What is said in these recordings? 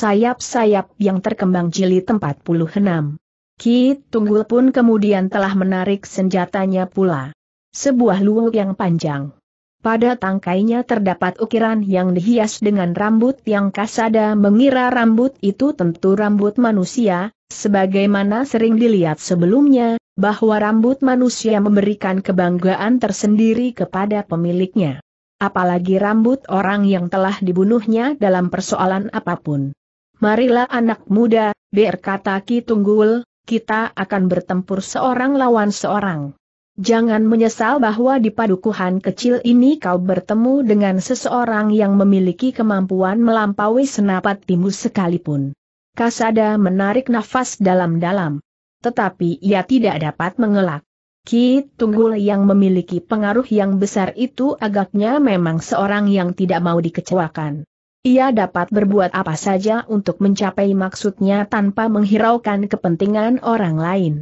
sayap-sayap yang terkembang jili enam. Ki Tunggul pun kemudian telah menarik senjatanya pula. Sebuah luwuk yang panjang. Pada tangkainya terdapat ukiran yang dihias dengan rambut yang kasada mengira rambut itu tentu rambut manusia, sebagaimana sering dilihat sebelumnya, bahwa rambut manusia memberikan kebanggaan tersendiri kepada pemiliknya apalagi rambut orang yang telah dibunuhnya dalam persoalan apapun. Marilah anak muda, berkata Ki Tunggul, kita akan bertempur seorang lawan seorang. Jangan menyesal bahwa di padukuhan kecil ini kau bertemu dengan seseorang yang memiliki kemampuan melampaui senapat timur sekalipun. Kasada menarik nafas dalam-dalam. Tetapi ia tidak dapat mengelak. Ki Tunggul yang memiliki pengaruh yang besar itu agaknya memang seorang yang tidak mau dikecewakan. Ia dapat berbuat apa saja untuk mencapai maksudnya tanpa menghiraukan kepentingan orang lain.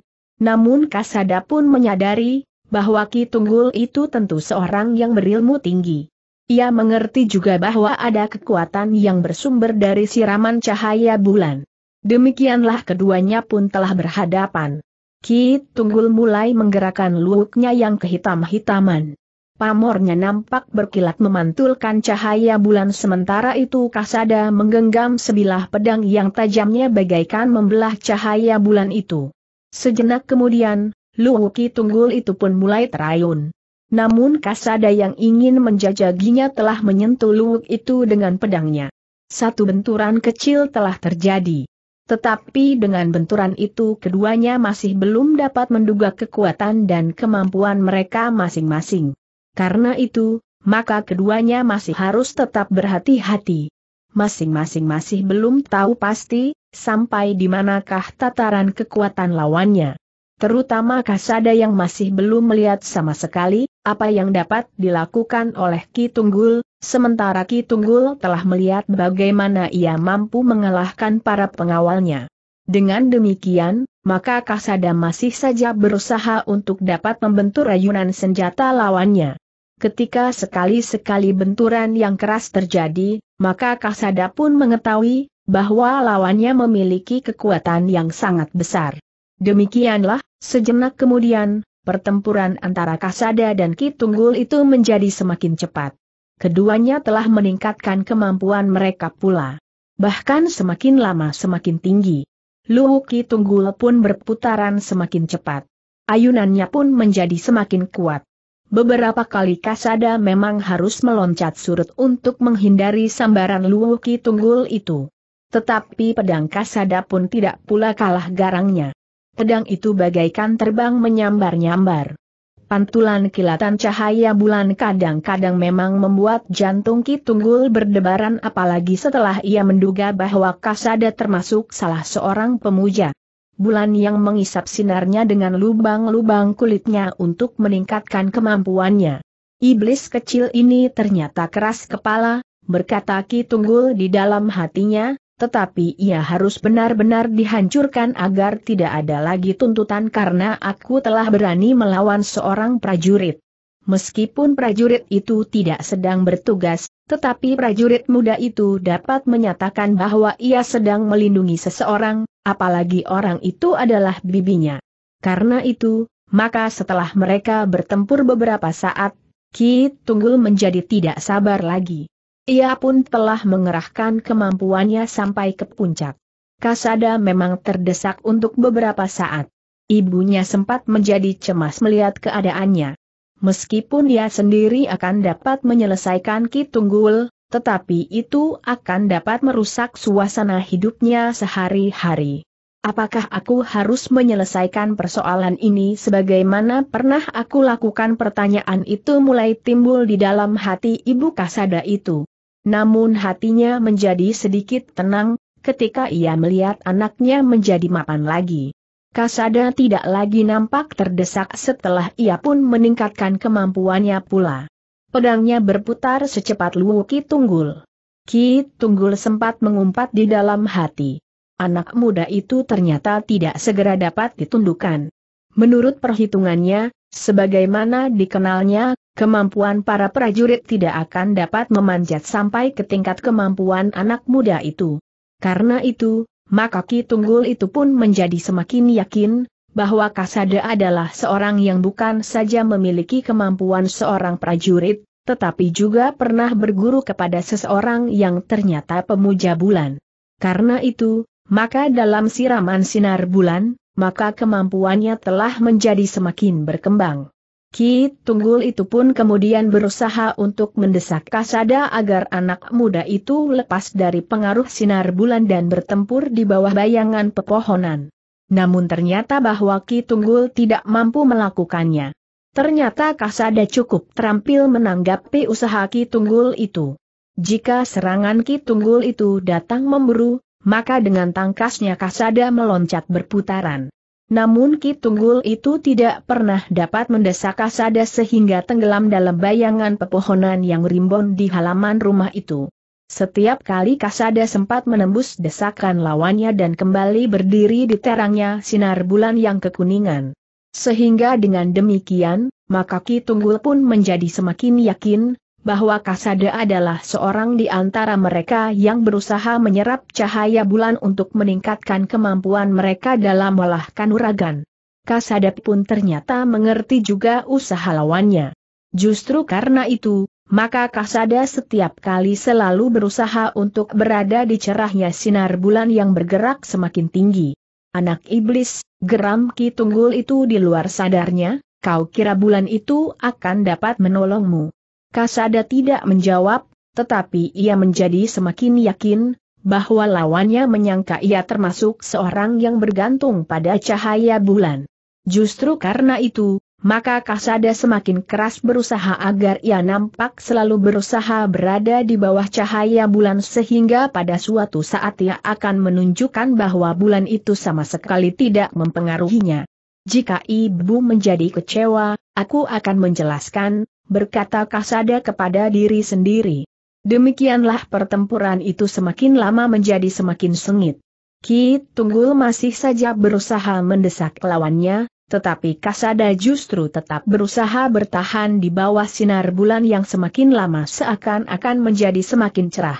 Namun Kasada pun menyadari, bahwa Ki Tunggul itu tentu seorang yang berilmu tinggi. Ia mengerti juga bahwa ada kekuatan yang bersumber dari siraman cahaya bulan. Demikianlah keduanya pun telah berhadapan. Ki Tunggul mulai menggerakkan luuknya yang kehitam-hitaman. Pamornya nampak berkilat memantulkan cahaya bulan sementara itu Kasada menggenggam sebilah pedang yang tajamnya bagaikan membelah cahaya bulan itu. Sejenak kemudian, Luwuki Tunggul itu pun mulai terayun. Namun Kasada yang ingin menjajaginya telah menyentuh Luwuk itu dengan pedangnya. Satu benturan kecil telah terjadi. Tetapi dengan benturan itu keduanya masih belum dapat menduga kekuatan dan kemampuan mereka masing-masing. Karena itu, maka keduanya masih harus tetap berhati-hati. Masing-masing masih belum tahu pasti, sampai di manakah tataran kekuatan lawannya. Terutama Kasada yang masih belum melihat sama sekali, apa yang dapat dilakukan oleh Ki Tunggul, sementara Ki Tunggul telah melihat bagaimana ia mampu mengalahkan para pengawalnya. Dengan demikian, maka Kasada masih saja berusaha untuk dapat membentur rayunan senjata lawannya ketika sekali-sekali benturan yang keras terjadi, maka Kasada pun mengetahui bahwa lawannya memiliki kekuatan yang sangat besar. Demikianlah, sejenak kemudian, pertempuran antara Kasada dan Kitunggul itu menjadi semakin cepat. Keduanya telah meningkatkan kemampuan mereka pula. Bahkan semakin lama semakin tinggi. Luwu Kitunggul pun berputaran semakin cepat. Ayunannya pun menjadi semakin kuat. Beberapa kali Kasada memang harus meloncat surut untuk menghindari sambaran Luwuki Tunggul itu. Tetapi pedang Kasada pun tidak pula kalah garangnya. Pedang itu bagaikan terbang menyambar-nyambar. Pantulan kilatan cahaya bulan kadang-kadang memang membuat jantung Ki Tunggul berdebaran apalagi setelah ia menduga bahwa Kasada termasuk salah seorang pemuja bulan yang mengisap sinarnya dengan lubang-lubang kulitnya untuk meningkatkan kemampuannya. Iblis kecil ini ternyata keras kepala, berkata Ki Tunggul di dalam hatinya, tetapi ia harus benar-benar dihancurkan agar tidak ada lagi tuntutan karena aku telah berani melawan seorang prajurit. Meskipun prajurit itu tidak sedang bertugas, tetapi prajurit muda itu dapat menyatakan bahwa ia sedang melindungi seseorang, apalagi orang itu adalah bibinya. Karena itu, maka setelah mereka bertempur beberapa saat, Ki Tunggul menjadi tidak sabar lagi. Ia pun telah mengerahkan kemampuannya sampai ke puncak. Kasada memang terdesak untuk beberapa saat. Ibunya sempat menjadi cemas melihat keadaannya. Meskipun dia sendiri akan dapat menyelesaikan Kitunggul, tetapi itu akan dapat merusak suasana hidupnya sehari-hari. Apakah aku harus menyelesaikan persoalan ini sebagaimana pernah aku lakukan pertanyaan itu mulai timbul di dalam hati Ibu Kasada itu. Namun hatinya menjadi sedikit tenang, ketika ia melihat anaknya menjadi mapan lagi. Kasada tidak lagi nampak terdesak setelah ia pun meningkatkan kemampuannya pula. Pedangnya berputar secepat Luwu Tunggul. Ki Tunggul sempat mengumpat di dalam hati. Anak muda itu ternyata tidak segera dapat ditundukkan. Menurut perhitungannya, sebagaimana dikenalnya, kemampuan para prajurit tidak akan dapat memanjat sampai ke tingkat kemampuan anak muda itu. Karena itu, maka Ki Tunggul itu pun menjadi semakin yakin, bahwa Kasada adalah seorang yang bukan saja memiliki kemampuan seorang prajurit, tetapi juga pernah berguru kepada seseorang yang ternyata pemuja bulan. Karena itu, maka dalam siraman sinar bulan, maka kemampuannya telah menjadi semakin berkembang. Ki Tunggul itu pun kemudian berusaha untuk mendesak Kasada agar anak muda itu lepas dari pengaruh sinar bulan dan bertempur di bawah bayangan pepohonan. Namun ternyata bahwa Ki Tunggul tidak mampu melakukannya. Ternyata Kasada cukup terampil menanggapi usaha Ki Tunggul itu. Jika serangan Ki Tunggul itu datang memburu, maka dengan tangkasnya Kasada meloncat berputaran. Namun Ki Tunggul itu tidak pernah dapat mendesak Kasada sehingga tenggelam dalam bayangan pepohonan yang rimbun di halaman rumah itu. Setiap kali Kasada sempat menembus desakan lawannya dan kembali berdiri di terangnya sinar bulan yang kekuningan. Sehingga dengan demikian, maka Ki Tunggul pun menjadi semakin yakin, bahwa Kasada adalah seorang di antara mereka yang berusaha menyerap cahaya bulan untuk meningkatkan kemampuan mereka dalam olah kanuragan. Kasada pun ternyata mengerti juga usaha lawannya. Justru karena itu, maka Kasada setiap kali selalu berusaha untuk berada di cerahnya sinar bulan yang bergerak semakin tinggi. Anak iblis, geram Ki Tunggul itu di luar sadarnya, kau kira bulan itu akan dapat menolongmu. Kasada tidak menjawab, tetapi ia menjadi semakin yakin, bahwa lawannya menyangka ia termasuk seorang yang bergantung pada cahaya bulan. Justru karena itu, maka Kasada semakin keras berusaha agar ia nampak selalu berusaha berada di bawah cahaya bulan sehingga pada suatu saat ia akan menunjukkan bahwa bulan itu sama sekali tidak mempengaruhinya. Jika ibu menjadi kecewa, aku akan menjelaskan, berkata Kasada kepada diri sendiri. Demikianlah pertempuran itu semakin lama menjadi semakin sengit. Ki Tunggul masih saja berusaha mendesak lawannya, tetapi Kasada justru tetap berusaha bertahan di bawah sinar bulan yang semakin lama seakan-akan menjadi semakin cerah.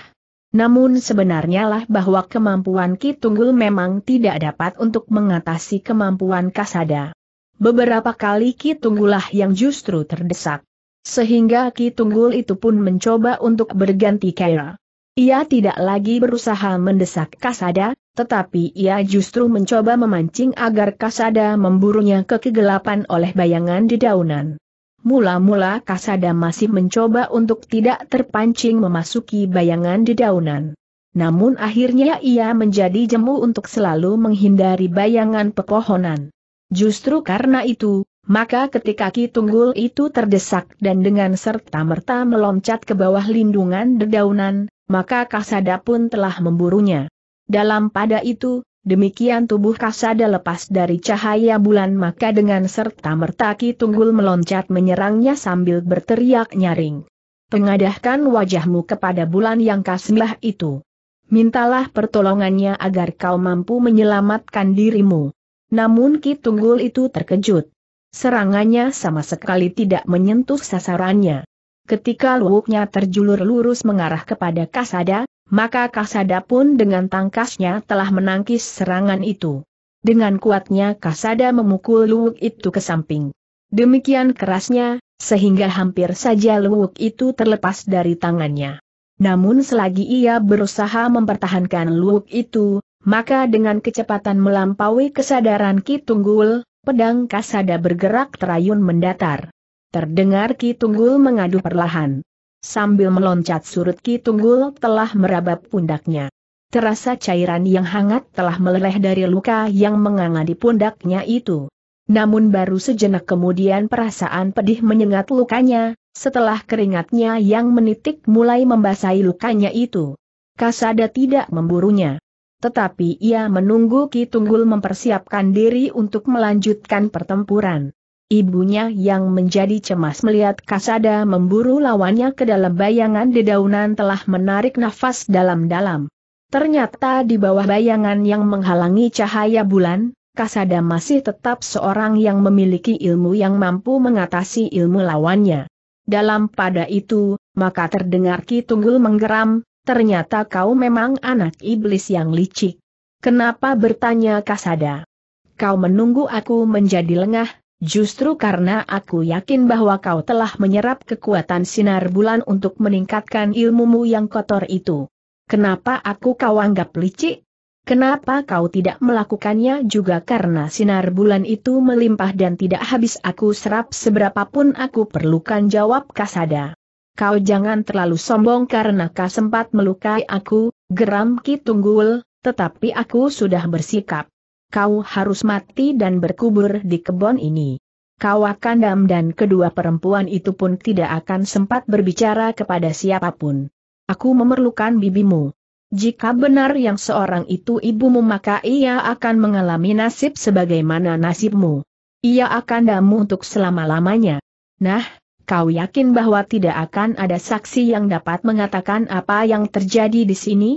Namun sebenarnya lah bahwa kemampuan Ki Tunggul memang tidak dapat untuk mengatasi kemampuan Kasada. Beberapa kali Ki Tunggulah yang justru terdesak. Sehingga Ki Tunggul itu pun mencoba untuk berganti kera. Ia tidak lagi berusaha mendesak Kasada, tetapi ia justru mencoba memancing agar Kasada memburunya ke kegelapan oleh bayangan dedaunan. Mula-mula Kasada masih mencoba untuk tidak terpancing memasuki bayangan dedaunan. Namun akhirnya ia menjadi jemu untuk selalu menghindari bayangan pepohonan. Justru karena itu, maka ketika Ki Tunggul itu terdesak dan dengan serta-merta meloncat ke bawah lindungan dedaunan, maka Kasada pun telah memburunya. Dalam pada itu, demikian tubuh Kasada lepas dari cahaya bulan maka dengan serta-merta Ki Tunggul meloncat menyerangnya sambil berteriak nyaring. Pengadahkan wajahmu kepada bulan yang kasmilah itu. Mintalah pertolongannya agar kau mampu menyelamatkan dirimu. Namun Ki Tunggul itu terkejut Serangannya sama sekali tidak menyentuh sasarannya. Ketika luwuknya terjulur lurus mengarah kepada Kasada, maka Kasada pun dengan tangkasnya telah menangkis serangan itu. Dengan kuatnya Kasada memukul luwuk itu ke samping. Demikian kerasnya, sehingga hampir saja luwuk itu terlepas dari tangannya. Namun selagi ia berusaha mempertahankan luwuk itu, maka dengan kecepatan melampaui kesadaran Ki Tunggul, pedang kasada bergerak terayun mendatar. Terdengar Ki Tunggul mengadu perlahan. Sambil meloncat surut Ki Tunggul telah merabap pundaknya. Terasa cairan yang hangat telah meleleh dari luka yang menganga di pundaknya itu. Namun baru sejenak kemudian perasaan pedih menyengat lukanya, setelah keringatnya yang menitik mulai membasahi lukanya itu. Kasada tidak memburunya tetapi ia menunggu Ki Tunggul mempersiapkan diri untuk melanjutkan pertempuran. Ibunya yang menjadi cemas melihat Kasada memburu lawannya ke dalam bayangan dedaunan telah menarik nafas dalam-dalam. Ternyata di bawah bayangan yang menghalangi cahaya bulan, Kasada masih tetap seorang yang memiliki ilmu yang mampu mengatasi ilmu lawannya. Dalam pada itu, maka terdengar Ki Tunggul menggeram, ternyata kau memang anak iblis yang licik. Kenapa bertanya Kasada? Kau menunggu aku menjadi lengah, justru karena aku yakin bahwa kau telah menyerap kekuatan sinar bulan untuk meningkatkan ilmumu yang kotor itu. Kenapa aku kau anggap licik? Kenapa kau tidak melakukannya juga karena sinar bulan itu melimpah dan tidak habis aku serap seberapapun aku perlukan jawab Kasada kau jangan terlalu sombong karena kau sempat melukai aku, geram Ki Tunggul, tetapi aku sudah bersikap. Kau harus mati dan berkubur di kebun ini. Kau akan dam dan kedua perempuan itu pun tidak akan sempat berbicara kepada siapapun. Aku memerlukan bibimu. Jika benar yang seorang itu ibumu maka ia akan mengalami nasib sebagaimana nasibmu. Ia akan damu untuk selama-lamanya. Nah, kau yakin bahwa tidak akan ada saksi yang dapat mengatakan apa yang terjadi di sini?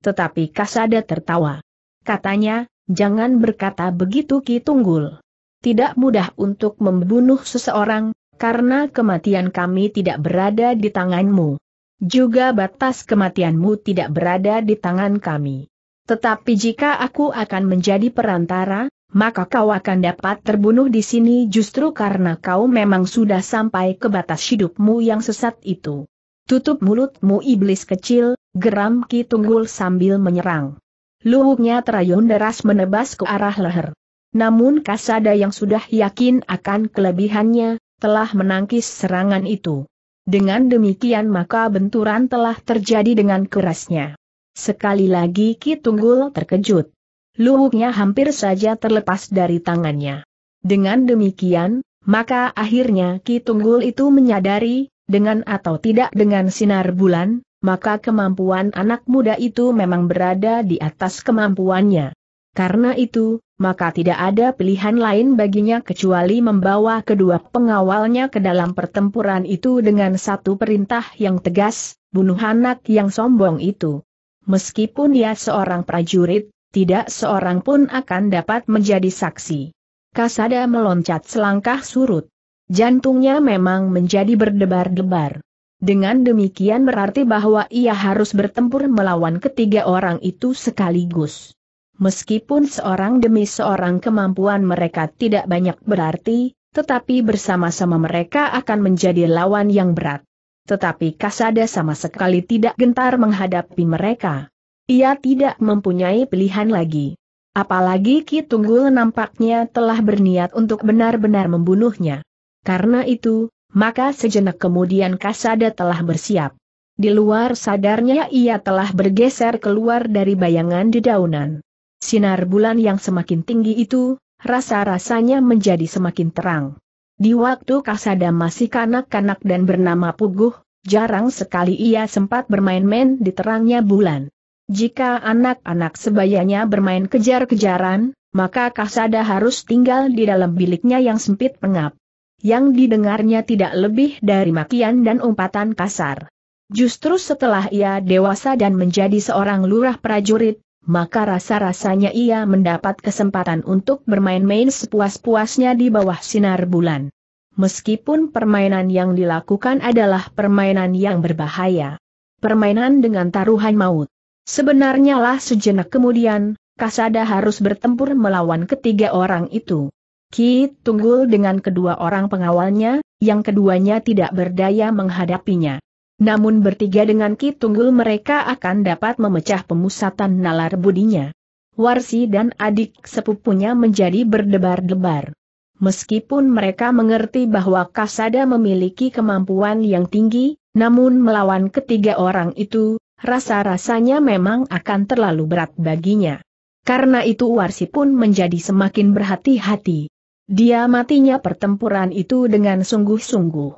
Tetapi Kasada tertawa. Katanya, jangan berkata begitu Ki Tunggul. Tidak mudah untuk membunuh seseorang, karena kematian kami tidak berada di tanganmu. Juga batas kematianmu tidak berada di tangan kami. Tetapi jika aku akan menjadi perantara, maka kau akan dapat terbunuh di sini justru karena kau memang sudah sampai ke batas hidupmu yang sesat itu. Tutup mulutmu iblis kecil, geram Ki Tunggul sambil menyerang. Luhuknya terayun deras menebas ke arah leher. Namun Kasada yang sudah yakin akan kelebihannya, telah menangkis serangan itu. Dengan demikian maka benturan telah terjadi dengan kerasnya. Sekali lagi Ki Tunggul terkejut. Luhuknya hampir saja terlepas dari tangannya. Dengan demikian, maka akhirnya Ki Tunggul itu menyadari, dengan atau tidak dengan sinar bulan, maka kemampuan anak muda itu memang berada di atas kemampuannya. Karena itu, maka tidak ada pilihan lain baginya kecuali membawa kedua pengawalnya ke dalam pertempuran itu dengan satu perintah yang tegas, bunuh anak yang sombong itu. Meskipun dia seorang prajurit, tidak seorang pun akan dapat menjadi saksi. Kasada meloncat selangkah surut. Jantungnya memang menjadi berdebar-debar. Dengan demikian berarti bahwa ia harus bertempur melawan ketiga orang itu sekaligus. Meskipun seorang demi seorang kemampuan mereka tidak banyak berarti, tetapi bersama-sama mereka akan menjadi lawan yang berat. Tetapi Kasada sama sekali tidak gentar menghadapi mereka. Ia tidak mempunyai pilihan lagi. Apalagi Ki Tunggul nampaknya telah berniat untuk benar-benar membunuhnya. Karena itu, maka sejenak kemudian Kasada telah bersiap. Di luar sadarnya ia telah bergeser keluar dari bayangan dedaunan. Sinar bulan yang semakin tinggi itu, rasa-rasanya menjadi semakin terang. Di waktu Kasada masih kanak-kanak dan bernama Puguh, jarang sekali ia sempat bermain-main di terangnya bulan. Jika anak-anak sebayanya bermain kejar-kejaran, maka Kasada harus tinggal di dalam biliknya yang sempit pengap. Yang didengarnya tidak lebih dari makian dan umpatan kasar. Justru setelah ia dewasa dan menjadi seorang lurah prajurit, maka rasa-rasanya ia mendapat kesempatan untuk bermain-main sepuas-puasnya di bawah sinar bulan. Meskipun permainan yang dilakukan adalah permainan yang berbahaya. Permainan dengan taruhan maut. Sebenarnya lah sejenak kemudian, Kasada harus bertempur melawan ketiga orang itu. Ki Tunggul dengan kedua orang pengawalnya, yang keduanya tidak berdaya menghadapinya. Namun bertiga dengan Ki Tunggul mereka akan dapat memecah pemusatan nalar budinya. Warsi dan adik sepupunya menjadi berdebar-debar. Meskipun mereka mengerti bahwa Kasada memiliki kemampuan yang tinggi, namun melawan ketiga orang itu, rasa-rasanya memang akan terlalu berat baginya. Karena itu Warsi pun menjadi semakin berhati-hati. Dia matinya pertempuran itu dengan sungguh-sungguh.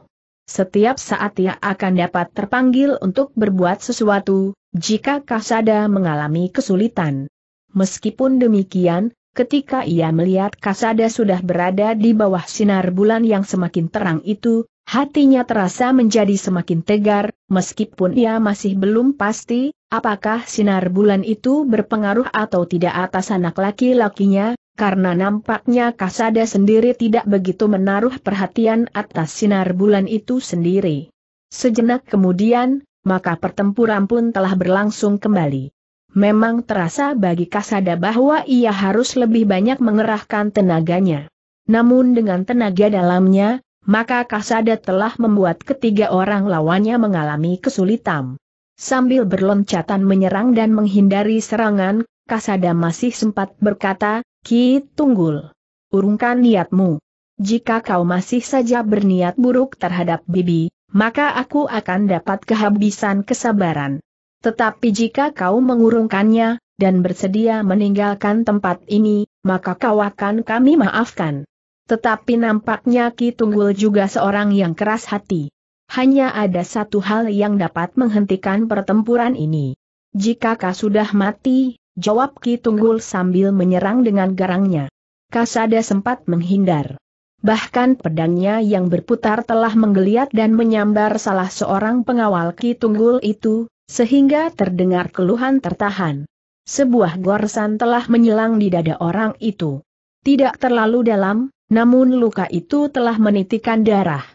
Setiap saat ia akan dapat terpanggil untuk berbuat sesuatu, jika Kasada mengalami kesulitan. Meskipun demikian, Ketika ia melihat Kasada sudah berada di bawah sinar bulan yang semakin terang itu, hatinya terasa menjadi semakin tegar, meskipun ia masih belum pasti, apakah sinar bulan itu berpengaruh atau tidak atas anak laki-lakinya, karena nampaknya Kasada sendiri tidak begitu menaruh perhatian atas sinar bulan itu sendiri. Sejenak kemudian, maka pertempuran pun telah berlangsung kembali. Memang terasa bagi Kasada bahwa ia harus lebih banyak mengerahkan tenaganya. Namun dengan tenaga dalamnya, maka Kasada telah membuat ketiga orang lawannya mengalami kesulitan. Sambil berloncatan menyerang dan menghindari serangan, Kasada masih sempat berkata, Ki Tunggul. Urungkan niatmu. Jika kau masih saja berniat buruk terhadap Bibi, maka aku akan dapat kehabisan kesabaran. Tetapi jika kau mengurungkannya, dan bersedia meninggalkan tempat ini, maka kau akan kami maafkan. Tetapi nampaknya Ki Tunggul juga seorang yang keras hati. Hanya ada satu hal yang dapat menghentikan pertempuran ini. Jika kau sudah mati, jawab Ki Tunggul sambil menyerang dengan garangnya. Kasada sempat menghindar. Bahkan pedangnya yang berputar telah menggeliat dan menyambar salah seorang pengawal Ki Tunggul itu, sehingga terdengar keluhan tertahan. Sebuah goresan telah menyelang di dada orang itu. Tidak terlalu dalam, namun luka itu telah menitikan darah.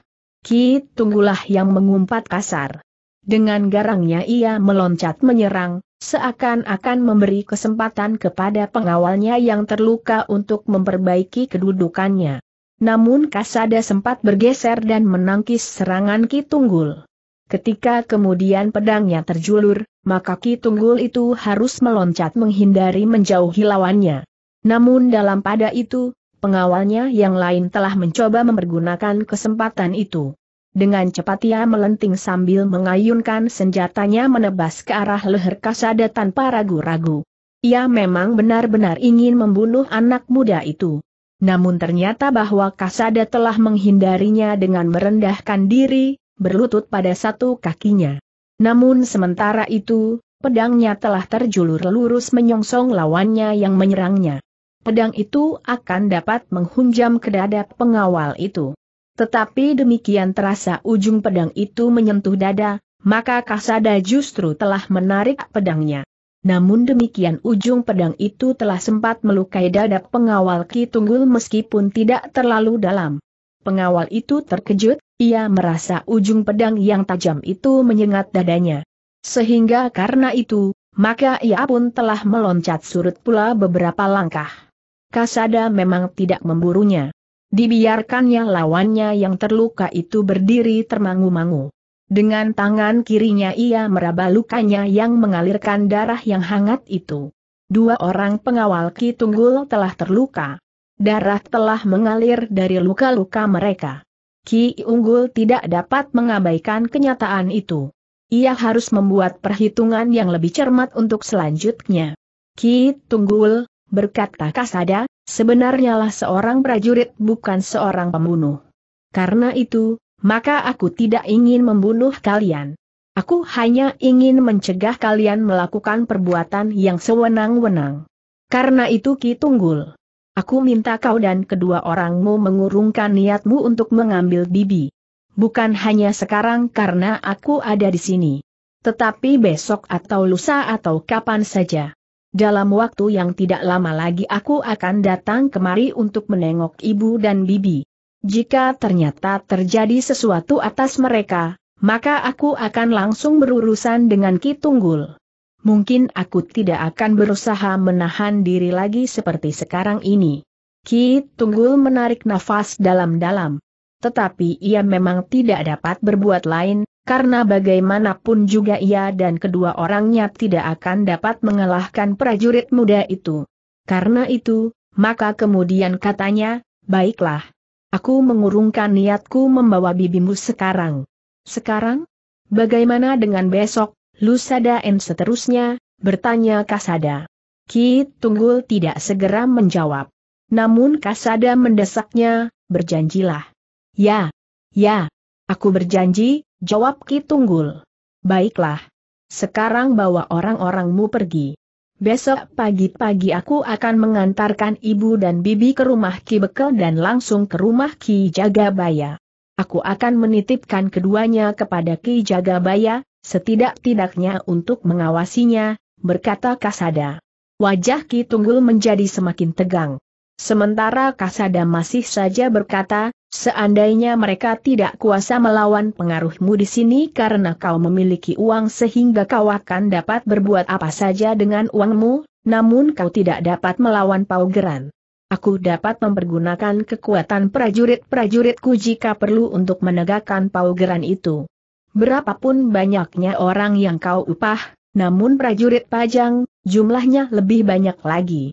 Ki tunggulah yang mengumpat kasar. Dengan garangnya ia meloncat menyerang, seakan-akan memberi kesempatan kepada pengawalnya yang terluka untuk memperbaiki kedudukannya. Namun Kasada sempat bergeser dan menangkis serangan Ki Tunggul. Ketika kemudian pedangnya terjulur, maka Ki Tunggul itu harus meloncat menghindari menjauhi lawannya. Namun dalam pada itu, pengawalnya yang lain telah mencoba mempergunakan kesempatan itu. Dengan cepat ia melenting sambil mengayunkan senjatanya menebas ke arah leher Kasada tanpa ragu-ragu. Ia memang benar-benar ingin membunuh anak muda itu. Namun ternyata bahwa Kasada telah menghindarinya dengan merendahkan diri, berlutut pada satu kakinya. Namun sementara itu, pedangnya telah terjulur lurus menyongsong lawannya yang menyerangnya. Pedang itu akan dapat menghunjam ke dada pengawal itu. Tetapi demikian terasa ujung pedang itu menyentuh dada, maka Kasada justru telah menarik pedangnya. Namun demikian ujung pedang itu telah sempat melukai dada pengawal Ki Tunggul meskipun tidak terlalu dalam. Pengawal itu terkejut, ia merasa ujung pedang yang tajam itu menyengat dadanya. Sehingga karena itu, maka ia pun telah meloncat surut pula beberapa langkah. Kasada memang tidak memburunya. Dibiarkannya lawannya yang terluka itu berdiri termangu-mangu. Dengan tangan kirinya ia meraba lukanya yang mengalirkan darah yang hangat itu. Dua orang pengawal Ki Tunggul telah terluka. Darah telah mengalir dari luka-luka mereka. Ki Unggul tidak dapat mengabaikan kenyataan itu. Ia harus membuat perhitungan yang lebih cermat untuk selanjutnya. Ki Tunggul, berkata Kasada, sebenarnya lah seorang prajurit bukan seorang pembunuh. Karena itu, maka aku tidak ingin membunuh kalian. Aku hanya ingin mencegah kalian melakukan perbuatan yang sewenang-wenang. Karena itu Ki Tunggul Aku minta kau dan kedua orangmu mengurungkan niatmu untuk mengambil bibi. Bukan hanya sekarang karena aku ada di sini. Tetapi besok atau lusa atau kapan saja. Dalam waktu yang tidak lama lagi aku akan datang kemari untuk menengok ibu dan bibi. Jika ternyata terjadi sesuatu atas mereka, maka aku akan langsung berurusan dengan Ki Tunggul mungkin aku tidak akan berusaha menahan diri lagi seperti sekarang ini. Ki Tunggul menarik nafas dalam-dalam. Tetapi ia memang tidak dapat berbuat lain, karena bagaimanapun juga ia dan kedua orangnya tidak akan dapat mengalahkan prajurit muda itu. Karena itu, maka kemudian katanya, baiklah. Aku mengurungkan niatku membawa bibimu sekarang. Sekarang? Bagaimana dengan besok? Lusada n seterusnya, bertanya Kasada. Ki Tunggul tidak segera menjawab. Namun Kasada mendesaknya, berjanjilah. Ya, ya, aku berjanji, jawab Ki Tunggul. Baiklah. Sekarang bawa orang-orangmu pergi. Besok pagi-pagi aku akan mengantarkan ibu dan bibi ke rumah Ki Bekel dan langsung ke rumah Ki Jagabaya. Aku akan menitipkan keduanya kepada Ki Jagabaya, Setidak-tidaknya untuk mengawasinya, berkata Kasada. Wajah Ki Tunggul menjadi semakin tegang. Sementara Kasada masih saja berkata, seandainya mereka tidak kuasa melawan pengaruhmu di sini karena kau memiliki uang sehingga kau akan dapat berbuat apa saja dengan uangmu, namun kau tidak dapat melawan Paugeran. Aku dapat mempergunakan kekuatan prajurit-prajuritku jika perlu untuk menegakkan Paugeran itu. Berapapun banyaknya orang yang kau upah, namun prajurit pajang, jumlahnya lebih banyak lagi.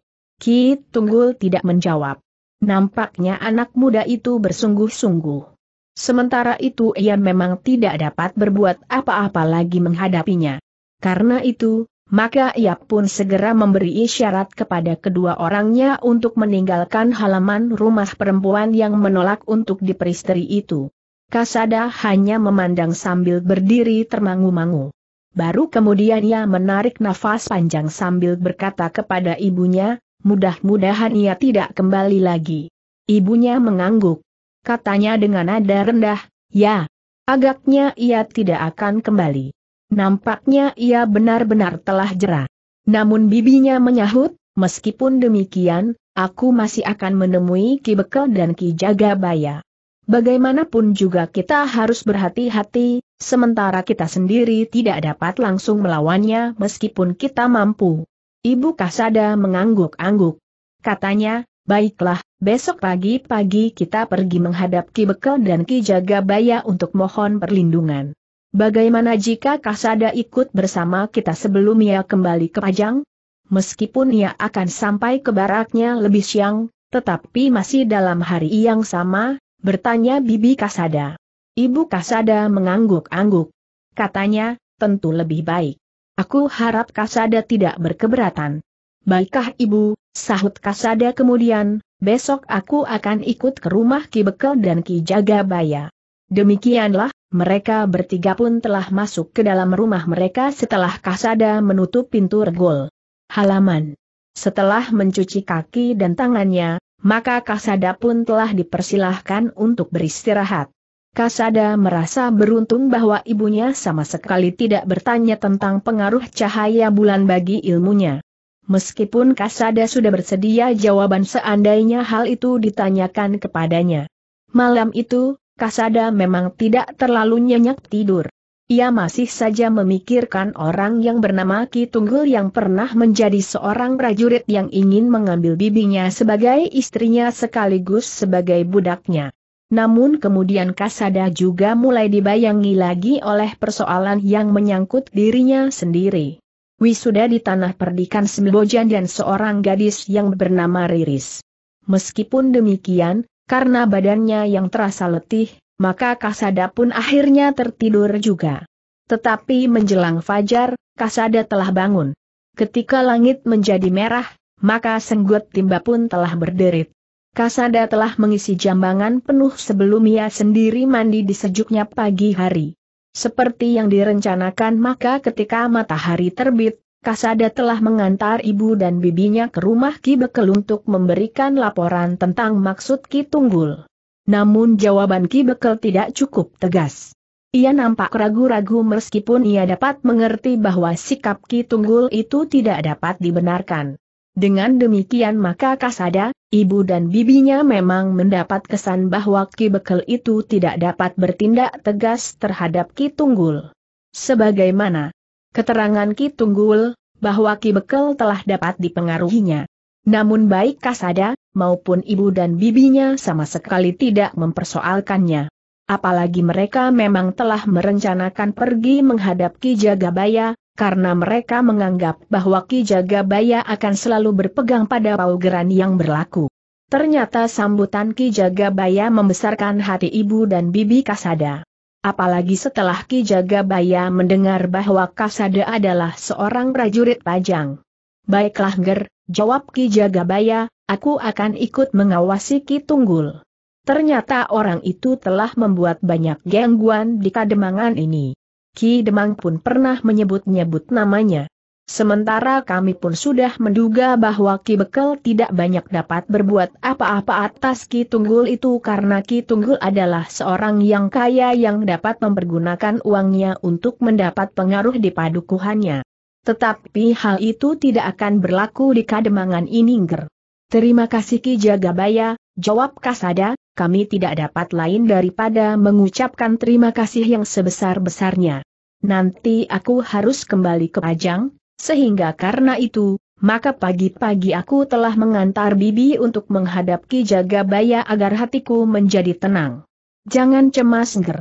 Ki Tunggul tidak menjawab. Nampaknya anak muda itu bersungguh-sungguh. Sementara itu ia memang tidak dapat berbuat apa-apa lagi menghadapinya. Karena itu, maka ia pun segera memberi isyarat kepada kedua orangnya untuk meninggalkan halaman rumah perempuan yang menolak untuk diperistri itu. Kasada hanya memandang sambil berdiri termangu-mangu. Baru kemudian ia menarik nafas panjang sambil berkata kepada ibunya, mudah-mudahan ia tidak kembali lagi. Ibunya mengangguk. Katanya dengan nada rendah, ya, agaknya ia tidak akan kembali. Nampaknya ia benar-benar telah jera. Namun bibinya menyahut, meskipun demikian, aku masih akan menemui Ki Bekel dan Ki Jagabaya." Bagaimanapun juga kita harus berhati-hati, sementara kita sendiri tidak dapat langsung melawannya meskipun kita mampu. Ibu Kasada mengangguk-angguk. Katanya, baiklah, besok pagi-pagi kita pergi menghadap Ki Bekel dan Ki Jagabaya untuk mohon perlindungan. Bagaimana jika Kasada ikut bersama kita sebelum ia kembali ke Pajang? Meskipun ia akan sampai ke baraknya lebih siang, tetapi masih dalam hari yang sama, Bertanya Bibi Kasada. Ibu Kasada mengangguk-angguk. Katanya, tentu lebih baik. Aku harap Kasada tidak berkeberatan. Baiklah Ibu, sahut Kasada kemudian, besok aku akan ikut ke rumah Ki Bekel dan Ki Jagabaya. Demikianlah, mereka bertiga pun telah masuk ke dalam rumah mereka setelah Kasada menutup pintu regol. Halaman. Setelah mencuci kaki dan tangannya, maka Kasada pun telah dipersilahkan untuk beristirahat. Kasada merasa beruntung bahwa ibunya sama sekali tidak bertanya tentang pengaruh cahaya bulan bagi ilmunya. Meskipun Kasada sudah bersedia jawaban seandainya hal itu ditanyakan kepadanya. Malam itu, Kasada memang tidak terlalu nyenyak tidur. Ia masih saja memikirkan orang yang bernama Ki Tunggul yang pernah menjadi seorang prajurit yang ingin mengambil bibinya sebagai istrinya sekaligus sebagai budaknya. Namun kemudian Kasada juga mulai dibayangi lagi oleh persoalan yang menyangkut dirinya sendiri. Wisuda di tanah perdikan Sembojan dan seorang gadis yang bernama Riris. Meskipun demikian, karena badannya yang terasa letih, maka Kasada pun akhirnya tertidur juga. Tetapi menjelang fajar, Kasada telah bangun. Ketika langit menjadi merah, maka senggut timba pun telah berderit. Kasada telah mengisi jambangan penuh sebelum ia sendiri mandi di sejuknya pagi hari. Seperti yang direncanakan maka ketika matahari terbit, Kasada telah mengantar ibu dan bibinya ke rumah Ki Bekel untuk memberikan laporan tentang maksud Ki Tunggul. Namun jawaban Ki Bekel tidak cukup tegas. Ia nampak ragu-ragu meskipun ia dapat mengerti bahwa sikap Ki Tunggul itu tidak dapat dibenarkan. Dengan demikian maka Kasada, ibu dan bibinya memang mendapat kesan bahwa Ki Bekel itu tidak dapat bertindak tegas terhadap Ki Tunggul. Sebagaimana keterangan Ki Tunggul, bahwa Ki Bekel telah dapat dipengaruhinya namun baik Kasada, maupun ibu dan bibinya sama sekali tidak mempersoalkannya. Apalagi mereka memang telah merencanakan pergi menghadap Ki Jagabaya, karena mereka menganggap bahwa Ki Jagabaya akan selalu berpegang pada paugeran yang berlaku. Ternyata sambutan Ki Jagabaya membesarkan hati ibu dan bibi Kasada. Apalagi setelah Ki Jagabaya mendengar bahwa Kasada adalah seorang prajurit pajang. Baiklah Ger, Jawab Ki Jagabaya, aku akan ikut mengawasi Ki Tunggul. Ternyata orang itu telah membuat banyak gangguan di kademangan ini. Ki Demang pun pernah menyebut-nyebut namanya. Sementara kami pun sudah menduga bahwa Ki Bekel tidak banyak dapat berbuat apa-apa atas Ki Tunggul itu karena Ki Tunggul adalah seorang yang kaya yang dapat mempergunakan uangnya untuk mendapat pengaruh di padukuhannya. Tetapi hal itu tidak akan berlaku di Kademangan ini ger. Terima kasih Ki Jagabaya, jawab Kasada, kami tidak dapat lain daripada mengucapkan terima kasih yang sebesar-besarnya. Nanti aku harus kembali ke Pajang, sehingga karena itu, maka pagi-pagi aku telah mengantar Bibi untuk menghadap Ki Jagabaya agar hatiku menjadi tenang. Jangan cemas Ger.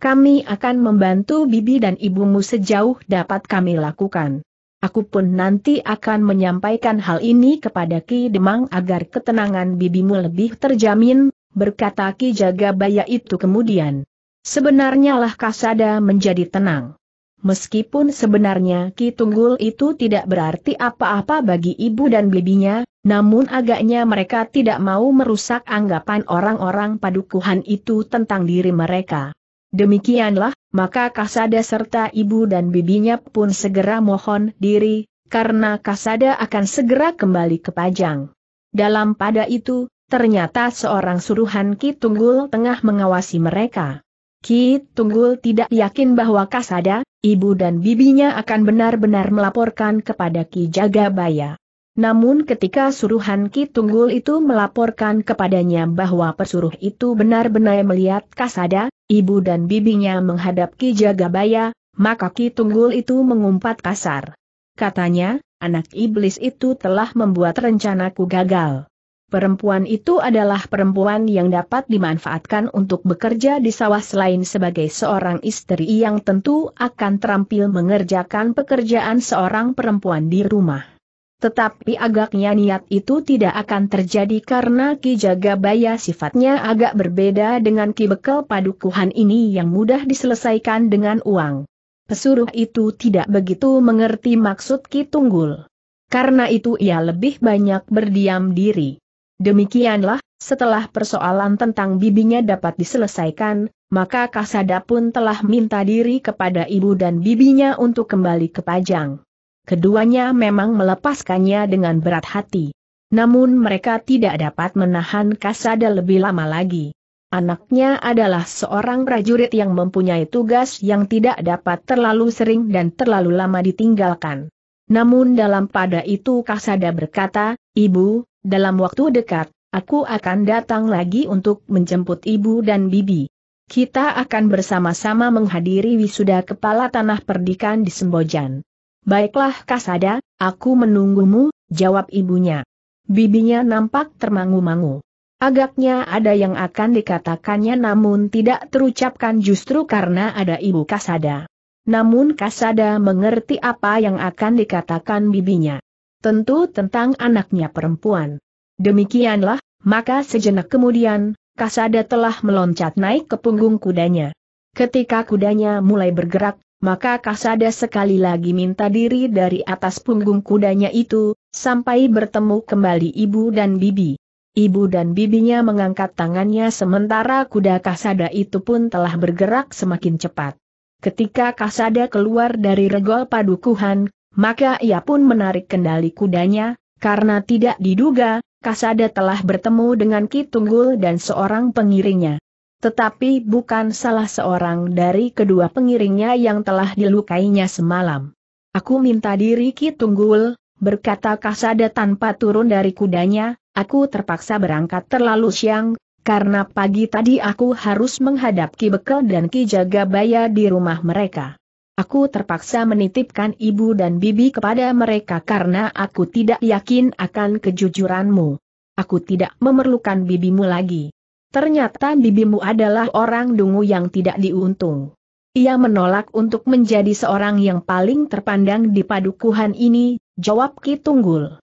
Kami akan membantu Bibi dan ibumu sejauh dapat kami lakukan aku pun nanti akan menyampaikan hal ini kepada Ki Demang agar ketenangan bibimu lebih terjamin, berkata Ki Jagabaya itu kemudian. Sebenarnya lah Kasada menjadi tenang. Meskipun sebenarnya Ki Tunggul itu tidak berarti apa-apa bagi ibu dan bibinya, namun agaknya mereka tidak mau merusak anggapan orang-orang padukuhan itu tentang diri mereka. Demikianlah, maka Kasada serta ibu dan bibinya pun segera mohon diri, karena Kasada akan segera kembali ke Pajang. Dalam pada itu, ternyata seorang suruhan Ki Tunggul tengah mengawasi mereka. Ki Tunggul tidak yakin bahwa Kasada, ibu dan bibinya akan benar-benar melaporkan kepada Ki Jagabaya. Namun ketika suruhan Ki Tunggul itu melaporkan kepadanya bahwa pesuruh itu benar-benar melihat Kasada, ibu dan bibinya menghadap Ki Jagabaya, maka Ki Tunggul itu mengumpat kasar. Katanya, anak iblis itu telah membuat rencanaku gagal. Perempuan itu adalah perempuan yang dapat dimanfaatkan untuk bekerja di sawah selain sebagai seorang istri yang tentu akan terampil mengerjakan pekerjaan seorang perempuan di rumah. Tetapi agaknya niat itu tidak akan terjadi karena Ki Jagabaya sifatnya agak berbeda dengan Ki Bekel Padukuhan ini yang mudah diselesaikan dengan uang. Pesuruh itu tidak begitu mengerti maksud Ki Tunggul. Karena itu ia lebih banyak berdiam diri. Demikianlah, setelah persoalan tentang bibinya dapat diselesaikan, maka Kasada pun telah minta diri kepada ibu dan bibinya untuk kembali ke Pajang. Keduanya memang melepaskannya dengan berat hati. Namun mereka tidak dapat menahan Kasada lebih lama lagi. Anaknya adalah seorang prajurit yang mempunyai tugas yang tidak dapat terlalu sering dan terlalu lama ditinggalkan. Namun dalam pada itu Kasada berkata, Ibu, dalam waktu dekat, aku akan datang lagi untuk menjemput ibu dan bibi. Kita akan bersama-sama menghadiri wisuda kepala tanah perdikan di Sembojan. Baiklah Kasada, aku menunggumu, jawab ibunya. Bibinya nampak termangu-mangu. Agaknya ada yang akan dikatakannya namun tidak terucapkan justru karena ada ibu Kasada. Namun Kasada mengerti apa yang akan dikatakan bibinya. Tentu tentang anaknya perempuan. Demikianlah, maka sejenak kemudian, Kasada telah meloncat naik ke punggung kudanya. Ketika kudanya mulai bergerak, maka Kasada sekali lagi minta diri dari atas punggung kudanya itu, sampai bertemu kembali ibu dan bibi. Ibu dan bibinya mengangkat tangannya sementara kuda Kasada itu pun telah bergerak semakin cepat. Ketika Kasada keluar dari regol padukuhan, maka ia pun menarik kendali kudanya, karena tidak diduga, Kasada telah bertemu dengan Ki Tunggul dan seorang pengiringnya. Tetapi bukan salah seorang dari kedua pengiringnya yang telah dilukainya semalam. Aku minta diri Ki Tunggul, berkata Kasada tanpa turun dari kudanya, aku terpaksa berangkat terlalu siang, karena pagi tadi aku harus menghadap Ki Bekel dan Ki Jagabaya di rumah mereka. Aku terpaksa menitipkan ibu dan bibi kepada mereka karena aku tidak yakin akan kejujuranmu. Aku tidak memerlukan bibimu lagi. Ternyata bibimu adalah orang dungu yang tidak diuntung. Ia menolak untuk menjadi seorang yang paling terpandang di padukuhan ini, jawab Ki Tunggul.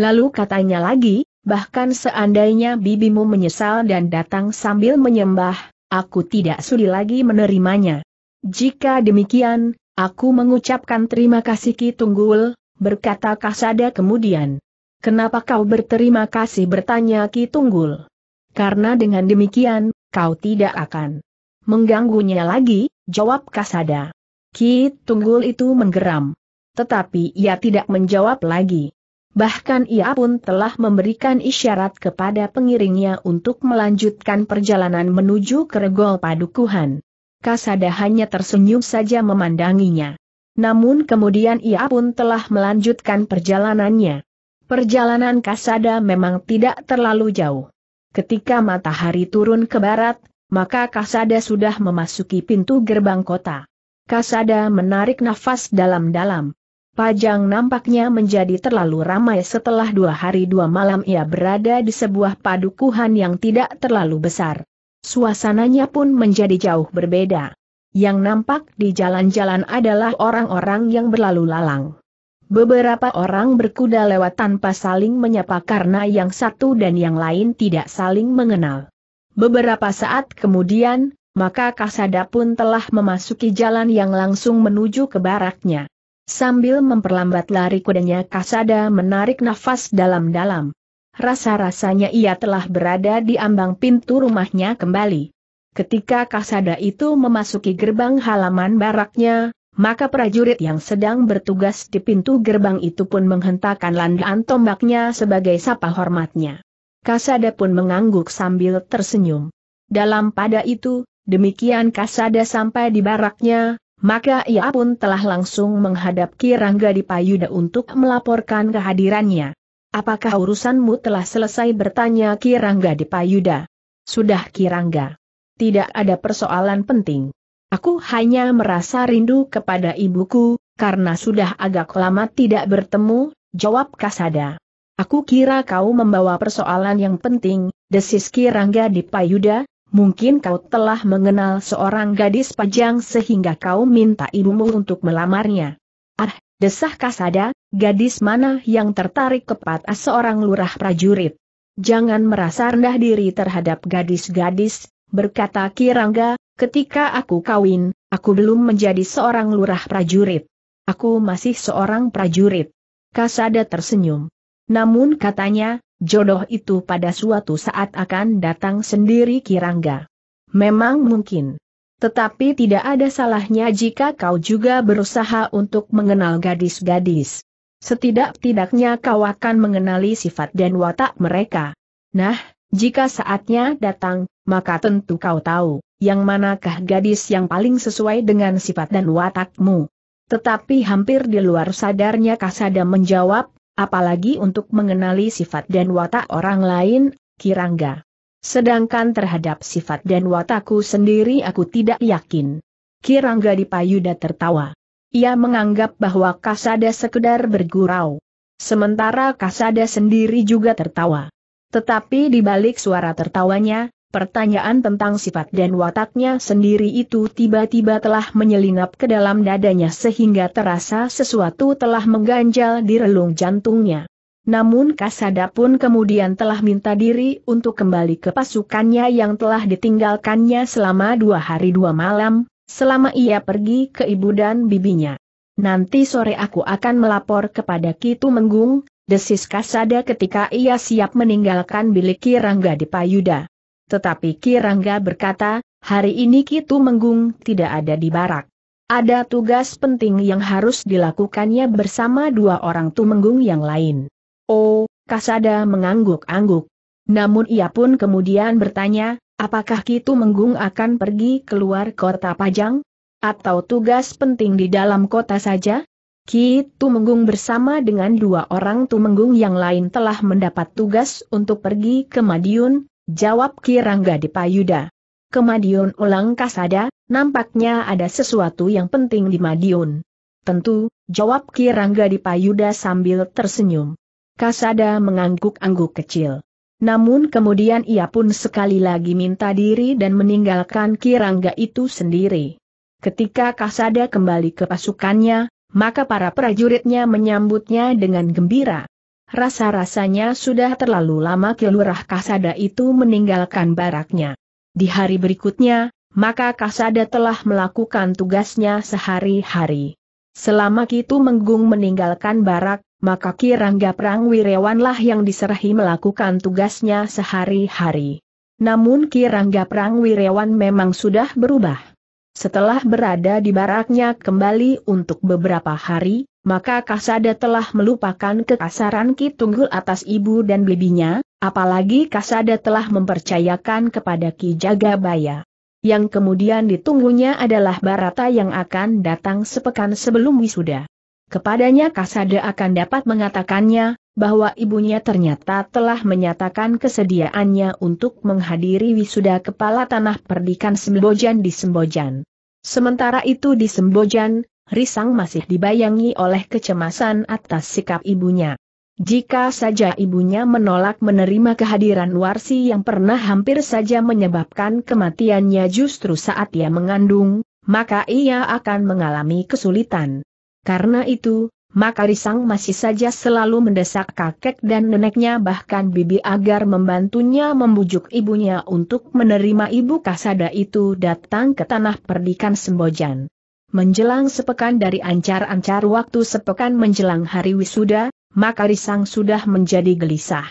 Lalu katanya lagi, bahkan seandainya bibimu menyesal dan datang sambil menyembah, aku tidak sudi lagi menerimanya. Jika demikian, aku mengucapkan terima kasih Ki Tunggul, berkata Kasada kemudian. Kenapa kau berterima kasih bertanya Ki Tunggul? karena dengan demikian, kau tidak akan mengganggunya lagi, jawab Kasada. Ki Tunggul itu menggeram. Tetapi ia tidak menjawab lagi. Bahkan ia pun telah memberikan isyarat kepada pengiringnya untuk melanjutkan perjalanan menuju ke Regol Padukuhan. Kasada hanya tersenyum saja memandanginya. Namun kemudian ia pun telah melanjutkan perjalanannya. Perjalanan Kasada memang tidak terlalu jauh. Ketika matahari turun ke barat, maka Kasada sudah memasuki pintu gerbang kota. Kasada menarik nafas dalam-dalam. Pajang nampaknya menjadi terlalu ramai setelah dua hari dua malam ia berada di sebuah padukuhan yang tidak terlalu besar. Suasananya pun menjadi jauh berbeda. Yang nampak di jalan-jalan adalah orang-orang yang berlalu lalang. Beberapa orang berkuda lewat tanpa saling menyapa karena yang satu dan yang lain tidak saling mengenal. Beberapa saat kemudian, maka Kasada pun telah memasuki jalan yang langsung menuju ke baraknya. Sambil memperlambat lari kudanya Kasada menarik nafas dalam-dalam. Rasa-rasanya ia telah berada di ambang pintu rumahnya kembali. Ketika Kasada itu memasuki gerbang halaman baraknya, maka prajurit yang sedang bertugas di pintu gerbang itu pun menghentakkan landaan tombaknya sebagai sapa hormatnya. Kasada pun mengangguk sambil tersenyum. Dalam pada itu, demikian Kasada sampai di baraknya, maka ia pun telah langsung menghadap Kirangga di Payuda untuk melaporkan kehadirannya. Apakah urusanmu telah selesai bertanya Kirangga di Payuda? Sudah Kirangga. Tidak ada persoalan penting. Aku hanya merasa rindu kepada ibuku, karena sudah agak lama tidak bertemu, jawab Kasada. Aku kira kau membawa persoalan yang penting, desis Kirangga di Payuda, mungkin kau telah mengenal seorang gadis pajang sehingga kau minta ibumu untuk melamarnya. Ah, desah Kasada, gadis mana yang tertarik kepada seorang lurah prajurit. Jangan merasa rendah diri terhadap gadis-gadis, berkata Kirangga, Ketika aku kawin, aku belum menjadi seorang lurah prajurit. Aku masih seorang prajurit. Kasada tersenyum. Namun katanya, jodoh itu pada suatu saat akan datang sendiri Kirangga. Memang mungkin. Tetapi tidak ada salahnya jika kau juga berusaha untuk mengenal gadis-gadis. Setidak-tidaknya kau akan mengenali sifat dan watak mereka. Nah, jika saatnya datang, maka tentu kau tahu, yang manakah gadis yang paling sesuai dengan sifat dan watakmu. Tetapi hampir di luar sadarnya Kasada menjawab, apalagi untuk mengenali sifat dan watak orang lain, Kirangga. Sedangkan terhadap sifat dan watakku sendiri aku tidak yakin. Kirangga di payuda tertawa. Ia menganggap bahwa Kasada sekedar bergurau. Sementara Kasada sendiri juga tertawa. Tetapi di balik suara tertawanya, pertanyaan tentang sifat dan wataknya sendiri itu tiba-tiba telah menyelinap ke dalam dadanya sehingga terasa sesuatu telah mengganjal di relung jantungnya. Namun Kasada pun kemudian telah minta diri untuk kembali ke pasukannya yang telah ditinggalkannya selama dua hari dua malam, selama ia pergi ke ibu dan bibinya. Nanti sore aku akan melapor kepada Kitu Menggung, desis Kasada ketika ia siap meninggalkan bilik Kirangga di Payuda. Tetapi Kirangga berkata, hari ini Kitu Menggung tidak ada di barak. Ada tugas penting yang harus dilakukannya bersama dua orang Tumenggung yang lain. Oh, Kasada mengangguk-angguk. Namun ia pun kemudian bertanya, apakah Kitu Menggung akan pergi keluar kota Pajang? Atau tugas penting di dalam kota saja? Ki Tumenggung bersama dengan dua orang Tumenggung yang lain telah mendapat tugas untuk pergi ke Madiun, jawab Ki Rangga Dipayuda. Ke Madiun ulang kasada, nampaknya ada sesuatu yang penting di Madiun. Tentu, jawab Ki Rangga Dipayuda sambil tersenyum. Kasada mengangguk-angguk kecil. Namun kemudian ia pun sekali lagi minta diri dan meninggalkan Ki Rangga itu sendiri. Ketika Kasada kembali ke pasukannya, maka para prajuritnya menyambutnya dengan gembira. Rasa-rasanya sudah terlalu lama kelurah Kasada itu meninggalkan baraknya. Di hari berikutnya, maka Kasada telah melakukan tugasnya sehari-hari. Selama Kitu Menggung meninggalkan barak, maka Kirangga Perang Wirewanlah yang diserahi melakukan tugasnya sehari-hari. Namun Kirangga Perang Wirewan memang sudah berubah. Setelah berada di baraknya kembali untuk beberapa hari, maka Kasada telah melupakan kekasaran Ki atas ibu dan bibinya, apalagi Kasada telah mempercayakan kepada Ki Jagabaya. Yang kemudian ditunggunya adalah Barata yang akan datang sepekan sebelum wisuda. Kepadanya Kasada akan dapat mengatakannya, bahwa ibunya ternyata telah menyatakan kesediaannya untuk menghadiri wisuda kepala tanah perdikan Sembojan di Sembojan. Sementara itu di Sembojan, Risang masih dibayangi oleh kecemasan atas sikap ibunya. Jika saja ibunya menolak menerima kehadiran Warsi yang pernah hampir saja menyebabkan kematiannya justru saat ia mengandung, maka ia akan mengalami kesulitan. Karena itu, maka Risang masih saja selalu mendesak kakek dan neneknya bahkan bibi agar membantunya membujuk ibunya untuk menerima ibu kasada itu datang ke tanah perdikan Sembojan. Menjelang sepekan dari ancar-ancar waktu sepekan menjelang hari wisuda, maka Risang sudah menjadi gelisah.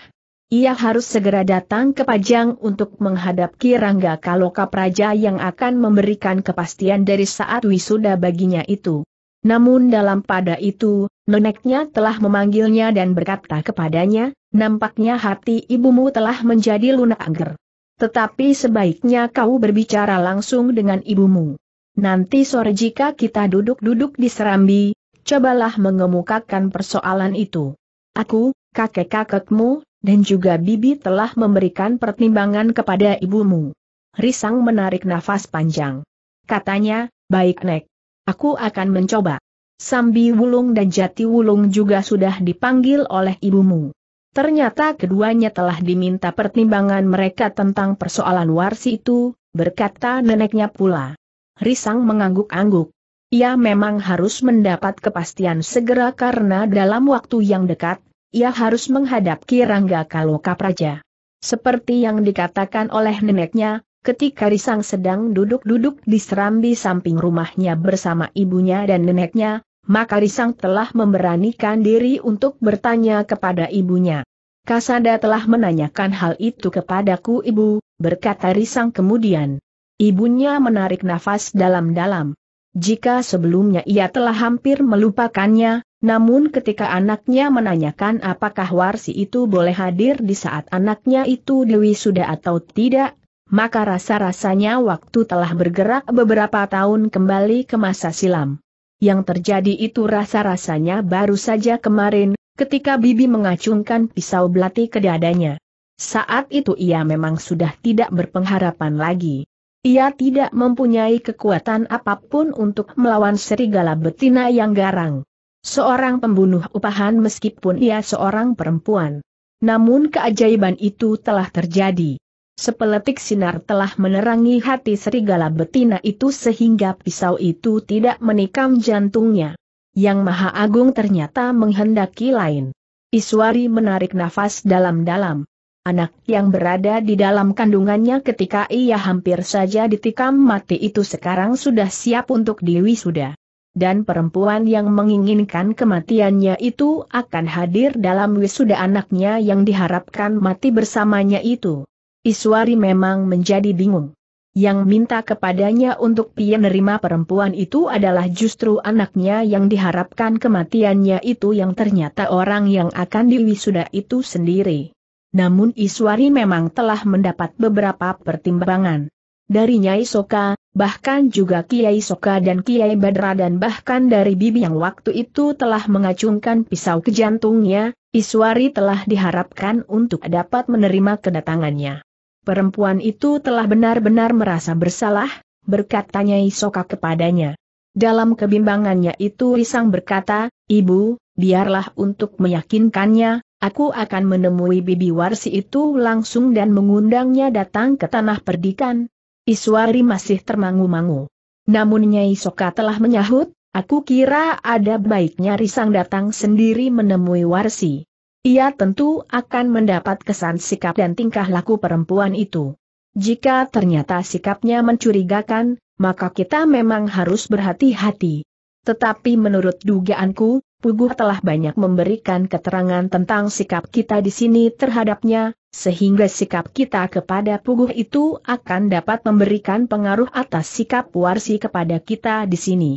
Ia harus segera datang ke Pajang untuk menghadap Kirangga Kaloka Praja yang akan memberikan kepastian dari saat wisuda baginya itu. Namun dalam pada itu, Neneknya telah memanggilnya dan berkata kepadanya, nampaknya hati ibumu telah menjadi lunak agar. Tetapi sebaiknya kau berbicara langsung dengan ibumu. Nanti sore jika kita duduk-duduk di serambi, cobalah mengemukakan persoalan itu. Aku, kakek-kakekmu, dan juga bibi telah memberikan pertimbangan kepada ibumu. Risang menarik nafas panjang. Katanya, baik nek. Aku akan mencoba. Sambi Wulung dan Jati Wulung juga sudah dipanggil oleh ibumu. Ternyata keduanya telah diminta pertimbangan mereka tentang persoalan warsi itu, berkata neneknya pula. Risang mengangguk-angguk. Ia memang harus mendapat kepastian segera karena dalam waktu yang dekat, ia harus menghadapi Rangga Kaloka Praja. Seperti yang dikatakan oleh neneknya, Ketika Risang sedang duduk-duduk di serambi samping rumahnya bersama ibunya dan neneknya, maka Risang telah memberanikan diri untuk bertanya kepada ibunya. Kasada telah menanyakan hal itu kepadaku ibu, berkata Risang kemudian. Ibunya menarik nafas dalam-dalam. Jika sebelumnya ia telah hampir melupakannya, namun ketika anaknya menanyakan apakah warsi itu boleh hadir di saat anaknya itu Dewi sudah atau tidak, maka rasa-rasanya waktu telah bergerak beberapa tahun kembali ke masa silam. Yang terjadi itu rasa-rasanya baru saja kemarin, ketika Bibi mengacungkan pisau belati ke dadanya. Saat itu ia memang sudah tidak berpengharapan lagi. Ia tidak mempunyai kekuatan apapun untuk melawan serigala betina yang garang. Seorang pembunuh upahan meskipun ia seorang perempuan. Namun keajaiban itu telah terjadi. Sepeletik sinar telah menerangi hati serigala betina itu sehingga pisau itu tidak menikam jantungnya. Yang Maha Agung ternyata menghendaki lain. Iswari menarik nafas dalam-dalam. Anak yang berada di dalam kandungannya ketika ia hampir saja ditikam mati itu sekarang sudah siap untuk diwisuda. Dan perempuan yang menginginkan kematiannya itu akan hadir dalam wisuda anaknya yang diharapkan mati bersamanya itu. Iswari memang menjadi bingung. Yang minta kepadanya untuk Pia nerima perempuan itu adalah justru anaknya yang diharapkan kematiannya itu yang ternyata orang yang akan diwisuda itu sendiri. Namun Iswari memang telah mendapat beberapa pertimbangan. Dari Nyai Soka, bahkan juga Kiai Soka dan Kiai Badra dan bahkan dari Bibi yang waktu itu telah mengacungkan pisau ke jantungnya, Iswari telah diharapkan untuk dapat menerima kedatangannya. Perempuan itu telah benar-benar merasa bersalah, berkata berkatanya Soka kepadanya. Dalam kebimbangannya itu Risang berkata, Ibu, biarlah untuk meyakinkannya, aku akan menemui Bibi Warsi itu langsung dan mengundangnya datang ke tanah perdikan. Iswari masih termangu-mangu. Namun Nyai Soka telah menyahut, aku kira ada baiknya Risang datang sendiri menemui Warsi. Ia tentu akan mendapat kesan sikap dan tingkah laku perempuan itu. Jika ternyata sikapnya mencurigakan, maka kita memang harus berhati-hati. Tetapi menurut dugaanku, Puguh telah banyak memberikan keterangan tentang sikap kita di sini terhadapnya, sehingga sikap kita kepada Puguh itu akan dapat memberikan pengaruh atas sikap Warsi kepada kita di sini.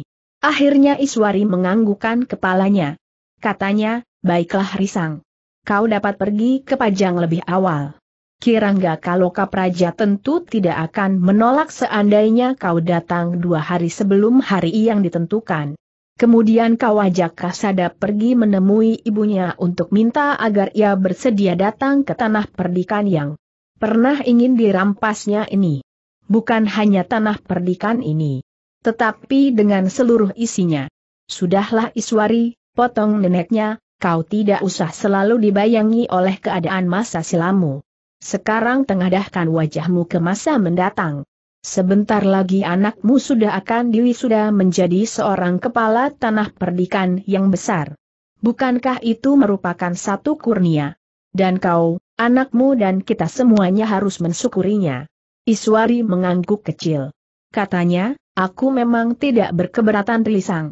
Akhirnya Iswari menganggukkan kepalanya. Katanya, baiklah Risang kau dapat pergi ke Pajang lebih awal. Kirangga kalau Kapraja tentu tidak akan menolak seandainya kau datang dua hari sebelum hari yang ditentukan. Kemudian kau ajak Kasada pergi menemui ibunya untuk minta agar ia bersedia datang ke tanah perdikan yang pernah ingin dirampasnya ini. Bukan hanya tanah perdikan ini, tetapi dengan seluruh isinya. Sudahlah Iswari, potong neneknya, kau tidak usah selalu dibayangi oleh keadaan masa silamu. Sekarang tengadahkan wajahmu ke masa mendatang. Sebentar lagi anakmu sudah akan diwisuda menjadi seorang kepala tanah perdikan yang besar. Bukankah itu merupakan satu kurnia? Dan kau, anakmu dan kita semuanya harus mensyukurinya. Iswari mengangguk kecil. Katanya, aku memang tidak berkeberatan Risang.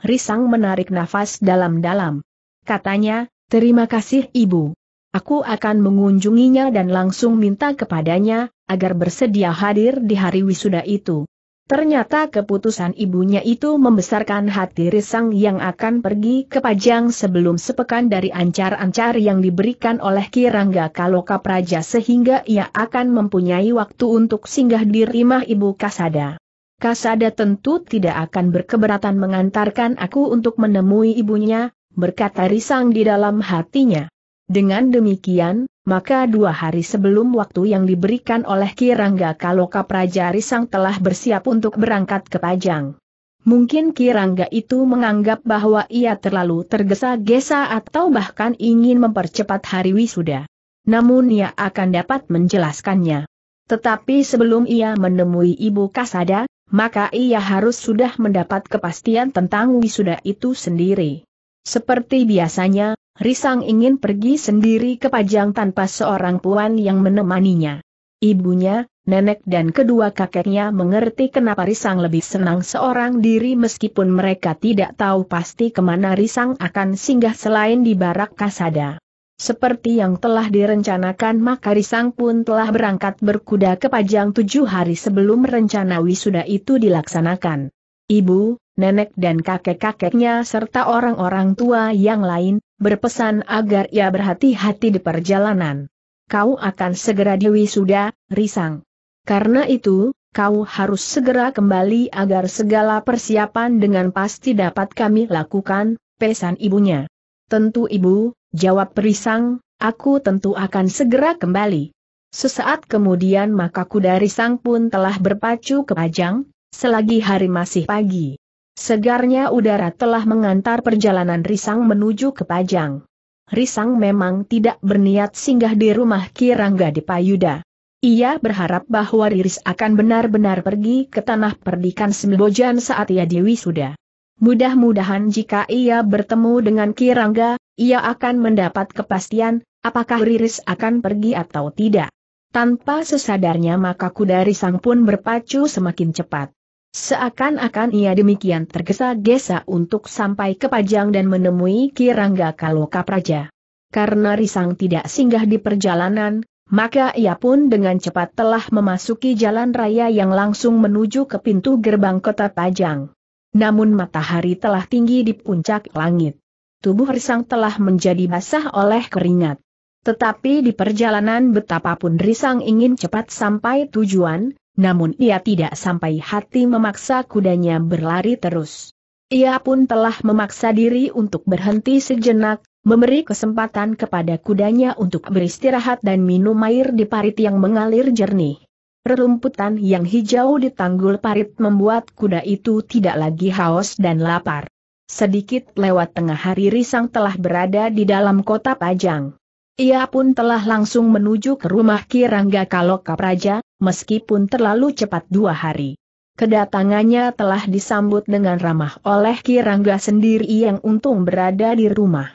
Risang menarik nafas dalam-dalam katanya, terima kasih ibu. Aku akan mengunjunginya dan langsung minta kepadanya, agar bersedia hadir di hari wisuda itu. Ternyata keputusan ibunya itu membesarkan hati Risang yang akan pergi ke Pajang sebelum sepekan dari ancar-ancar yang diberikan oleh Kirangga Kaloka Praja sehingga ia akan mempunyai waktu untuk singgah di rumah ibu Kasada. Kasada tentu tidak akan berkeberatan mengantarkan aku untuk menemui ibunya, berkata risang di dalam hatinya. Dengan demikian, maka dua hari sebelum waktu yang diberikan oleh Kirangga Kaloka Praja Risang telah bersiap untuk berangkat ke Pajang. Mungkin Kirangga itu menganggap bahwa ia terlalu tergesa-gesa atau bahkan ingin mempercepat hari wisuda. Namun ia akan dapat menjelaskannya. Tetapi sebelum ia menemui Ibu Kasada, maka ia harus sudah mendapat kepastian tentang wisuda itu sendiri. Seperti biasanya, Risang ingin pergi sendiri ke Pajang tanpa seorang puan yang menemaninya. Ibunya, nenek dan kedua kakeknya mengerti kenapa Risang lebih senang seorang diri meskipun mereka tidak tahu pasti kemana Risang akan singgah selain di Barak Kasada. Seperti yang telah direncanakan maka Risang pun telah berangkat berkuda ke Pajang tujuh hari sebelum rencana wisuda itu dilaksanakan. Ibu, nenek dan kakek-kakeknya serta orang-orang tua yang lain, berpesan agar ia berhati-hati di perjalanan. Kau akan segera diwisuda, Risang. Karena itu, kau harus segera kembali agar segala persiapan dengan pasti dapat kami lakukan, pesan ibunya. Tentu ibu, jawab Risang, aku tentu akan segera kembali. Sesaat kemudian maka kuda Risang pun telah berpacu ke Pajang, selagi hari masih pagi. Segarnya udara telah mengantar perjalanan Risang menuju ke Pajang. Risang memang tidak berniat singgah di rumah Kirangga di Payuda. Ia berharap bahwa Riris akan benar-benar pergi ke tanah perdikan Sembojan saat ia diwisuda. Mudah-mudahan jika ia bertemu dengan Kirangga, ia akan mendapat kepastian, apakah Riris akan pergi atau tidak. Tanpa sesadarnya maka kuda Risang pun berpacu semakin cepat. Seakan-akan ia demikian tergesa-gesa untuk sampai ke Pajang dan menemui Kirangga Kaloka Praja. Karena Risang tidak singgah di perjalanan, maka ia pun dengan cepat telah memasuki jalan raya yang langsung menuju ke pintu gerbang kota Pajang. Namun matahari telah tinggi di puncak langit. Tubuh Risang telah menjadi basah oleh keringat. Tetapi di perjalanan betapapun Risang ingin cepat sampai tujuan, namun ia tidak sampai hati memaksa kudanya berlari terus. Ia pun telah memaksa diri untuk berhenti sejenak, memberi kesempatan kepada kudanya untuk beristirahat dan minum air di parit yang mengalir jernih. Rerumputan yang hijau di tanggul parit membuat kuda itu tidak lagi haus dan lapar. Sedikit lewat tengah hari Risang telah berada di dalam kota Pajang. Ia pun telah langsung menuju ke rumah Kirangga Kaloka Praja, meskipun terlalu cepat dua hari. Kedatangannya telah disambut dengan ramah oleh Kirangga sendiri yang untung berada di rumah.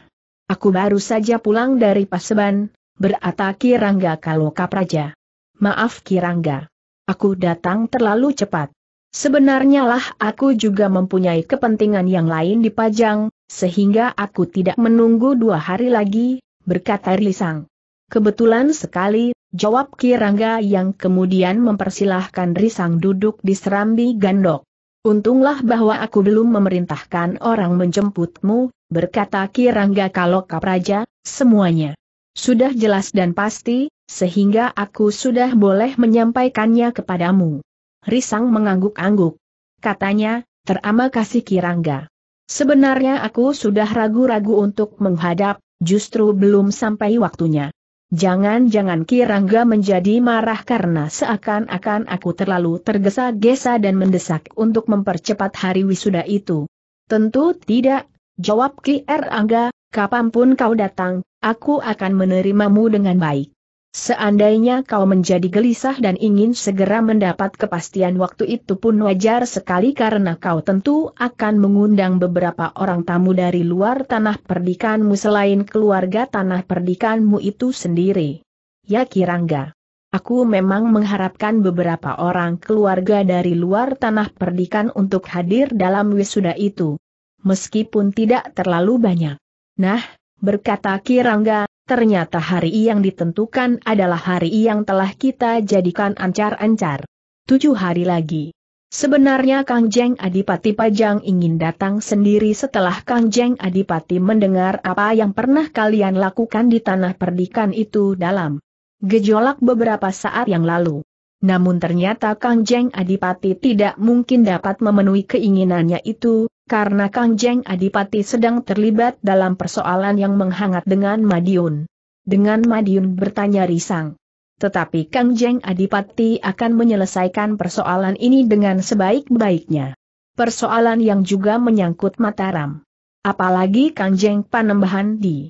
Aku baru saja pulang dari Paseban, berata Kirangga Kaloka Praja. Maaf Kirangga. Aku datang terlalu cepat. Sebenarnya lah aku juga mempunyai kepentingan yang lain di Pajang, sehingga aku tidak menunggu dua hari lagi, berkata Risang. Kebetulan sekali, jawab Kirangga yang kemudian mempersilahkan Risang duduk di serambi gandok. Untunglah bahwa aku belum memerintahkan orang menjemputmu, berkata Kirangga kalau kapraja, semuanya. Sudah jelas dan pasti, sehingga aku sudah boleh menyampaikannya kepadamu. Risang mengangguk-angguk. Katanya, terama kasih Kirangga. Sebenarnya aku sudah ragu-ragu untuk menghadap, Justru belum sampai waktunya. Jangan-jangan Ki Rangga menjadi marah karena seakan-akan aku terlalu tergesa-gesa dan mendesak untuk mempercepat hari wisuda itu. Tentu tidak, jawab Ki Kirangga, kapanpun kau datang, aku akan menerimamu dengan baik. Seandainya kau menjadi gelisah dan ingin segera mendapat kepastian waktu itu pun wajar sekali karena kau tentu akan mengundang beberapa orang tamu dari luar tanah perdikanmu selain keluarga tanah perdikanmu itu sendiri. Ya Kirangga. Aku memang mengharapkan beberapa orang keluarga dari luar tanah perdikan untuk hadir dalam wisuda itu. Meskipun tidak terlalu banyak. Nah, berkata Kirangga, ternyata hari yang ditentukan adalah hari yang telah kita jadikan ancar-ancar. Tujuh hari lagi. Sebenarnya Kang Jeng Adipati Pajang ingin datang sendiri setelah Kang Jeng Adipati mendengar apa yang pernah kalian lakukan di tanah perdikan itu dalam gejolak beberapa saat yang lalu. Namun ternyata Kang Jeng Adipati tidak mungkin dapat memenuhi keinginannya itu, karena Kang Jeng Adipati sedang terlibat dalam persoalan yang menghangat dengan Madiun. Dengan Madiun bertanya risang. Tetapi Kang Jeng Adipati akan menyelesaikan persoalan ini dengan sebaik-baiknya. Persoalan yang juga menyangkut Mataram. Apalagi Kang Jeng Panembahan di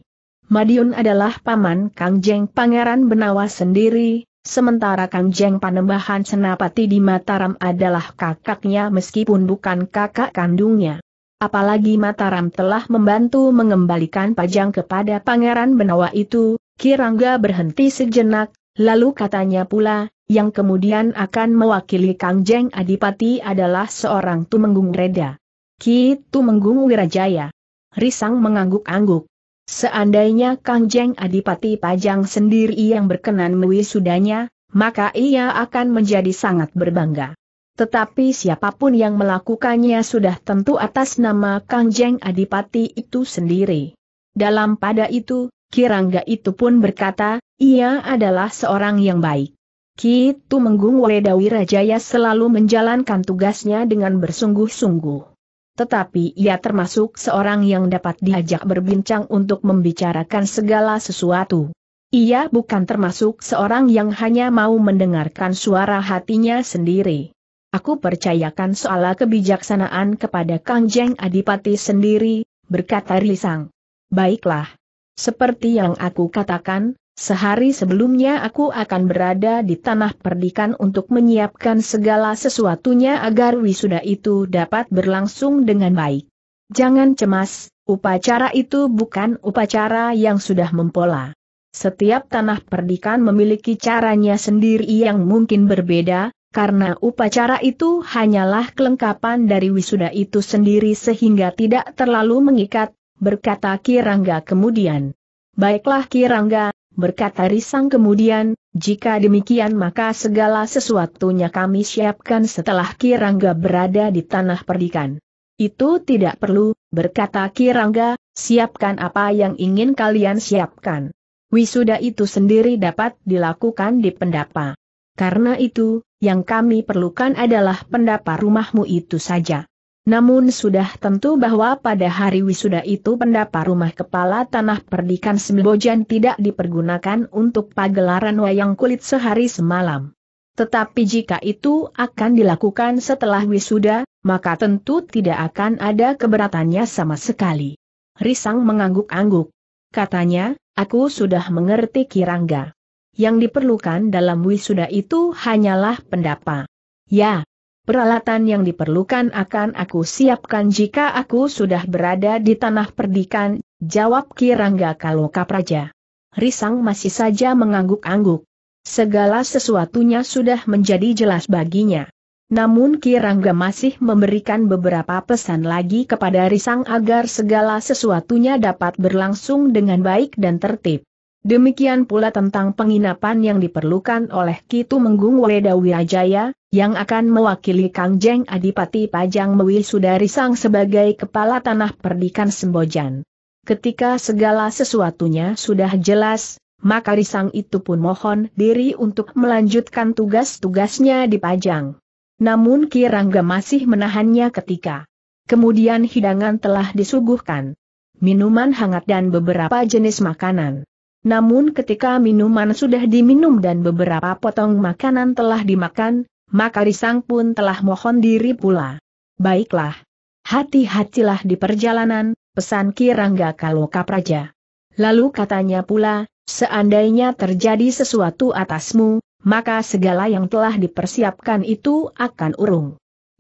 Madiun adalah paman Kang Jeng Pangeran Benawa sendiri, sementara Kang Jeng Panembahan Senapati di Mataram adalah kakaknya meskipun bukan kakak kandungnya. Apalagi Mataram telah membantu mengembalikan pajang kepada Pangeran Benawa itu, Kirangga berhenti sejenak, lalu katanya pula, yang kemudian akan mewakili Kang Jeng Adipati adalah seorang Tumenggung Reda. Ki Tumenggung Wirajaya. Risang mengangguk-angguk. Seandainya Kang Jeng Adipati Pajang sendiri yang berkenan mewisudanya, maka ia akan menjadi sangat berbangga. Tetapi siapapun yang melakukannya sudah tentu atas nama Kangjeng Adipati itu sendiri. Dalam pada itu, Kirangga itu pun berkata, ia adalah seorang yang baik. Menggung Tumenggung Rajaya selalu menjalankan tugasnya dengan bersungguh-sungguh. Tetapi ia termasuk seorang yang dapat diajak berbincang untuk membicarakan segala sesuatu. Ia bukan termasuk seorang yang hanya mau mendengarkan suara hatinya sendiri. Aku percayakan soal kebijaksanaan kepada Kang Jeng Adipati sendiri, berkata Risang. Baiklah. Seperti yang aku katakan, sehari sebelumnya aku akan berada di tanah perdikan untuk menyiapkan segala sesuatunya agar wisuda itu dapat berlangsung dengan baik. Jangan cemas, upacara itu bukan upacara yang sudah mempola. Setiap tanah perdikan memiliki caranya sendiri yang mungkin berbeda, karena upacara itu hanyalah kelengkapan dari wisuda itu sendiri sehingga tidak terlalu mengikat, berkata Kirangga kemudian. Baiklah Kirangga, berkata Risang kemudian, jika demikian maka segala sesuatunya kami siapkan setelah Kirangga berada di tanah perdikan. Itu tidak perlu, berkata Kirangga, siapkan apa yang ingin kalian siapkan. Wisuda itu sendiri dapat dilakukan di pendapa. Karena itu, yang kami perlukan adalah pendapat rumahmu itu saja. Namun sudah tentu bahwa pada hari wisuda itu pendapa rumah kepala tanah perdikan Sembojan tidak dipergunakan untuk pagelaran wayang kulit sehari semalam. Tetapi jika itu akan dilakukan setelah wisuda, maka tentu tidak akan ada keberatannya sama sekali. Risang mengangguk-angguk. Katanya, aku sudah mengerti Kirangga yang diperlukan dalam wisuda itu hanyalah pendapa. Ya, peralatan yang diperlukan akan aku siapkan jika aku sudah berada di tanah perdikan, jawab Kirangga Kaloka Praja. Risang masih saja mengangguk-angguk. Segala sesuatunya sudah menjadi jelas baginya. Namun Kirangga masih memberikan beberapa pesan lagi kepada Risang agar segala sesuatunya dapat berlangsung dengan baik dan tertib. Demikian pula tentang penginapan yang diperlukan oleh Kitu Menggung Weda Wirajaya, yang akan mewakili Kang Jeng Adipati Pajang Mewi Sudarisang sebagai kepala tanah perdikan Sembojan. Ketika segala sesuatunya sudah jelas, maka Risang itu pun mohon diri untuk melanjutkan tugas-tugasnya di Pajang. Namun Kirangga masih menahannya ketika. Kemudian hidangan telah disuguhkan. Minuman hangat dan beberapa jenis makanan. Namun ketika minuman sudah diminum dan beberapa potong makanan telah dimakan, maka Risang pun telah mohon diri pula. Baiklah. Hati-hatilah di perjalanan, pesan Kirangga Kaloka Praja. Lalu katanya pula, seandainya terjadi sesuatu atasmu, maka segala yang telah dipersiapkan itu akan urung.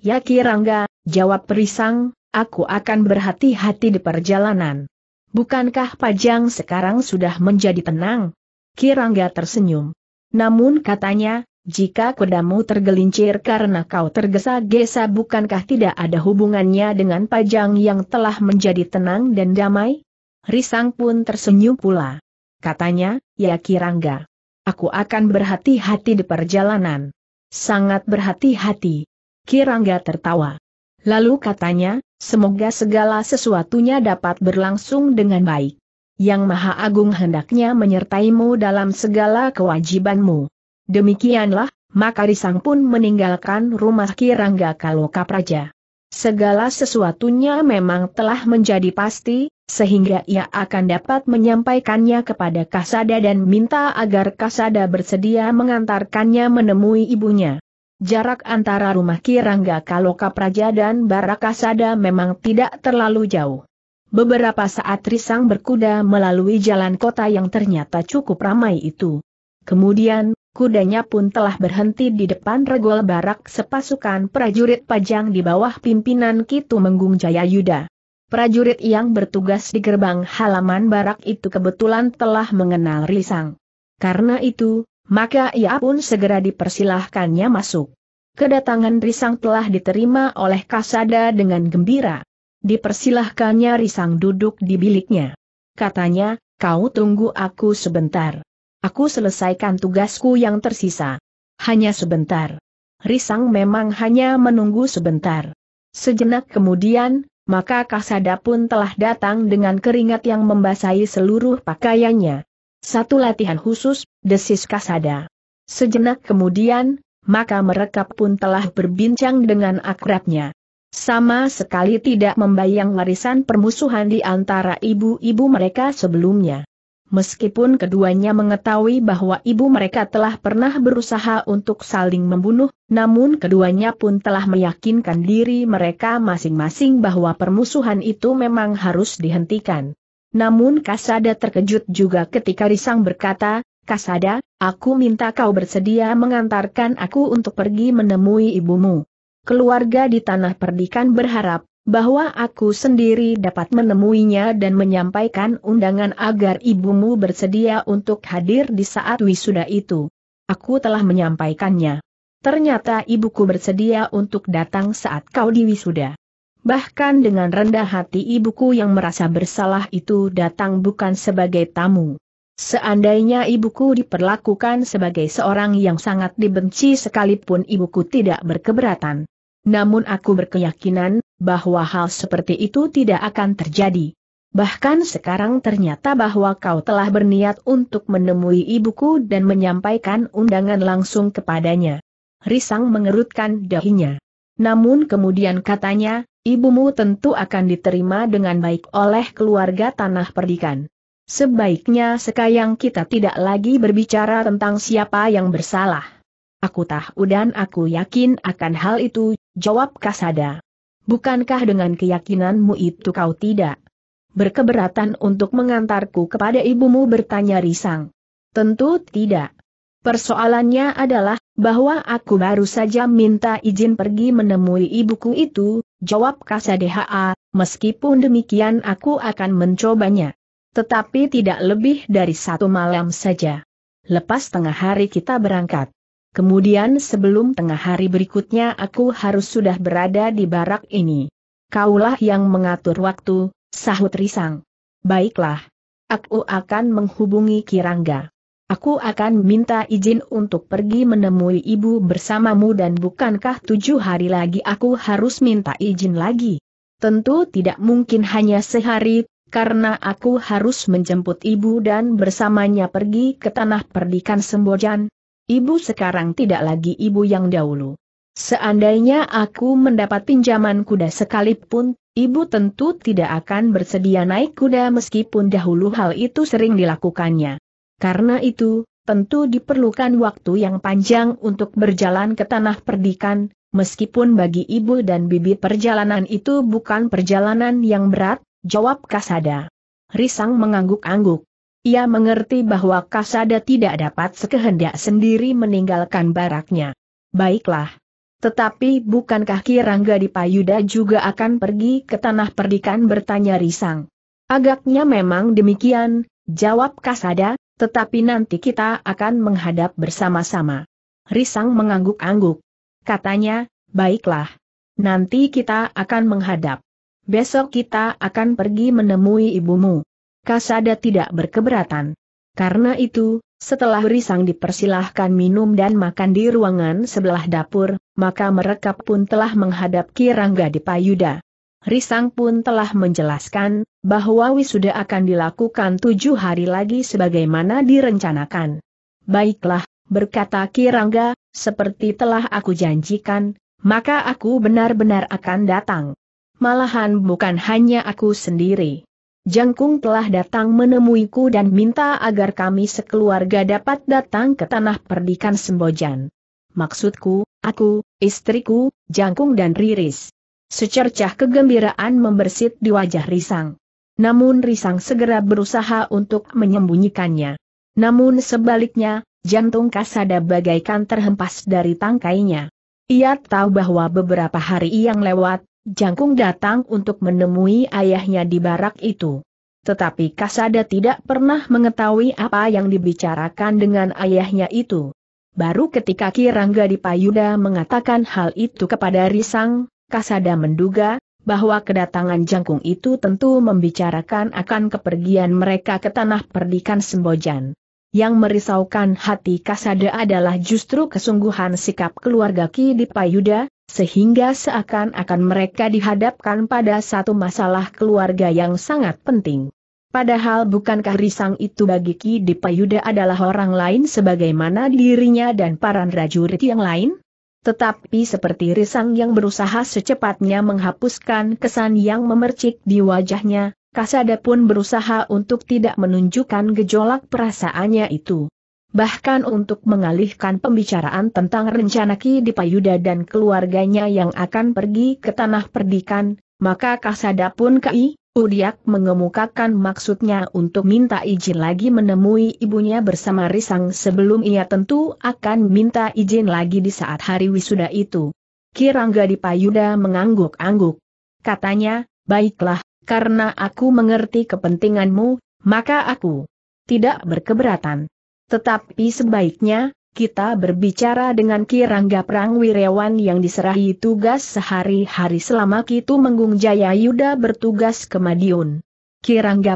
Ya Kirangga, jawab Risang, aku akan berhati-hati di perjalanan. Bukankah Pajang sekarang sudah menjadi tenang? Kirangga tersenyum. Namun katanya, jika kudamu tergelincir karena kau tergesa-gesa bukankah tidak ada hubungannya dengan Pajang yang telah menjadi tenang dan damai? Risang pun tersenyum pula. Katanya, ya Kirangga. Aku akan berhati-hati di perjalanan. Sangat berhati-hati. Kirangga tertawa. Lalu katanya, Semoga segala sesuatunya dapat berlangsung dengan baik. Yang Maha Agung hendaknya menyertaimu dalam segala kewajibanmu. Demikianlah, maka Risang pun meninggalkan rumah Kirangga Kaloka Praja. Segala sesuatunya memang telah menjadi pasti, sehingga ia akan dapat menyampaikannya kepada Kasada dan minta agar Kasada bersedia mengantarkannya menemui ibunya. Jarak antara rumah Kirangga Kaloka Praja dan Barakasada memang tidak terlalu jauh. Beberapa saat Risang berkuda melalui jalan kota yang ternyata cukup ramai itu. Kemudian, kudanya pun telah berhenti di depan regol barak sepasukan prajurit pajang di bawah pimpinan Kitu Menggung Jaya Yuda. Prajurit yang bertugas di gerbang halaman barak itu kebetulan telah mengenal Risang. Karena itu, maka ia pun segera dipersilahkannya masuk. Kedatangan Risang telah diterima oleh Kasada dengan gembira. Dipersilahkannya Risang duduk di biliknya. Katanya, kau tunggu aku sebentar. Aku selesaikan tugasku yang tersisa. Hanya sebentar. Risang memang hanya menunggu sebentar. Sejenak kemudian, maka Kasada pun telah datang dengan keringat yang membasahi seluruh pakaiannya. Satu latihan khusus, desis Kasada. Sejenak kemudian, maka mereka pun telah berbincang dengan akrabnya. Sama sekali tidak membayang warisan permusuhan di antara ibu-ibu mereka sebelumnya. Meskipun keduanya mengetahui bahwa ibu mereka telah pernah berusaha untuk saling membunuh, namun keduanya pun telah meyakinkan diri mereka masing-masing bahwa permusuhan itu memang harus dihentikan. Namun Kasada terkejut juga ketika Risang berkata, Kasada, aku minta kau bersedia mengantarkan aku untuk pergi menemui ibumu. Keluarga di tanah perdikan berharap, bahwa aku sendiri dapat menemuinya dan menyampaikan undangan agar ibumu bersedia untuk hadir di saat wisuda itu. Aku telah menyampaikannya. Ternyata ibuku bersedia untuk datang saat kau di Wisuda. Bahkan dengan rendah hati ibuku yang merasa bersalah itu datang bukan sebagai tamu. Seandainya ibuku diperlakukan sebagai seorang yang sangat dibenci sekalipun ibuku tidak berkeberatan. Namun aku berkeyakinan, bahwa hal seperti itu tidak akan terjadi. Bahkan sekarang ternyata bahwa kau telah berniat untuk menemui ibuku dan menyampaikan undangan langsung kepadanya. Risang mengerutkan dahinya. Namun kemudian katanya, ibumu tentu akan diterima dengan baik oleh keluarga tanah perdikan. Sebaiknya sekayang kita tidak lagi berbicara tentang siapa yang bersalah. Aku tahu dan aku yakin akan hal itu, jawab Kasada. Bukankah dengan keyakinanmu itu kau tidak berkeberatan untuk mengantarku kepada ibumu bertanya Risang? Tentu tidak. Persoalannya adalah bahwa aku baru saja minta izin pergi menemui ibuku itu, jawab Kasadeha, ah, meskipun demikian aku akan mencobanya. Tetapi tidak lebih dari satu malam saja. Lepas tengah hari kita berangkat. Kemudian sebelum tengah hari berikutnya aku harus sudah berada di barak ini. Kaulah yang mengatur waktu, sahut risang. Baiklah. Aku akan menghubungi Kirangga. Aku akan minta izin untuk pergi menemui ibu bersamamu dan bukankah tujuh hari lagi aku harus minta izin lagi? Tentu tidak mungkin hanya sehari, karena aku harus menjemput ibu dan bersamanya pergi ke tanah perdikan Sembojan. Ibu sekarang tidak lagi ibu yang dahulu. Seandainya aku mendapat pinjaman kuda sekalipun, ibu tentu tidak akan bersedia naik kuda meskipun dahulu hal itu sering dilakukannya. Karena itu, tentu diperlukan waktu yang panjang untuk berjalan ke tanah perdikan, meskipun bagi ibu dan bibi perjalanan itu bukan perjalanan yang berat, jawab Kasada. Risang mengangguk-angguk. Ia mengerti bahwa Kasada tidak dapat sekehendak sendiri meninggalkan baraknya. Baiklah. Tetapi bukankah Kirangga di Payuda juga akan pergi ke tanah perdikan bertanya Risang? Agaknya memang demikian, jawab Kasada, tetapi nanti kita akan menghadap bersama-sama. Risang mengangguk-angguk. Katanya, baiklah. Nanti kita akan menghadap. Besok kita akan pergi menemui ibumu. Kasada tidak berkeberatan. Karena itu, setelah Risang dipersilahkan minum dan makan di ruangan sebelah dapur, maka mereka pun telah menghadap Kirangga di Payuda. Risang pun telah menjelaskan, bahwa wisuda akan dilakukan tujuh hari lagi sebagaimana direncanakan. Baiklah, berkata Kirangga, seperti telah aku janjikan, maka aku benar-benar akan datang. Malahan bukan hanya aku sendiri. Jangkung telah datang menemuiku dan minta agar kami sekeluarga dapat datang ke tanah perdikan Sembojan. Maksudku, aku, istriku, Jangkung dan Riris. Secercah kegembiraan membersit di wajah Risang. Namun Risang segera berusaha untuk menyembunyikannya. Namun sebaliknya, jantung Kasada bagaikan terhempas dari tangkainya. Ia tahu bahwa beberapa hari yang lewat, Jangkung datang untuk menemui ayahnya di barak itu. Tetapi Kasada tidak pernah mengetahui apa yang dibicarakan dengan ayahnya itu. Baru ketika Kirangga di Payuda mengatakan hal itu kepada Risang, Kasada menduga, bahwa kedatangan jangkung itu tentu membicarakan akan kepergian mereka ke tanah perdikan Sembojan. Yang merisaukan hati Kasada adalah justru kesungguhan sikap keluarga Ki Dipayuda, sehingga seakan-akan mereka dihadapkan pada satu masalah keluarga yang sangat penting. Padahal bukankah risang itu bagi Ki Dipayuda adalah orang lain sebagaimana dirinya dan para prajurit yang lain? Tetapi seperti risang yang berusaha secepatnya menghapuskan kesan yang memercik di wajahnya, Kasada pun berusaha untuk tidak menunjukkan gejolak perasaannya itu. Bahkan untuk mengalihkan pembicaraan tentang rencana Ki Dipayuda dan keluarganya yang akan pergi ke tanah perdikan, maka Kasada pun KI, Udiak mengemukakan maksudnya untuk minta izin lagi menemui ibunya bersama Risang sebelum ia tentu akan minta izin lagi di saat hari wisuda itu. Kirangga Dipayuda mengangguk-angguk. Katanya, baiklah, karena aku mengerti kepentinganmu, maka aku tidak berkeberatan. Tetapi sebaiknya, kita berbicara dengan Ki Rangga yang diserahi tugas sehari-hari selama Kitu Menggung Jaya Yuda bertugas ke Madiun. Ki Rangga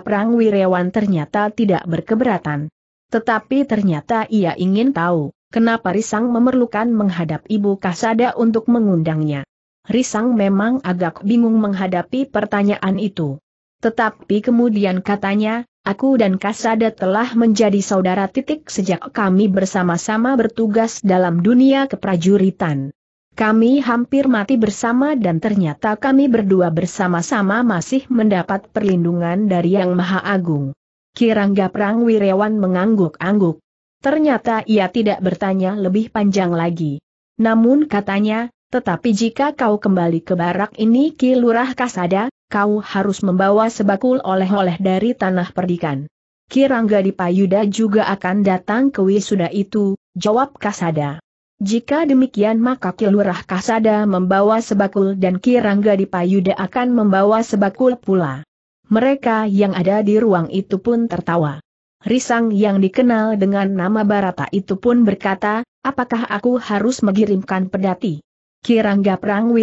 ternyata tidak berkeberatan. Tetapi ternyata ia ingin tahu, kenapa Risang memerlukan menghadap Ibu Kasada untuk mengundangnya. Risang memang agak bingung menghadapi pertanyaan itu. Tetapi kemudian katanya, Aku dan Kasada telah menjadi saudara titik sejak kami bersama-sama bertugas dalam dunia keprajuritan. Kami hampir mati bersama dan ternyata kami berdua bersama-sama masih mendapat perlindungan dari Yang Maha Agung. Kirangga Prang Wirewan mengangguk-angguk. Ternyata ia tidak bertanya lebih panjang lagi. Namun katanya, tetapi jika kau kembali ke barak ini Ki Lurah Kasada, kau harus membawa sebakul oleh-oleh dari tanah perdikan. Kirangga di Payuda juga akan datang ke wisuda itu, jawab Kasada. Jika demikian maka Kilurah Kasada membawa sebakul dan Kirangga di Payuda akan membawa sebakul pula. Mereka yang ada di ruang itu pun tertawa. Risang yang dikenal dengan nama Barata itu pun berkata, apakah aku harus mengirimkan pedati? Kirangga Prang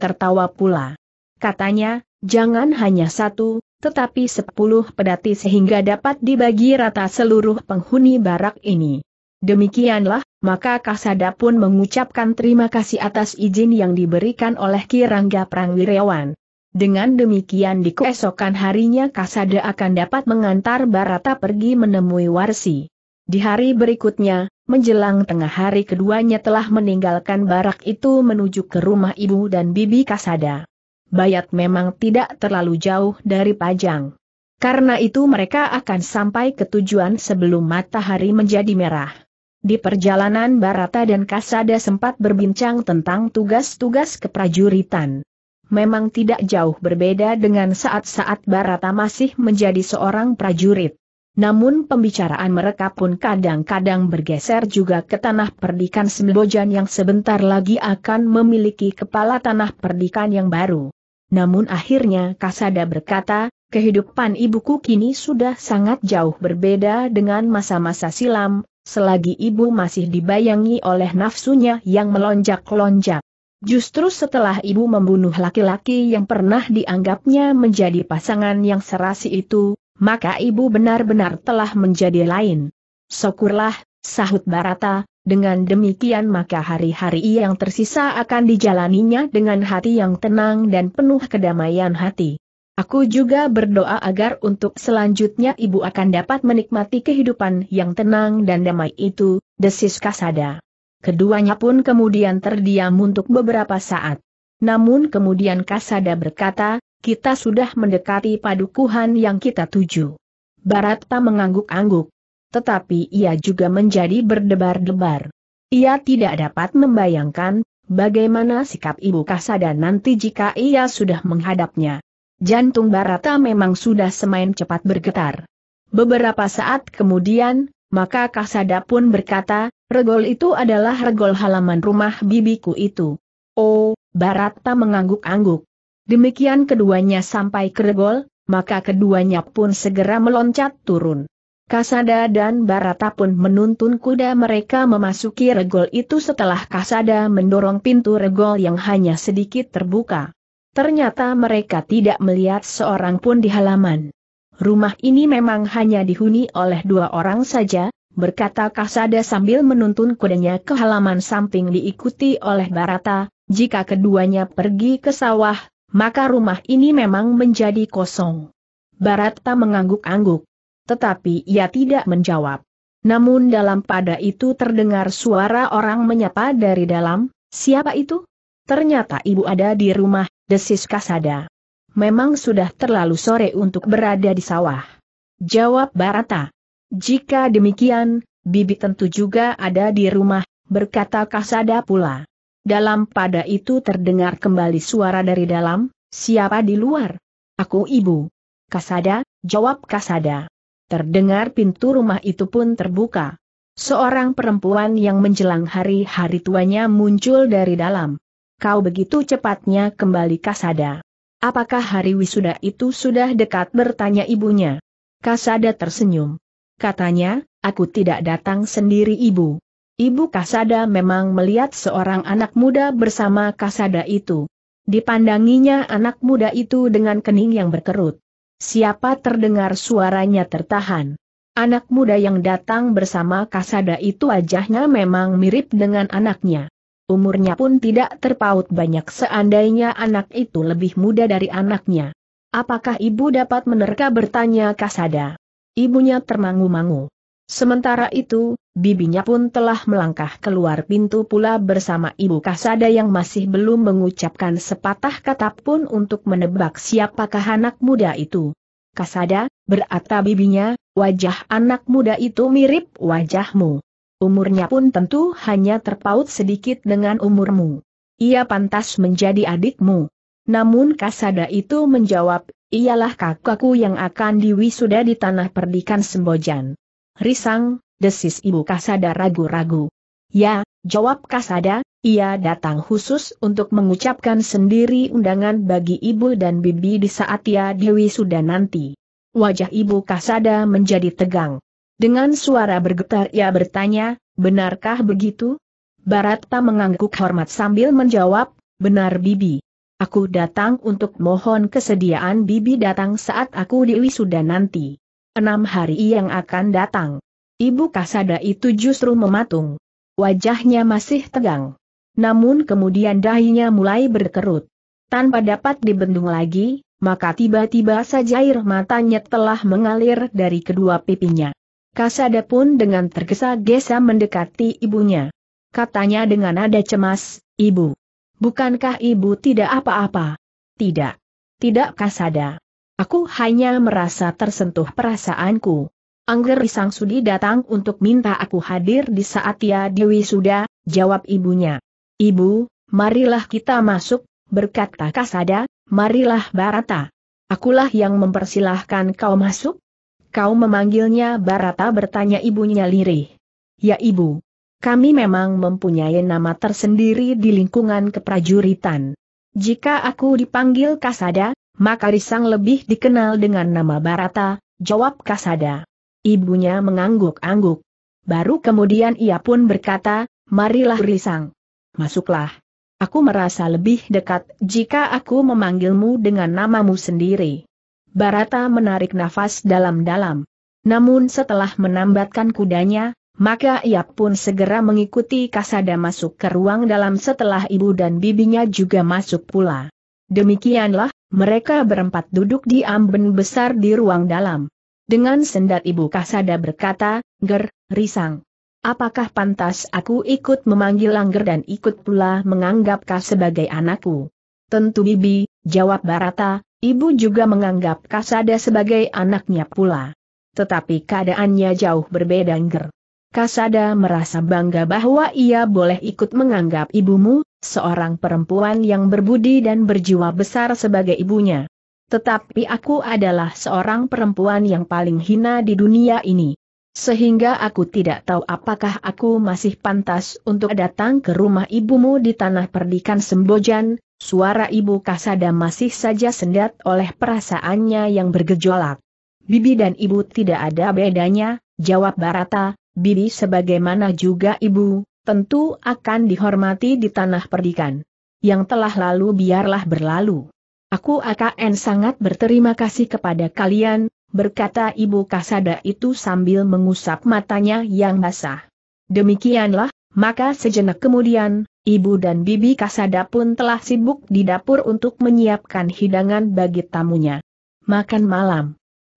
tertawa pula. Katanya, Jangan hanya satu, tetapi sepuluh pedati sehingga dapat dibagi rata seluruh penghuni barak ini. Demikianlah, maka Kasada pun mengucapkan terima kasih atas izin yang diberikan oleh Kirangga Prangwirawan. Dengan demikian di keesokan harinya Kasada akan dapat mengantar Barata pergi menemui Warsi. Di hari berikutnya, menjelang tengah hari keduanya telah meninggalkan barak itu menuju ke rumah ibu dan bibi Kasada. Bayat memang tidak terlalu jauh dari Pajang. Karena itu mereka akan sampai ke tujuan sebelum matahari menjadi merah. Di perjalanan Barata dan Kasada sempat berbincang tentang tugas-tugas keprajuritan. Memang tidak jauh berbeda dengan saat-saat Barata masih menjadi seorang prajurit. Namun pembicaraan mereka pun kadang-kadang bergeser juga ke tanah perdikan Sembojan yang sebentar lagi akan memiliki kepala tanah perdikan yang baru namun akhirnya Kasada berkata, kehidupan ibuku kini sudah sangat jauh berbeda dengan masa-masa silam, selagi ibu masih dibayangi oleh nafsunya yang melonjak-lonjak. Justru setelah ibu membunuh laki-laki yang pernah dianggapnya menjadi pasangan yang serasi itu, maka ibu benar-benar telah menjadi lain. Syukurlah, sahut Barata, dengan demikian maka hari-hari yang tersisa akan dijalaninya dengan hati yang tenang dan penuh kedamaian hati. Aku juga berdoa agar untuk selanjutnya ibu akan dapat menikmati kehidupan yang tenang dan damai itu, desis Kasada. Keduanya pun kemudian terdiam untuk beberapa saat. Namun kemudian Kasada berkata, kita sudah mendekati padukuhan yang kita tuju. Baratta mengangguk-angguk tetapi ia juga menjadi berdebar-debar. Ia tidak dapat membayangkan bagaimana sikap Ibu Kasada nanti jika ia sudah menghadapnya. Jantung Barata memang sudah semain cepat bergetar. Beberapa saat kemudian, maka Kasada pun berkata, regol itu adalah regol halaman rumah bibiku itu. Oh, Barata mengangguk-angguk. Demikian keduanya sampai ke regol, maka keduanya pun segera meloncat turun. Kasada dan Barata pun menuntun kuda mereka memasuki regol itu setelah Kasada mendorong pintu regol yang hanya sedikit terbuka. Ternyata mereka tidak melihat seorang pun di halaman. Rumah ini memang hanya dihuni oleh dua orang saja, berkata Kasada sambil menuntun kudanya ke halaman samping diikuti oleh Barata, jika keduanya pergi ke sawah, maka rumah ini memang menjadi kosong. Barata mengangguk-angguk tetapi ia tidak menjawab. Namun dalam pada itu terdengar suara orang menyapa dari dalam, siapa itu? Ternyata ibu ada di rumah, desis Kasada. Memang sudah terlalu sore untuk berada di sawah. Jawab Barata. Jika demikian, Bibi tentu juga ada di rumah, berkata Kasada pula. Dalam pada itu terdengar kembali suara dari dalam, siapa di luar? Aku ibu. Kasada, jawab Kasada. Terdengar pintu rumah itu pun terbuka. Seorang perempuan yang menjelang hari-hari tuanya muncul dari dalam. Kau begitu cepatnya kembali Kasada. Apakah hari wisuda itu sudah dekat bertanya ibunya? Kasada tersenyum. Katanya, aku tidak datang sendiri ibu. Ibu Kasada memang melihat seorang anak muda bersama Kasada itu. Dipandanginya anak muda itu dengan kening yang berkerut. Siapa terdengar suaranya tertahan. Anak muda yang datang bersama Kasada itu wajahnya memang mirip dengan anaknya. Umurnya pun tidak terpaut banyak seandainya anak itu lebih muda dari anaknya. Apakah ibu dapat menerka bertanya Kasada? Ibunya termangu-mangu. Sementara itu, bibinya pun telah melangkah keluar pintu pula bersama ibu Kasada yang masih belum mengucapkan sepatah kata pun untuk menebak siapakah anak muda itu. Kasada, berata bibinya, wajah anak muda itu mirip wajahmu. Umurnya pun tentu hanya terpaut sedikit dengan umurmu. Ia pantas menjadi adikmu. Namun Kasada itu menjawab, ialah kakakku yang akan diwisuda di tanah perdikan Sembojan. Risang, desis ibu Kasada ragu-ragu. Ya, jawab Kasada, ia datang khusus untuk mengucapkan sendiri undangan bagi ibu dan bibi di saat ia Dewi sudah nanti. Wajah ibu Kasada menjadi tegang. Dengan suara bergetar ia bertanya, benarkah begitu? Baratta mengangguk hormat sambil menjawab, benar bibi. Aku datang untuk mohon kesediaan bibi datang saat aku sudah nanti enam hari yang akan datang. Ibu Kasada itu justru mematung. Wajahnya masih tegang. Namun kemudian dahinya mulai berkerut. Tanpa dapat dibendung lagi, maka tiba-tiba saja air matanya telah mengalir dari kedua pipinya. Kasada pun dengan tergesa-gesa mendekati ibunya. Katanya dengan nada cemas, Ibu. Bukankah ibu tidak apa-apa? Tidak. Tidak Kasada. Aku hanya merasa tersentuh perasaanku. Angger Risang Sudi datang untuk minta aku hadir di saat Ia Dewi sudah. jawab ibunya. Ibu, marilah kita masuk, berkata Kasada, marilah Barata. Akulah yang mempersilahkan kau masuk? Kau memanggilnya Barata bertanya ibunya lirih. Ya ibu, kami memang mempunyai nama tersendiri di lingkungan keprajuritan. Jika aku dipanggil Kasada, maka Risang lebih dikenal dengan nama Barata, jawab Kasada. Ibunya mengangguk-angguk. Baru kemudian ia pun berkata, marilah Risang. Masuklah. Aku merasa lebih dekat jika aku memanggilmu dengan namamu sendiri. Barata menarik nafas dalam-dalam. Namun setelah menambatkan kudanya, maka ia pun segera mengikuti Kasada masuk ke ruang dalam setelah ibu dan bibinya juga masuk pula. Demikianlah mereka berempat duduk di amben besar di ruang dalam. Dengan sendat Ibu Kasada berkata, Ger, Risang. Apakah pantas aku ikut memanggil Angger dan ikut pula menganggap kau sebagai anakku? Tentu Bibi, jawab Barata, Ibu juga menganggap Kasada sebagai anaknya pula. Tetapi keadaannya jauh berbeda Ger. Kasada merasa bangga bahwa ia boleh ikut menganggap ibumu, seorang perempuan yang berbudi dan berjiwa besar sebagai ibunya. Tetapi aku adalah seorang perempuan yang paling hina di dunia ini. Sehingga aku tidak tahu apakah aku masih pantas untuk datang ke rumah ibumu di tanah perdikan Sembojan, suara ibu Kasada masih saja sendat oleh perasaannya yang bergejolak. Bibi dan ibu tidak ada bedanya, jawab Barata, Bibi sebagaimana juga ibu, tentu akan dihormati di tanah perdikan. Yang telah lalu biarlah berlalu. Aku akan sangat berterima kasih kepada kalian, berkata Ibu Kasada itu sambil mengusap matanya yang basah. Demikianlah, maka sejenak kemudian, Ibu dan Bibi Kasada pun telah sibuk di dapur untuk menyiapkan hidangan bagi tamunya. Makan malam.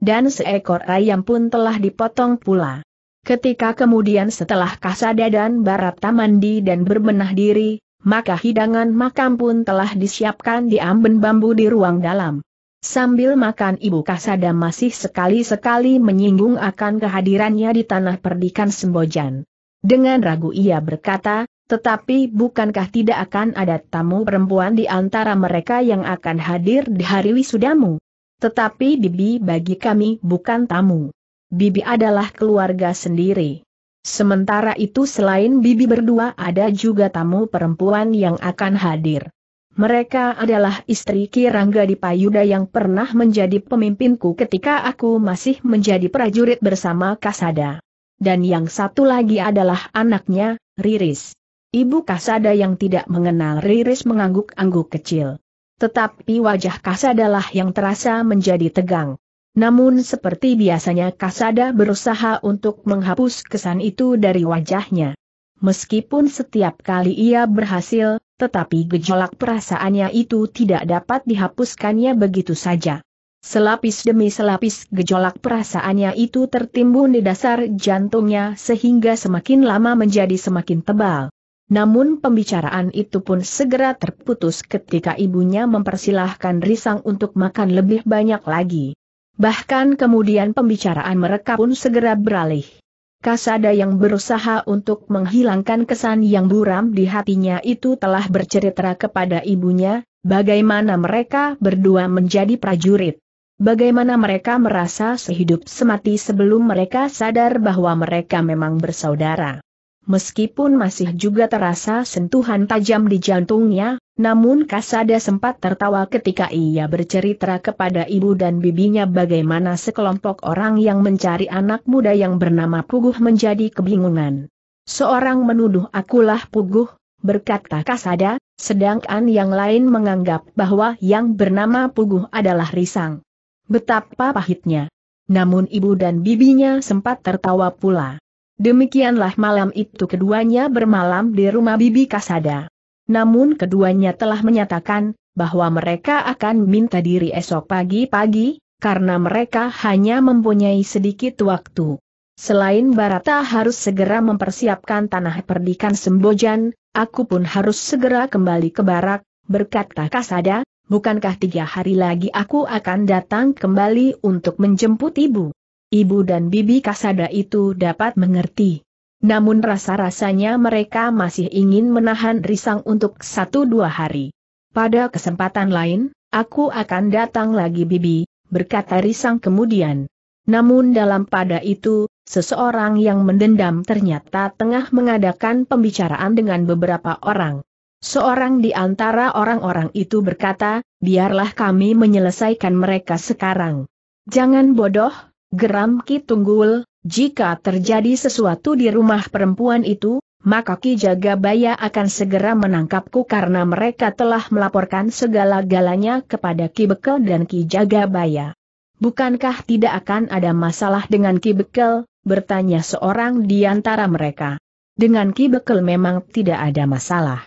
Dan seekor ayam pun telah dipotong pula. Ketika kemudian setelah kasada dan barata mandi dan berbenah diri, maka hidangan makan pun telah disiapkan di amben bambu di ruang dalam. Sambil makan Ibu Kasada masih sekali-sekali menyinggung akan kehadirannya di tanah perdikan Sembojan. Dengan ragu ia berkata, tetapi bukankah tidak akan ada tamu perempuan di antara mereka yang akan hadir di hari wisudamu? Tetapi Bibi bagi kami bukan tamu. Bibi adalah keluarga sendiri. Sementara itu selain Bibi berdua ada juga tamu perempuan yang akan hadir. Mereka adalah istri Kirangga Rangga Dipayuda yang pernah menjadi pemimpinku ketika aku masih menjadi prajurit bersama Kasada. Dan yang satu lagi adalah anaknya, Riris. Ibu Kasada yang tidak mengenal Riris mengangguk-angguk kecil. Tetapi wajah Kasadalah yang terasa menjadi tegang. Namun seperti biasanya Kasada berusaha untuk menghapus kesan itu dari wajahnya. Meskipun setiap kali ia berhasil, tetapi gejolak perasaannya itu tidak dapat dihapuskannya begitu saja. Selapis demi selapis gejolak perasaannya itu tertimbun di dasar jantungnya sehingga semakin lama menjadi semakin tebal. Namun pembicaraan itu pun segera terputus ketika ibunya mempersilahkan Risang untuk makan lebih banyak lagi. Bahkan kemudian pembicaraan mereka pun segera beralih. Kasada yang berusaha untuk menghilangkan kesan yang buram di hatinya itu telah bercerita kepada ibunya, bagaimana mereka berdua menjadi prajurit. Bagaimana mereka merasa sehidup semati sebelum mereka sadar bahwa mereka memang bersaudara. Meskipun masih juga terasa sentuhan tajam di jantungnya, namun Kasada sempat tertawa ketika ia bercerita kepada ibu dan bibinya bagaimana sekelompok orang yang mencari anak muda yang bernama Puguh menjadi kebingungan. Seorang menuduh akulah Puguh, berkata Kasada, sedangkan yang lain menganggap bahwa yang bernama Puguh adalah Risang. Betapa pahitnya. Namun ibu dan bibinya sempat tertawa pula. Demikianlah malam itu keduanya bermalam di rumah Bibi Kasada. Namun keduanya telah menyatakan, bahwa mereka akan minta diri esok pagi-pagi, karena mereka hanya mempunyai sedikit waktu. Selain Barata harus segera mempersiapkan tanah perdikan Sembojan, aku pun harus segera kembali ke barak, berkata Kasada, bukankah tiga hari lagi aku akan datang kembali untuk menjemput ibu? ibu dan bibi kasada itu dapat mengerti. Namun rasa-rasanya mereka masih ingin menahan risang untuk satu dua hari. Pada kesempatan lain, aku akan datang lagi bibi, berkata risang kemudian. Namun dalam pada itu, seseorang yang mendendam ternyata tengah mengadakan pembicaraan dengan beberapa orang. Seorang di antara orang-orang itu berkata, biarlah kami menyelesaikan mereka sekarang. Jangan bodoh, Geram Ki Tunggul, jika terjadi sesuatu di rumah perempuan itu, maka Ki Jagabaya akan segera menangkapku karena mereka telah melaporkan segala-galanya kepada Ki Bekel dan Ki Jagabaya. Bukankah tidak akan ada masalah dengan Ki Bekel, bertanya seorang di antara mereka. Dengan Ki Bekel memang tidak ada masalah.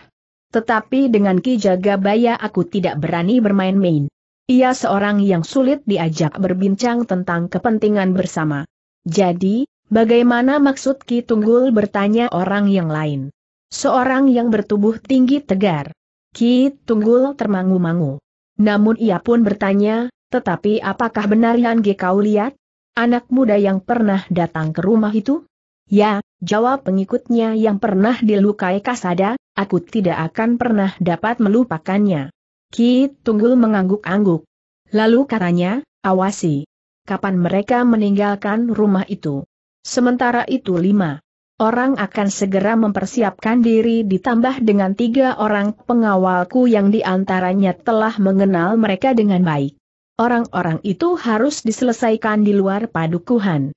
Tetapi dengan Ki Jagabaya aku tidak berani bermain-main. Ia seorang yang sulit diajak berbincang tentang kepentingan bersama. Jadi, bagaimana maksud Ki Tunggul bertanya orang yang lain? Seorang yang bertubuh tinggi tegar. Ki Tunggul termangu-mangu. Namun ia pun bertanya, tetapi apakah benar yang kau lihat? Anak muda yang pernah datang ke rumah itu? Ya, jawab pengikutnya yang pernah dilukai Kasada, aku tidak akan pernah dapat melupakannya. Ki Tunggul mengangguk-angguk. Lalu katanya, awasi. Kapan mereka meninggalkan rumah itu? Sementara itu lima. Orang akan segera mempersiapkan diri ditambah dengan tiga orang pengawalku yang diantaranya telah mengenal mereka dengan baik. Orang-orang itu harus diselesaikan di luar padukuhan.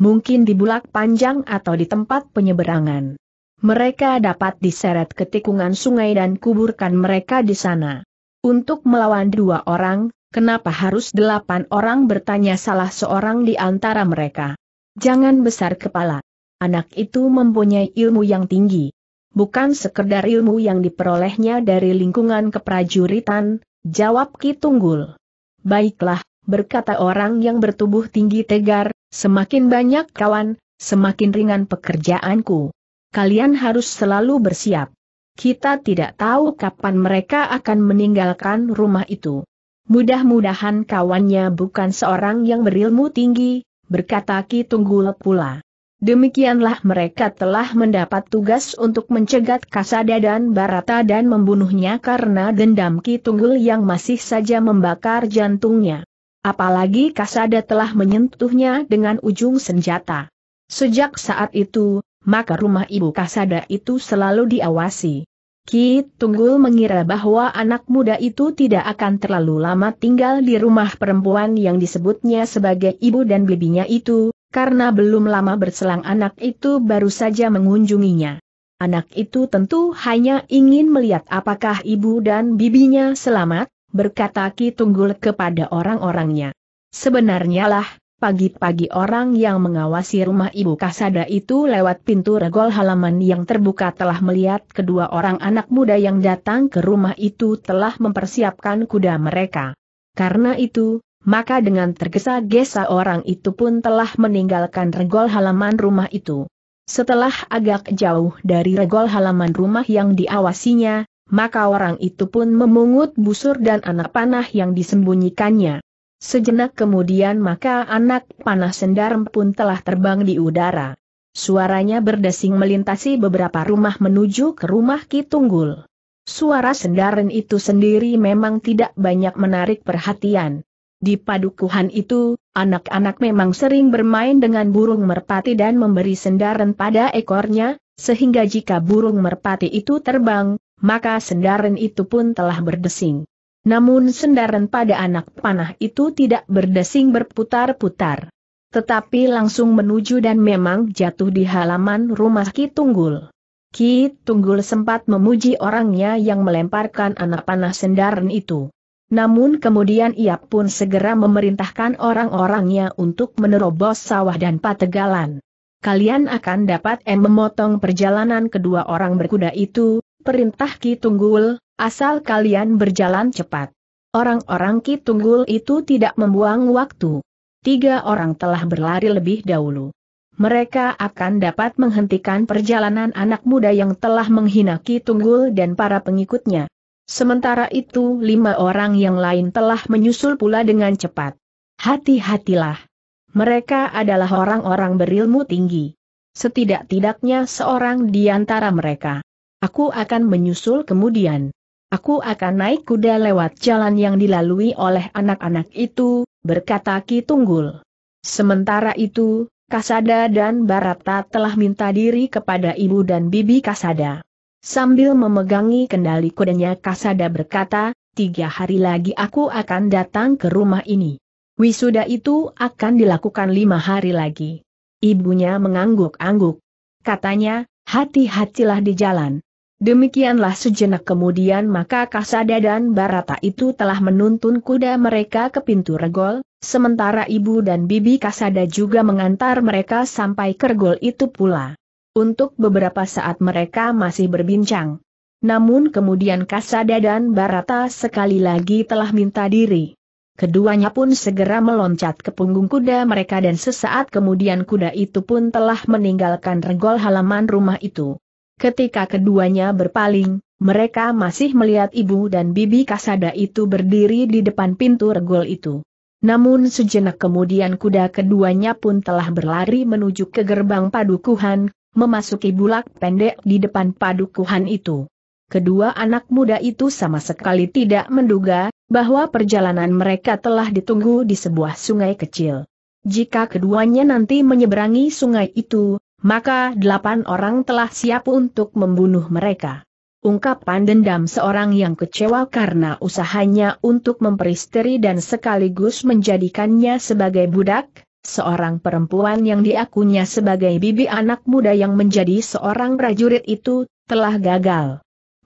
Mungkin di bulak panjang atau di tempat penyeberangan. Mereka dapat diseret ke tikungan sungai dan kuburkan mereka di sana. Untuk melawan dua orang, kenapa harus delapan orang bertanya salah seorang di antara mereka. Jangan besar kepala. Anak itu mempunyai ilmu yang tinggi. Bukan sekedar ilmu yang diperolehnya dari lingkungan keprajuritan, jawab Ki Tunggul. Baiklah, berkata orang yang bertubuh tinggi tegar, semakin banyak kawan, semakin ringan pekerjaanku. Kalian harus selalu bersiap. Kita tidak tahu kapan mereka akan meninggalkan rumah itu. Mudah-mudahan kawannya bukan seorang yang berilmu tinggi, berkata Ki Tunggul pula. Demikianlah mereka telah mendapat tugas untuk mencegat Kasada dan Barata dan membunuhnya karena dendam Ki Tunggul yang masih saja membakar jantungnya. Apalagi Kasada telah menyentuhnya dengan ujung senjata. Sejak saat itu, maka rumah ibu Kasada itu selalu diawasi. Ki Tunggul mengira bahwa anak muda itu tidak akan terlalu lama tinggal di rumah perempuan yang disebutnya sebagai ibu dan bibinya itu, karena belum lama berselang anak itu baru saja mengunjunginya. Anak itu tentu hanya ingin melihat apakah ibu dan bibinya selamat, berkata Ki Tunggul kepada orang-orangnya. Sebenarnya lah, Pagi-pagi orang yang mengawasi rumah ibu Kasada itu lewat pintu regol halaman yang terbuka telah melihat kedua orang anak muda yang datang ke rumah itu telah mempersiapkan kuda mereka. Karena itu, maka dengan tergesa-gesa orang itu pun telah meninggalkan regol halaman rumah itu. Setelah agak jauh dari regol halaman rumah yang diawasinya, maka orang itu pun memungut busur dan anak panah yang disembunyikannya. Sejenak kemudian maka anak panah sendarm pun telah terbang di udara. Suaranya berdesing melintasi beberapa rumah menuju ke rumah Ki Tunggul. Suara sendaran itu sendiri memang tidak banyak menarik perhatian. Di padukuhan itu, anak-anak memang sering bermain dengan burung merpati dan memberi sendaran pada ekornya, sehingga jika burung merpati itu terbang, maka sendaran itu pun telah berdesing. Namun sendaran pada anak panah itu tidak berdesing berputar-putar. Tetapi langsung menuju dan memang jatuh di halaman rumah Ki Tunggul. Ki Tunggul sempat memuji orangnya yang melemparkan anak panah sendaran itu. Namun kemudian ia pun segera memerintahkan orang-orangnya untuk menerobos sawah dan pategalan. Kalian akan dapat memotong perjalanan kedua orang berkuda itu, Perintah Ki Tunggul, asal kalian berjalan cepat. Orang-orang Ki Tunggul itu tidak membuang waktu. Tiga orang telah berlari lebih dahulu. Mereka akan dapat menghentikan perjalanan anak muda yang telah menghina Ki Tunggul dan para pengikutnya. Sementara itu lima orang yang lain telah menyusul pula dengan cepat. Hati-hatilah. Mereka adalah orang-orang berilmu tinggi. Setidak-tidaknya seorang di antara mereka. Aku akan menyusul kemudian. Aku akan naik kuda lewat jalan yang dilalui oleh anak-anak itu, berkata Ki Tunggul. Sementara itu, Kasada dan Barata telah minta diri kepada ibu dan bibi Kasada. Sambil memegangi kendali kudanya Kasada berkata, tiga hari lagi aku akan datang ke rumah ini. Wisuda itu akan dilakukan lima hari lagi. Ibunya mengangguk-angguk. Katanya, Hati-hatilah di jalan. Demikianlah sejenak kemudian maka Kasada dan Barata itu telah menuntun kuda mereka ke pintu regol, sementara ibu dan bibi Kasada juga mengantar mereka sampai ke regol itu pula. Untuk beberapa saat mereka masih berbincang. Namun kemudian Kasada dan Barata sekali lagi telah minta diri. Keduanya pun segera meloncat ke punggung kuda mereka dan sesaat kemudian kuda itu pun telah meninggalkan regol halaman rumah itu. Ketika keduanya berpaling, mereka masih melihat ibu dan bibi kasada itu berdiri di depan pintu regol itu. Namun sejenak kemudian kuda keduanya pun telah berlari menuju ke gerbang padukuhan, memasuki bulak pendek di depan padukuhan itu. Kedua anak muda itu sama sekali tidak menduga bahwa perjalanan mereka telah ditunggu di sebuah sungai kecil. Jika keduanya nanti menyeberangi sungai itu, maka delapan orang telah siap untuk membunuh mereka. Ungkapan dendam seorang yang kecewa karena usahanya untuk memperisteri dan sekaligus menjadikannya sebagai budak, seorang perempuan yang diakunya sebagai bibi anak muda yang menjadi seorang prajurit itu, telah gagal.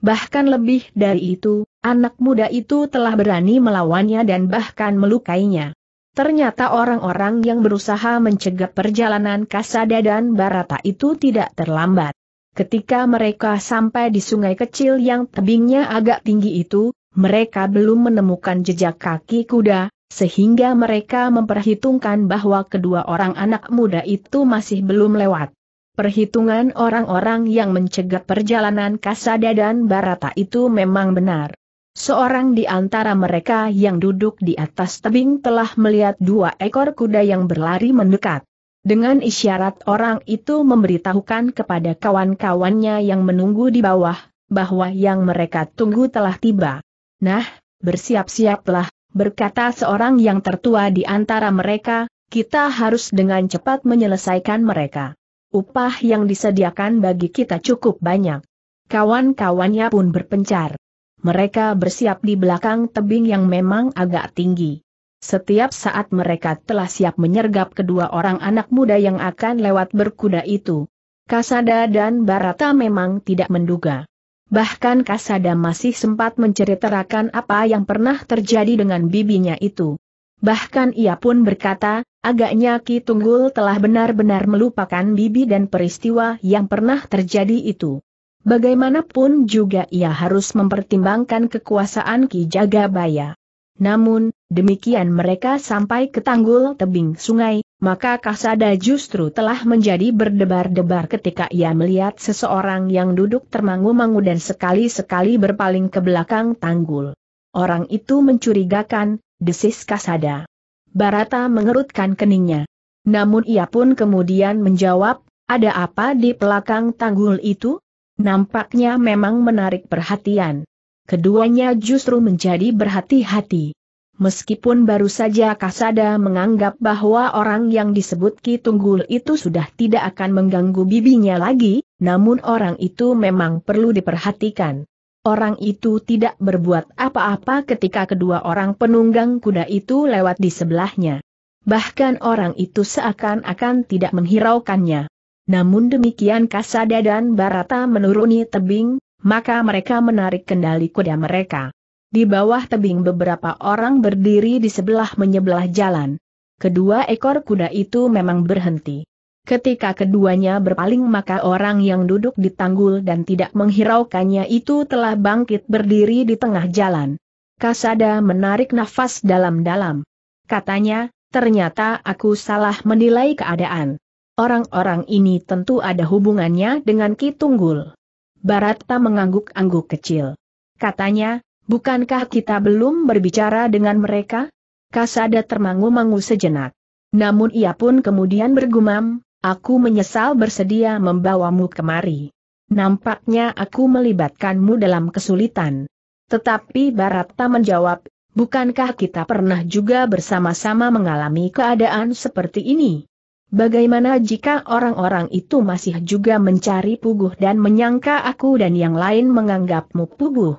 Bahkan lebih dari itu, Anak muda itu telah berani melawannya dan bahkan melukainya. Ternyata orang-orang yang berusaha mencegah perjalanan Kasada dan Barata itu tidak terlambat. Ketika mereka sampai di sungai kecil yang tebingnya agak tinggi itu, mereka belum menemukan jejak kaki kuda, sehingga mereka memperhitungkan bahwa kedua orang anak muda itu masih belum lewat. Perhitungan orang-orang yang mencegah perjalanan Kasada dan Barata itu memang benar. Seorang di antara mereka yang duduk di atas tebing telah melihat dua ekor kuda yang berlari mendekat. Dengan isyarat orang itu memberitahukan kepada kawan-kawannya yang menunggu di bawah, bahwa yang mereka tunggu telah tiba. Nah, bersiap-siaplah, berkata seorang yang tertua di antara mereka, kita harus dengan cepat menyelesaikan mereka. Upah yang disediakan bagi kita cukup banyak. Kawan-kawannya pun berpencar mereka bersiap di belakang tebing yang memang agak tinggi. Setiap saat mereka telah siap menyergap kedua orang anak muda yang akan lewat berkuda itu. Kasada dan Barata memang tidak menduga. Bahkan Kasada masih sempat menceritakan apa yang pernah terjadi dengan bibinya itu. Bahkan ia pun berkata, agaknya Ki Tunggul telah benar-benar melupakan bibi dan peristiwa yang pernah terjadi itu. Bagaimanapun juga ia harus mempertimbangkan kekuasaan Ki Jagabaya. Namun, demikian mereka sampai ke tanggul tebing sungai, maka Kasada justru telah menjadi berdebar-debar ketika ia melihat seseorang yang duduk termangu-mangu dan sekali-sekali berpaling ke belakang tanggul. Orang itu mencurigakan, desis Kasada. Barata mengerutkan keningnya. Namun ia pun kemudian menjawab, ada apa di belakang tanggul itu? Nampaknya memang menarik perhatian. Keduanya justru menjadi berhati-hati. Meskipun baru saja Kasada menganggap bahwa orang yang disebut Ki Tunggul itu sudah tidak akan mengganggu bibinya lagi, namun orang itu memang perlu diperhatikan. Orang itu tidak berbuat apa-apa ketika kedua orang penunggang kuda itu lewat di sebelahnya. Bahkan orang itu seakan-akan tidak menghiraukannya. Namun demikian Kasada dan Barata menuruni tebing, maka mereka menarik kendali kuda mereka. Di bawah tebing beberapa orang berdiri di sebelah menyebelah jalan. Kedua ekor kuda itu memang berhenti. Ketika keduanya berpaling maka orang yang duduk di tanggul dan tidak menghiraukannya itu telah bangkit berdiri di tengah jalan. Kasada menarik nafas dalam-dalam. Katanya, ternyata aku salah menilai keadaan. Orang-orang ini tentu ada hubungannya dengan Ki Tunggul. Barata mengangguk-angguk kecil. Katanya, bukankah kita belum berbicara dengan mereka? Kasada termangu-mangu sejenak. Namun ia pun kemudian bergumam, aku menyesal bersedia membawamu kemari. Nampaknya aku melibatkanmu dalam kesulitan. Tetapi Barata menjawab, bukankah kita pernah juga bersama-sama mengalami keadaan seperti ini? Bagaimana jika orang-orang itu masih juga mencari puguh dan menyangka aku dan yang lain menganggapmu puguh?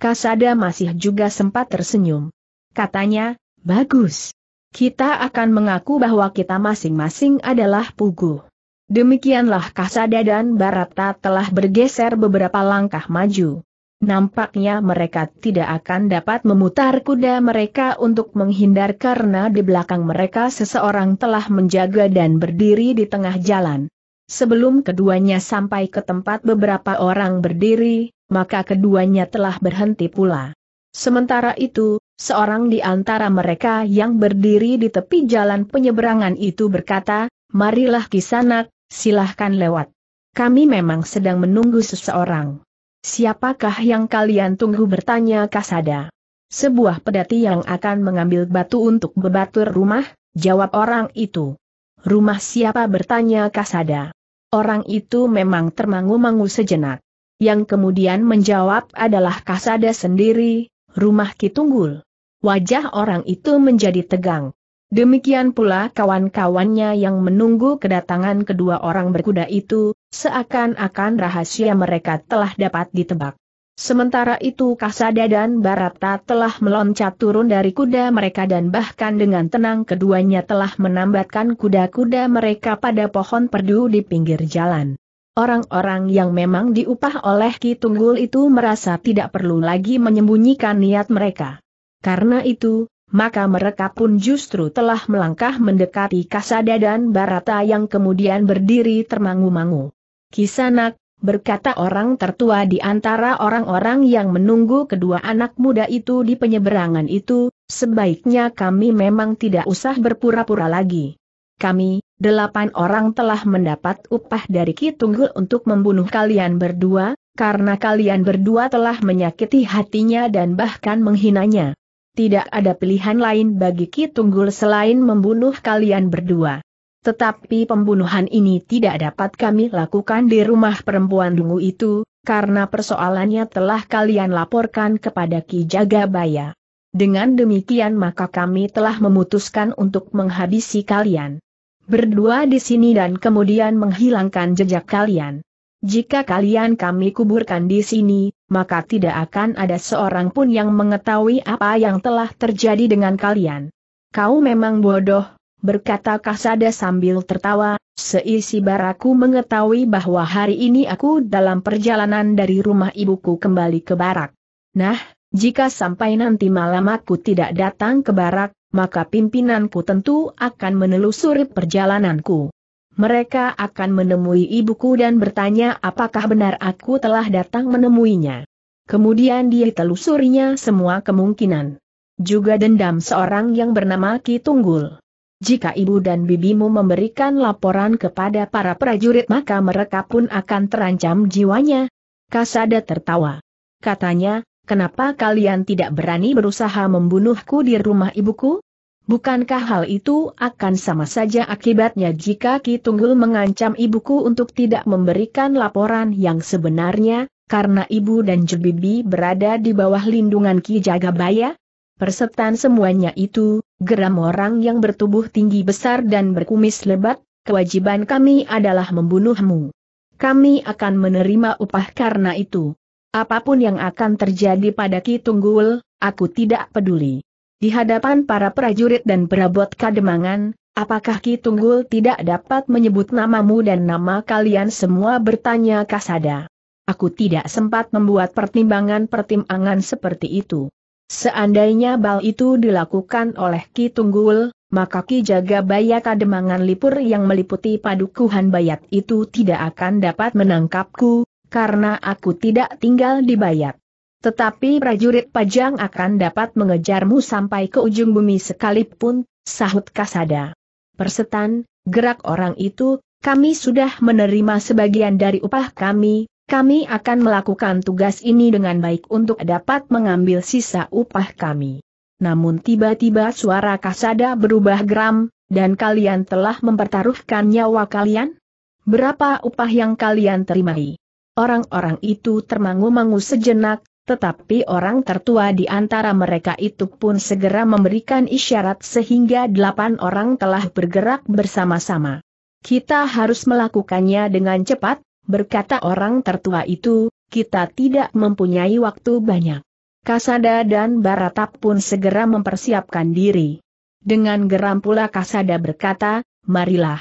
Kasada masih juga sempat tersenyum. Katanya, bagus. Kita akan mengaku bahwa kita masing-masing adalah puguh. Demikianlah Kasada dan Barata telah bergeser beberapa langkah maju. Nampaknya mereka tidak akan dapat memutar kuda mereka untuk menghindar karena di belakang mereka seseorang telah menjaga dan berdiri di tengah jalan. Sebelum keduanya sampai ke tempat beberapa orang berdiri, maka keduanya telah berhenti pula. Sementara itu, seorang di antara mereka yang berdiri di tepi jalan penyeberangan itu berkata, Marilah kisanak, silahkan lewat. Kami memang sedang menunggu seseorang. Siapakah yang kalian tunggu bertanya Kasada? Sebuah pedati yang akan mengambil batu untuk bebatur rumah, jawab orang itu. Rumah siapa bertanya Kasada? Orang itu memang termangu-mangu sejenak. Yang kemudian menjawab adalah Kasada sendiri, rumah Kitunggul. Wajah orang itu menjadi tegang. Demikian pula kawan-kawannya yang menunggu kedatangan kedua orang berkuda itu, Seakan-akan rahasia mereka telah dapat ditebak. Sementara itu Kasada dan Barata telah meloncat turun dari kuda mereka dan bahkan dengan tenang keduanya telah menambatkan kuda-kuda mereka pada pohon perdu di pinggir jalan. Orang-orang yang memang diupah oleh Ki Tunggul itu merasa tidak perlu lagi menyembunyikan niat mereka. Karena itu, maka mereka pun justru telah melangkah mendekati Kasada dan Barata yang kemudian berdiri termangu-mangu. Kisanak, berkata orang tertua di antara orang-orang yang menunggu kedua anak muda itu di penyeberangan itu, sebaiknya kami memang tidak usah berpura-pura lagi. Kami, delapan orang telah mendapat upah dari Ki untuk membunuh kalian berdua, karena kalian berdua telah menyakiti hatinya dan bahkan menghinanya. Tidak ada pilihan lain bagi Ki selain membunuh kalian berdua. Tetapi pembunuhan ini tidak dapat kami lakukan di rumah perempuan dungu itu, karena persoalannya telah kalian laporkan kepada Ki Jagabaya. Dengan demikian maka kami telah memutuskan untuk menghabisi kalian. Berdua di sini dan kemudian menghilangkan jejak kalian. Jika kalian kami kuburkan di sini, maka tidak akan ada seorang pun yang mengetahui apa yang telah terjadi dengan kalian. Kau memang bodoh, berkata Kasada sambil tertawa, seisi baraku mengetahui bahwa hari ini aku dalam perjalanan dari rumah ibuku kembali ke barak. Nah, jika sampai nanti malam aku tidak datang ke barak, maka pimpinanku tentu akan menelusuri perjalananku. Mereka akan menemui ibuku dan bertanya apakah benar aku telah datang menemuinya. Kemudian dia telusurinya semua kemungkinan. Juga dendam seorang yang bernama Ki Tunggul. Jika ibu dan bibimu memberikan laporan kepada para prajurit maka mereka pun akan terancam jiwanya. Kasada tertawa. Katanya, kenapa kalian tidak berani berusaha membunuhku di rumah ibuku? Bukankah hal itu akan sama saja akibatnya jika Ki Tunggul mengancam ibuku untuk tidak memberikan laporan yang sebenarnya, karena ibu dan Jubibi berada di bawah lindungan Ki Jagabaya? Persetan semuanya itu, geram orang yang bertubuh tinggi besar dan berkumis lebat, kewajiban kami adalah membunuhmu. Kami akan menerima upah karena itu. Apapun yang akan terjadi pada Ki Tunggul, aku tidak peduli. Di hadapan para prajurit dan perabot kademangan, apakah Ki Tunggul tidak dapat menyebut namamu dan nama kalian semua bertanya Kasada. Aku tidak sempat membuat pertimbangan-pertimbangan seperti itu. Seandainya bal itu dilakukan oleh Ki Tunggul, maka Ki Jaga Bayaka Demangan Lipur yang meliputi padukuhan bayat itu tidak akan dapat menangkapku, karena aku tidak tinggal di bayat. Tetapi prajurit pajang akan dapat mengejarmu sampai ke ujung bumi sekalipun, sahut Kasada. Persetan, gerak orang itu, kami sudah menerima sebagian dari upah kami, kami akan melakukan tugas ini dengan baik untuk dapat mengambil sisa upah kami. Namun tiba-tiba suara Kasada berubah geram, dan kalian telah mempertaruhkan nyawa kalian? Berapa upah yang kalian terimai? Orang-orang itu termangu-mangu sejenak, tetapi orang tertua di antara mereka itu pun segera memberikan isyarat sehingga delapan orang telah bergerak bersama-sama. Kita harus melakukannya dengan cepat, berkata orang tertua itu, kita tidak mempunyai waktu banyak. Kasada dan Baratap pun segera mempersiapkan diri. Dengan geram pula Kasada berkata, marilah.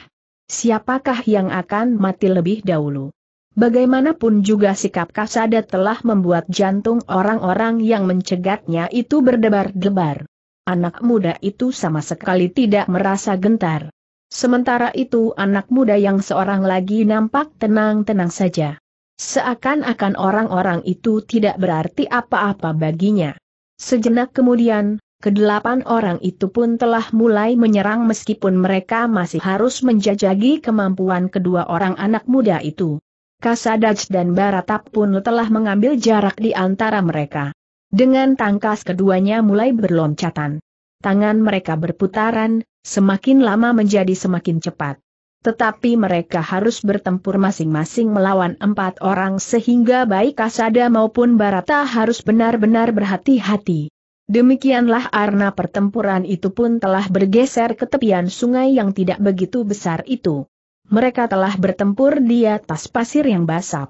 Siapakah yang akan mati lebih dahulu? Bagaimanapun juga sikap Kasada telah membuat jantung orang-orang yang mencegatnya itu berdebar-debar. Anak muda itu sama sekali tidak merasa gentar. Sementara itu anak muda yang seorang lagi nampak tenang-tenang saja. Seakan-akan orang-orang itu tidak berarti apa-apa baginya. Sejenak kemudian, kedelapan orang itu pun telah mulai menyerang meskipun mereka masih harus menjajagi kemampuan kedua orang anak muda itu. Kasadaj dan Baratap pun telah mengambil jarak di antara mereka. Dengan tangkas keduanya mulai berloncatan. Tangan mereka berputaran, semakin lama menjadi semakin cepat. Tetapi mereka harus bertempur masing-masing melawan empat orang sehingga baik Kasada maupun Barata harus benar-benar berhati-hati. Demikianlah arna pertempuran itu pun telah bergeser ke tepian sungai yang tidak begitu besar itu. Mereka telah bertempur di atas pasir yang basah.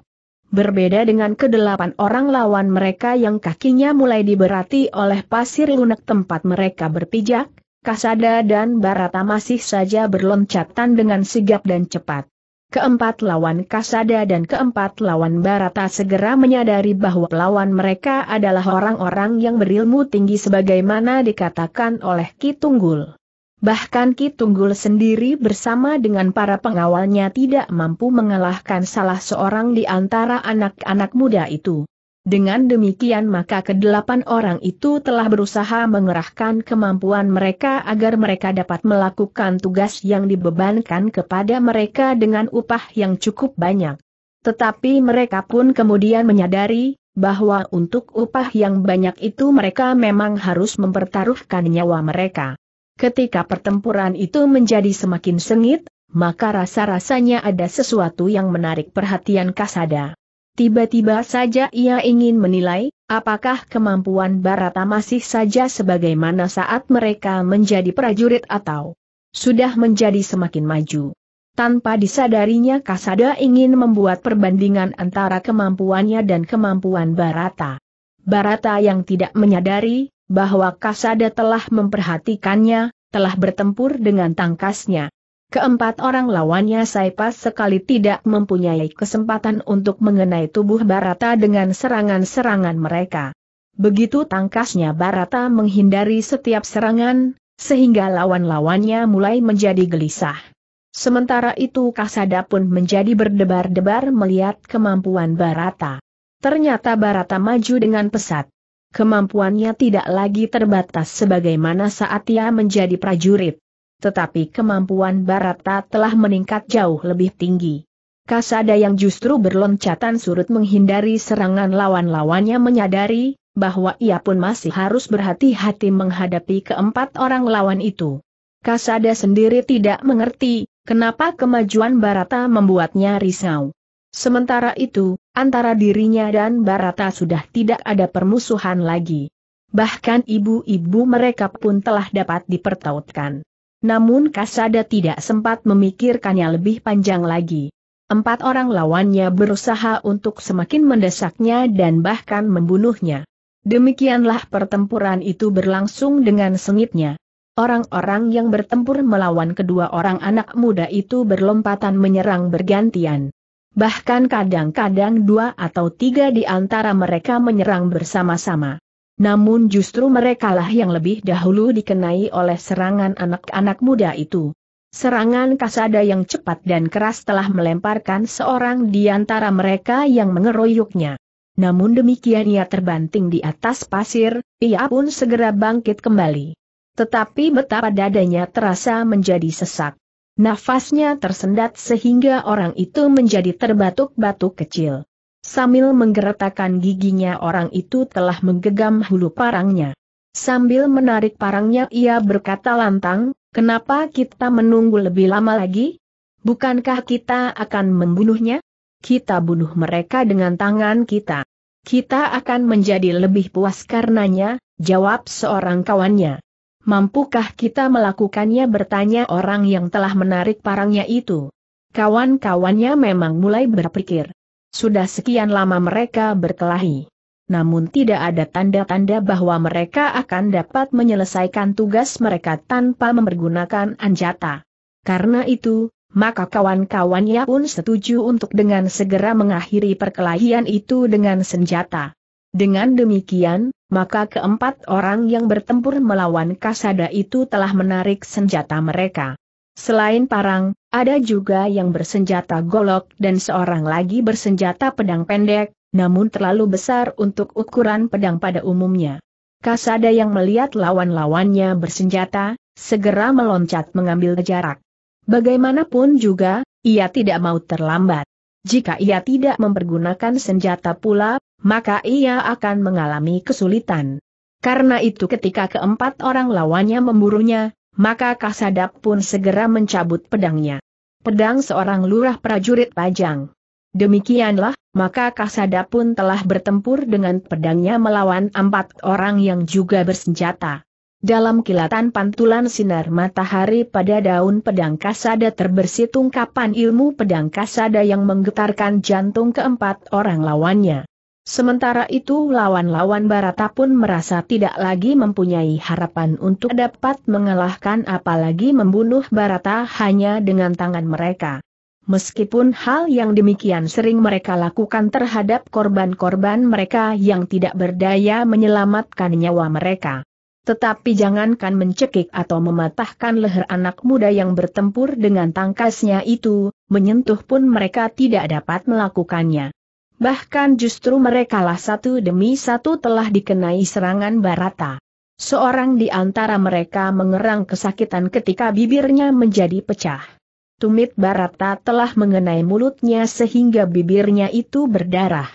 Berbeda dengan kedelapan orang lawan mereka yang kakinya mulai diberati oleh pasir lunak tempat mereka berpijak, Kasada dan Barata masih saja berloncatan dengan sigap dan cepat. Keempat lawan Kasada dan keempat lawan Barata segera menyadari bahwa lawan mereka adalah orang-orang yang berilmu tinggi sebagaimana dikatakan oleh Kitunggul. Bahkan Kitunggul sendiri bersama dengan para pengawalnya tidak mampu mengalahkan salah seorang di antara anak-anak muda itu. Dengan demikian maka kedelapan orang itu telah berusaha mengerahkan kemampuan mereka agar mereka dapat melakukan tugas yang dibebankan kepada mereka dengan upah yang cukup banyak. Tetapi mereka pun kemudian menyadari, bahwa untuk upah yang banyak itu mereka memang harus mempertaruhkan nyawa mereka. Ketika pertempuran itu menjadi semakin sengit, maka rasa-rasanya ada sesuatu yang menarik perhatian Kasada. Tiba-tiba saja ia ingin menilai, apakah kemampuan Barata masih saja sebagaimana saat mereka menjadi prajurit atau sudah menjadi semakin maju. Tanpa disadarinya Kasada ingin membuat perbandingan antara kemampuannya dan kemampuan Barata. Barata yang tidak menyadari, bahwa Kasada telah memperhatikannya, telah bertempur dengan tangkasnya. Keempat orang lawannya Saipas sekali tidak mempunyai kesempatan untuk mengenai tubuh Barata dengan serangan-serangan mereka. Begitu tangkasnya Barata menghindari setiap serangan, sehingga lawan-lawannya mulai menjadi gelisah. Sementara itu Kasada pun menjadi berdebar-debar melihat kemampuan Barata. Ternyata Barata maju dengan pesat. Kemampuannya tidak lagi terbatas sebagaimana saat ia menjadi prajurit tetapi kemampuan Barata telah meningkat jauh lebih tinggi. Kasada yang justru berloncatan surut menghindari serangan lawan-lawannya menyadari bahwa ia pun masih harus berhati-hati menghadapi keempat orang lawan itu. Kasada sendiri tidak mengerti kenapa kemajuan Barata membuatnya risau. Sementara itu, antara dirinya dan Barata sudah tidak ada permusuhan lagi. Bahkan ibu-ibu mereka pun telah dapat dipertautkan. Namun Kasada tidak sempat memikirkannya lebih panjang lagi. Empat orang lawannya berusaha untuk semakin mendesaknya dan bahkan membunuhnya. Demikianlah pertempuran itu berlangsung dengan sengitnya. Orang-orang yang bertempur melawan kedua orang anak muda itu berlompatan menyerang bergantian. Bahkan kadang-kadang dua atau tiga di antara mereka menyerang bersama-sama. Namun justru merekalah yang lebih dahulu dikenai oleh serangan anak-anak muda itu. Serangan kasada yang cepat dan keras telah melemparkan seorang di antara mereka yang mengeroyoknya. Namun demikian ia terbanting di atas pasir, ia pun segera bangkit kembali. Tetapi betapa dadanya terasa menjadi sesak. Nafasnya tersendat sehingga orang itu menjadi terbatuk-batuk kecil. Sambil menggeretakan giginya orang itu telah menggegam hulu parangnya. Sambil menarik parangnya ia berkata lantang, kenapa kita menunggu lebih lama lagi? Bukankah kita akan membunuhnya? Kita bunuh mereka dengan tangan kita. Kita akan menjadi lebih puas karenanya, jawab seorang kawannya. Mampukah kita melakukannya bertanya orang yang telah menarik parangnya itu? Kawan-kawannya memang mulai berpikir. Sudah sekian lama mereka berkelahi. Namun tidak ada tanda-tanda bahwa mereka akan dapat menyelesaikan tugas mereka tanpa mempergunakan anjata. Karena itu, maka kawan-kawannya pun setuju untuk dengan segera mengakhiri perkelahian itu dengan senjata. Dengan demikian, maka keempat orang yang bertempur melawan Kasada itu telah menarik senjata mereka. Selain parang, ada juga yang bersenjata golok dan seorang lagi bersenjata pedang pendek, namun terlalu besar untuk ukuran pedang pada umumnya. Kasada yang melihat lawan-lawannya bersenjata, segera meloncat mengambil jarak. Bagaimanapun juga, ia tidak mau terlambat. Jika ia tidak mempergunakan senjata pula, maka ia akan mengalami kesulitan. Karena itu ketika keempat orang lawannya memburunya, maka Kasadap pun segera mencabut pedangnya. Pedang seorang lurah prajurit pajang. Demikianlah, maka Kasadap pun telah bertempur dengan pedangnya melawan empat orang yang juga bersenjata. Dalam kilatan pantulan sinar matahari pada daun pedang kasada terbersih tungkapan ilmu pedang kasada yang menggetarkan jantung keempat orang lawannya. Sementara itu lawan-lawan Barata pun merasa tidak lagi mempunyai harapan untuk dapat mengalahkan apalagi membunuh Barata hanya dengan tangan mereka. Meskipun hal yang demikian sering mereka lakukan terhadap korban-korban mereka yang tidak berdaya menyelamatkan nyawa mereka. Tetapi jangankan mencekik atau mematahkan leher anak muda yang bertempur dengan tangkasnya itu, menyentuh pun mereka tidak dapat melakukannya. Bahkan justru merekalah satu demi satu telah dikenai serangan barata. Seorang di antara mereka mengerang kesakitan ketika bibirnya menjadi pecah. Tumit barata telah mengenai mulutnya sehingga bibirnya itu berdarah.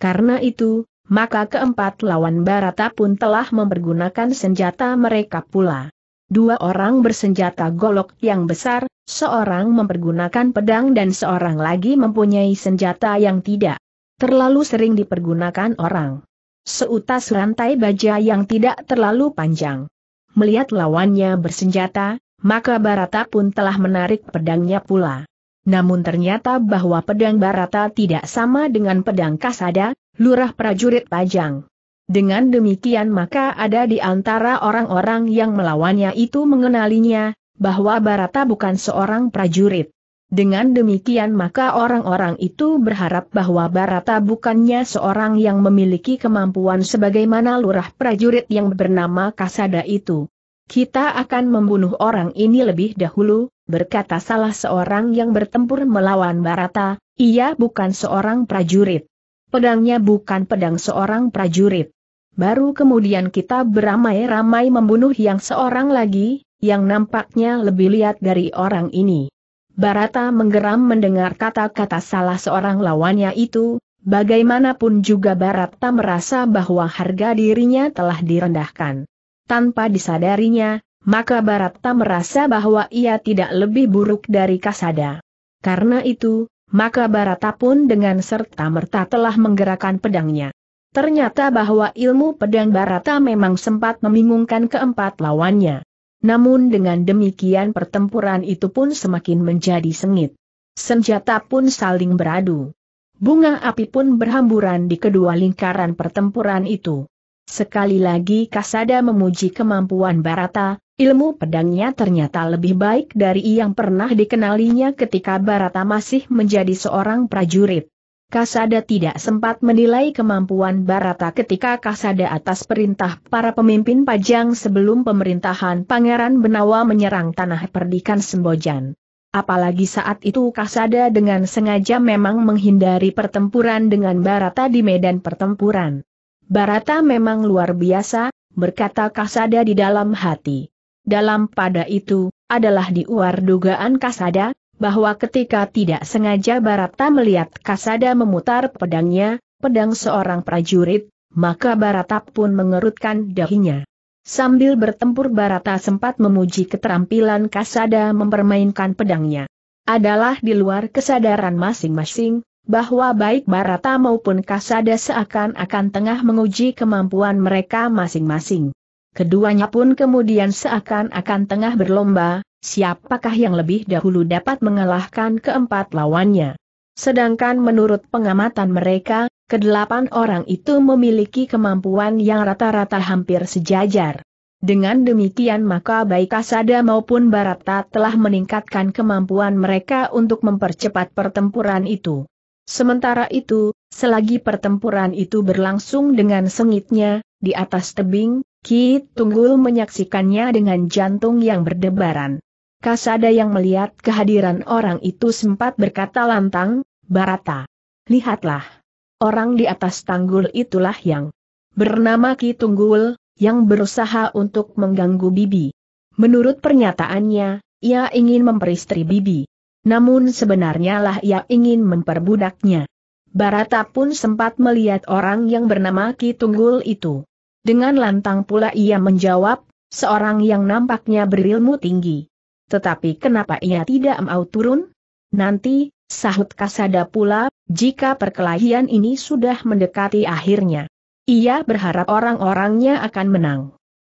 Karena itu, maka keempat lawan barata pun telah mempergunakan senjata mereka pula. Dua orang bersenjata golok yang besar, seorang mempergunakan pedang dan seorang lagi mempunyai senjata yang tidak terlalu sering dipergunakan orang. Seutas rantai baja yang tidak terlalu panjang. Melihat lawannya bersenjata, maka Barata pun telah menarik pedangnya pula. Namun ternyata bahwa pedang Barata tidak sama dengan pedang Kasada, lurah prajurit Pajang. Dengan demikian maka ada di antara orang-orang yang melawannya itu mengenalinya, bahwa Barata bukan seorang prajurit. Dengan demikian maka orang-orang itu berharap bahwa Barata bukannya seorang yang memiliki kemampuan sebagaimana lurah prajurit yang bernama Kasada itu. Kita akan membunuh orang ini lebih dahulu, berkata salah seorang yang bertempur melawan Barata, ia bukan seorang prajurit. Pedangnya bukan pedang seorang prajurit. Baru kemudian kita beramai-ramai membunuh yang seorang lagi, yang nampaknya lebih lihat dari orang ini. Barata menggeram mendengar kata-kata salah seorang lawannya itu, bagaimanapun juga Barata merasa bahwa harga dirinya telah direndahkan. Tanpa disadarinya, maka Barata merasa bahwa ia tidak lebih buruk dari Kasada. Karena itu, maka Barata pun dengan serta-merta telah menggerakkan pedangnya. Ternyata bahwa ilmu pedang Barata memang sempat membingungkan keempat lawannya. Namun dengan demikian pertempuran itu pun semakin menjadi sengit. Senjata pun saling beradu. Bunga api pun berhamburan di kedua lingkaran pertempuran itu. Sekali lagi Kasada memuji kemampuan Barata, ilmu pedangnya ternyata lebih baik dari yang pernah dikenalinya ketika Barata masih menjadi seorang prajurit. Kasada tidak sempat menilai kemampuan Barata ketika Kasada atas perintah para pemimpin pajang sebelum pemerintahan Pangeran Benawa menyerang tanah perdikan Sembojan. Apalagi saat itu Kasada dengan sengaja memang menghindari pertempuran dengan Barata di medan pertempuran. Barata memang luar biasa, berkata Kasada di dalam hati. Dalam pada itu, adalah di diuar dugaan Kasada, bahwa ketika tidak sengaja Barata melihat Kasada memutar pedangnya, pedang seorang prajurit, maka Barata pun mengerutkan dahinya. Sambil bertempur Barata sempat memuji keterampilan Kasada mempermainkan pedangnya. Adalah di luar kesadaran masing-masing, bahwa baik Barata maupun Kasada seakan-akan tengah menguji kemampuan mereka masing-masing. Keduanya pun kemudian seakan-akan tengah berlomba, siapakah yang lebih dahulu dapat mengalahkan keempat lawannya. Sedangkan menurut pengamatan mereka, kedelapan orang itu memiliki kemampuan yang rata-rata hampir sejajar. Dengan demikian maka baik Kasada maupun Barata telah meningkatkan kemampuan mereka untuk mempercepat pertempuran itu. Sementara itu, selagi pertempuran itu berlangsung dengan sengitnya, di atas tebing, Ki Tunggul menyaksikannya dengan jantung yang berdebaran. Kasada yang melihat kehadiran orang itu sempat berkata lantang, Barata. Lihatlah. Orang di atas tanggul itulah yang bernama Ki Tunggul, yang berusaha untuk mengganggu Bibi. Menurut pernyataannya, ia ingin memperistri Bibi. Namun sebenarnya lah ia ingin memperbudaknya. Barata pun sempat melihat orang yang bernama Ki Tunggul itu. Dengan lantang pula ia menjawab, seorang yang nampaknya berilmu tinggi. Tetapi kenapa ia tidak mau turun? Nanti, sahut Kasada pula, jika perkelahian ini sudah mendekati akhirnya. Ia berharap orang-orangnya akan menang.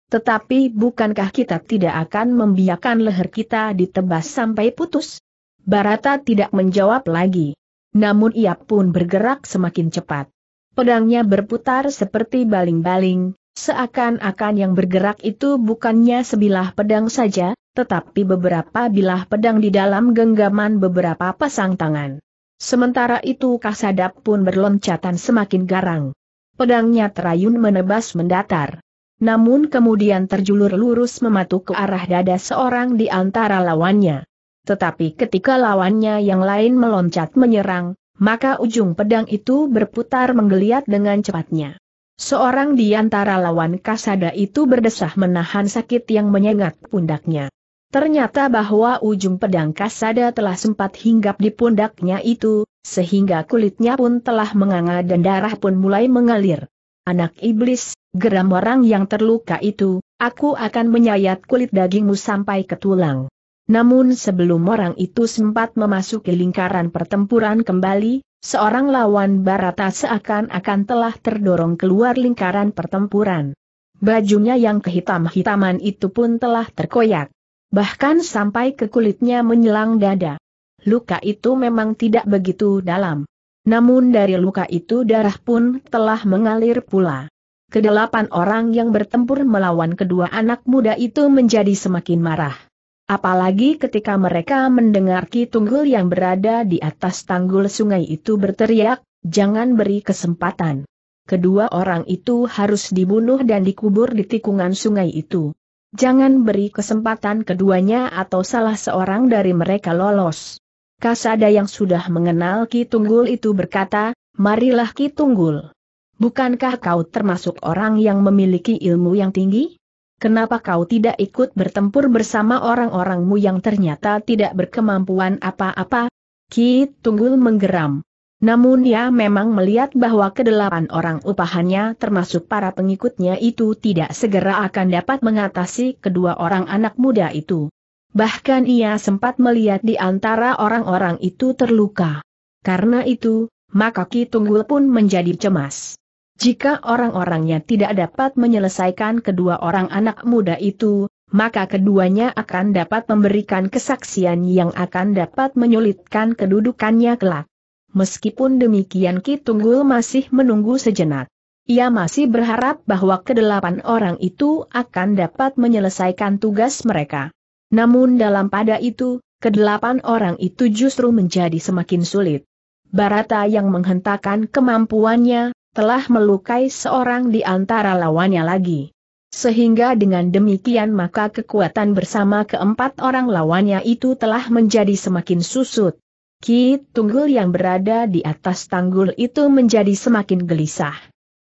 Tetapi bukankah kita tidak akan membiarkan leher kita ditebas sampai putus? Barata tidak menjawab lagi. Namun ia pun bergerak semakin cepat. Pedangnya berputar seperti baling-baling, seakan-akan yang bergerak itu bukannya sebilah pedang saja, tetapi beberapa bilah pedang di dalam genggaman beberapa pasang tangan. Sementara itu Kasadap pun berloncatan semakin garang. Pedangnya terayun menebas mendatar. Namun kemudian terjulur lurus mematuk ke arah dada seorang di antara lawannya. Tetapi ketika lawannya yang lain meloncat menyerang, maka ujung pedang itu berputar menggeliat dengan cepatnya. Seorang di antara lawan kasada itu berdesah menahan sakit yang menyengat pundaknya. Ternyata bahwa ujung pedang kasada telah sempat hinggap di pundaknya itu, sehingga kulitnya pun telah menganga dan darah pun mulai mengalir. Anak iblis, geram orang yang terluka itu, aku akan menyayat kulit dagingmu sampai ke tulang. Namun sebelum orang itu sempat memasuki lingkaran pertempuran kembali, seorang lawan Barata seakan-akan telah terdorong keluar lingkaran pertempuran. Bajunya yang kehitam-hitaman itu pun telah terkoyak bahkan sampai ke kulitnya menyelang dada. Luka itu memang tidak begitu dalam. Namun dari luka itu darah pun telah mengalir pula. Kedelapan orang yang bertempur melawan kedua anak muda itu menjadi semakin marah. Apalagi ketika mereka mendengar Ki Tunggul yang berada di atas tanggul sungai itu berteriak, jangan beri kesempatan. Kedua orang itu harus dibunuh dan dikubur di tikungan sungai itu. Jangan beri kesempatan keduanya atau salah seorang dari mereka lolos. Kasada yang sudah mengenal Ki Tunggul itu berkata, marilah Ki Tunggul. Bukankah kau termasuk orang yang memiliki ilmu yang tinggi? Kenapa kau tidak ikut bertempur bersama orang-orangmu yang ternyata tidak berkemampuan apa-apa? Ki Tunggul menggeram. Namun ia memang melihat bahwa kedelapan orang upahannya termasuk para pengikutnya itu tidak segera akan dapat mengatasi kedua orang anak muda itu. Bahkan ia sempat melihat di antara orang-orang itu terluka. Karena itu, maka Ki Tunggul pun menjadi cemas. Jika orang-orangnya tidak dapat menyelesaikan kedua orang anak muda itu, maka keduanya akan dapat memberikan kesaksian yang akan dapat menyulitkan kedudukannya kelak meskipun demikian Ki masih menunggu sejenak. Ia masih berharap bahwa kedelapan orang itu akan dapat menyelesaikan tugas mereka. Namun dalam pada itu, kedelapan orang itu justru menjadi semakin sulit. Barata yang menghentakkan kemampuannya, telah melukai seorang di antara lawannya lagi. Sehingga dengan demikian maka kekuatan bersama keempat orang lawannya itu telah menjadi semakin susut. Ki Tunggul yang berada di atas tanggul itu menjadi semakin gelisah.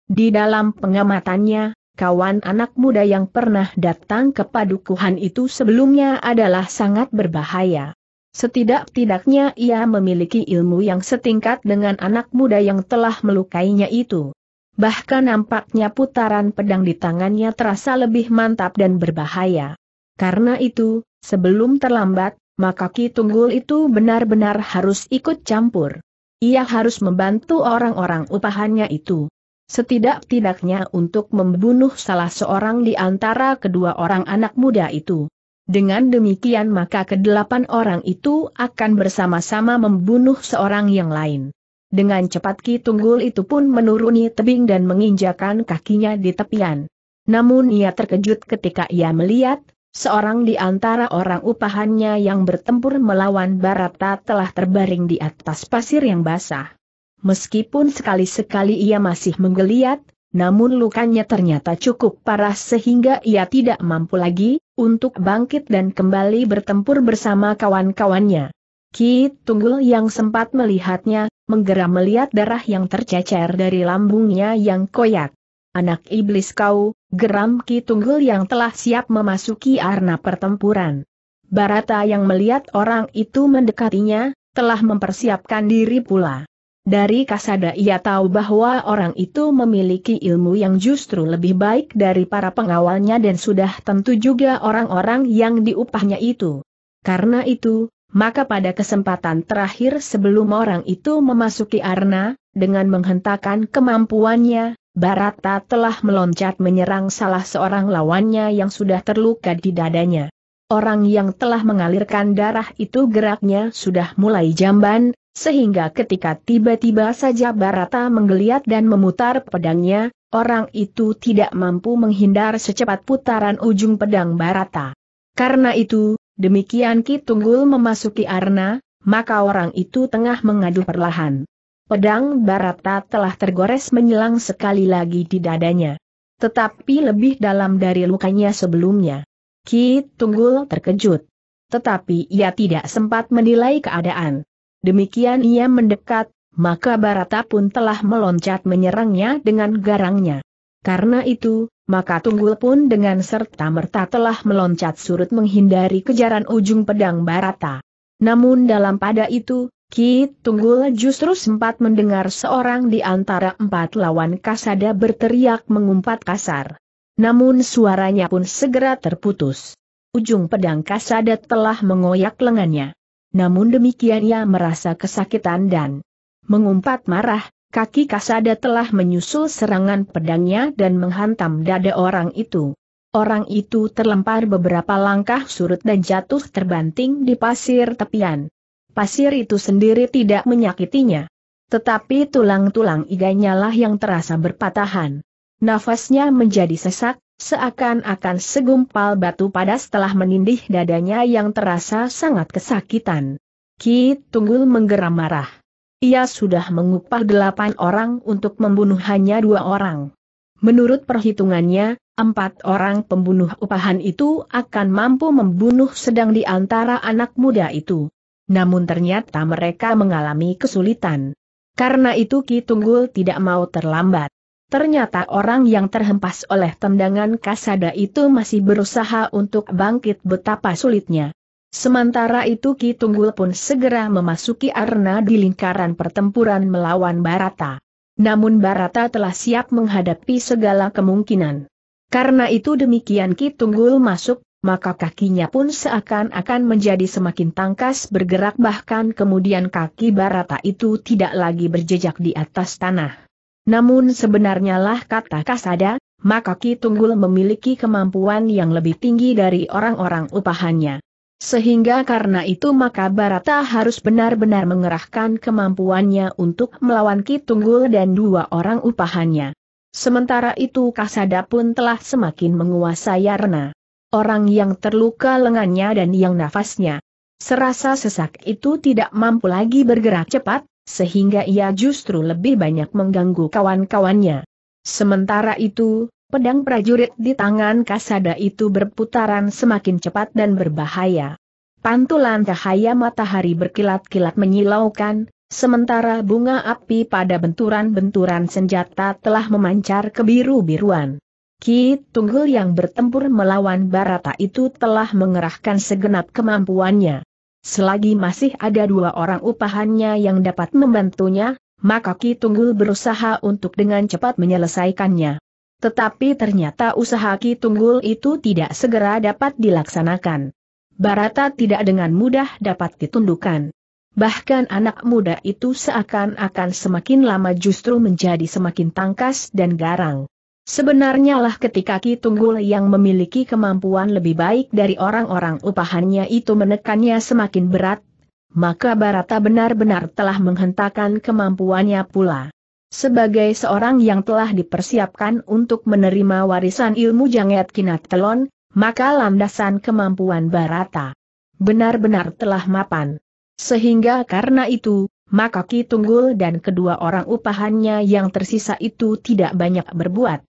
Di dalam pengamatannya, kawan anak muda yang pernah datang ke padukuhan itu sebelumnya adalah sangat berbahaya. Setidak-tidaknya ia memiliki ilmu yang setingkat dengan anak muda yang telah melukainya itu. Bahkan nampaknya putaran pedang di tangannya terasa lebih mantap dan berbahaya. Karena itu, sebelum terlambat, maka Ki Tunggul itu benar-benar harus ikut campur. Ia harus membantu orang-orang upahannya itu. Setidak-tidaknya untuk membunuh salah seorang di antara kedua orang anak muda itu. Dengan demikian maka kedelapan orang itu akan bersama-sama membunuh seorang yang lain. Dengan cepat Ki Tunggul itu pun menuruni tebing dan menginjakan kakinya di tepian. Namun ia terkejut ketika ia melihat, Seorang di antara orang upahannya yang bertempur melawan Barata telah terbaring di atas pasir yang basah. Meskipun sekali-sekali ia masih menggeliat, namun lukanya ternyata cukup parah sehingga ia tidak mampu lagi untuk bangkit dan kembali bertempur bersama kawan-kawannya. Ki Tunggul yang sempat melihatnya, menggeram melihat darah yang tercecer dari lambungnya yang koyak. Anak iblis kau, geram Ki Tunggul yang telah siap memasuki arena pertempuran. Barata yang melihat orang itu mendekatinya, telah mempersiapkan diri pula. Dari kasada ia tahu bahwa orang itu memiliki ilmu yang justru lebih baik dari para pengawalnya dan sudah tentu juga orang-orang yang diupahnya itu. Karena itu, maka pada kesempatan terakhir sebelum orang itu memasuki arena, dengan menghentakkan kemampuannya, Barata telah meloncat menyerang salah seorang lawannya yang sudah terluka di dadanya. Orang yang telah mengalirkan darah itu geraknya sudah mulai jamban, sehingga ketika tiba-tiba saja Barata menggeliat dan memutar pedangnya, orang itu tidak mampu menghindar secepat putaran ujung pedang Barata. Karena itu, demikian Ki Tunggul memasuki arna, maka orang itu tengah mengadu perlahan. Pedang Barata telah tergores menyelang sekali lagi di dadanya. Tetapi lebih dalam dari lukanya sebelumnya. Ki Tunggul terkejut. Tetapi ia tidak sempat menilai keadaan. Demikian ia mendekat, maka Barata pun telah meloncat menyerangnya dengan garangnya. Karena itu, maka Tunggul pun dengan serta-merta telah meloncat surut menghindari kejaran ujung pedang Barata. Namun dalam pada itu, Ki Tunggul justru sempat mendengar seorang di antara empat lawan kasada berteriak mengumpat kasar. Namun suaranya pun segera terputus. Ujung pedang kasada telah mengoyak lengannya. Namun demikian ia merasa kesakitan dan mengumpat marah, kaki kasada telah menyusul serangan pedangnya dan menghantam dada orang itu. Orang itu terlempar beberapa langkah surut dan jatuh terbanting di pasir tepian pasir itu sendiri tidak menyakitinya. Tetapi tulang-tulang iganya lah yang terasa berpatahan. Nafasnya menjadi sesak, seakan-akan segumpal batu pada setelah menindih dadanya yang terasa sangat kesakitan. Ki Tunggul menggeram marah. Ia sudah mengupah delapan orang untuk membunuh hanya dua orang. Menurut perhitungannya, Empat orang pembunuh upahan itu akan mampu membunuh sedang di antara anak muda itu. Namun ternyata mereka mengalami kesulitan. Karena itu Ki Tunggul tidak mau terlambat. Ternyata orang yang terhempas oleh tendangan Kasada itu masih berusaha untuk bangkit betapa sulitnya. Sementara itu Ki Tunggul pun segera memasuki arena di lingkaran pertempuran melawan Barata. Namun Barata telah siap menghadapi segala kemungkinan. Karena itu demikian Ki Tunggul masuk maka kakinya pun seakan-akan menjadi semakin tangkas bergerak bahkan kemudian kaki Barata itu tidak lagi berjejak di atas tanah. Namun sebenarnya lah kata Kasada, maka Ki Tunggul memiliki kemampuan yang lebih tinggi dari orang-orang upahannya. Sehingga karena itu maka Barata harus benar-benar mengerahkan kemampuannya untuk melawan Ki Tunggul dan dua orang upahannya. Sementara itu Kasada pun telah semakin menguasai Arna orang yang terluka lengannya dan yang nafasnya. Serasa sesak itu tidak mampu lagi bergerak cepat, sehingga ia justru lebih banyak mengganggu kawan-kawannya. Sementara itu, pedang prajurit di tangan Kasada itu berputaran semakin cepat dan berbahaya. Pantulan cahaya matahari berkilat-kilat menyilaukan, sementara bunga api pada benturan-benturan senjata telah memancar kebiru-biruan. Ki Tunggul yang bertempur melawan Barata itu telah mengerahkan segenap kemampuannya. Selagi masih ada dua orang upahannya yang dapat membantunya, maka Ki Tunggul berusaha untuk dengan cepat menyelesaikannya. Tetapi ternyata usaha Ki Tunggul itu tidak segera dapat dilaksanakan. Barata tidak dengan mudah dapat ditundukkan. Bahkan anak muda itu seakan-akan semakin lama justru menjadi semakin tangkas dan garang. Sebenarnya lah ketika Ki Tunggul yang memiliki kemampuan lebih baik dari orang-orang upahannya itu menekannya semakin berat, maka Barata benar-benar telah menghentakkan kemampuannya pula. Sebagai seorang yang telah dipersiapkan untuk menerima warisan ilmu janget kinatelon, maka landasan kemampuan Barata benar-benar telah mapan. Sehingga karena itu, maka Ki Tunggul dan kedua orang upahannya yang tersisa itu tidak banyak berbuat.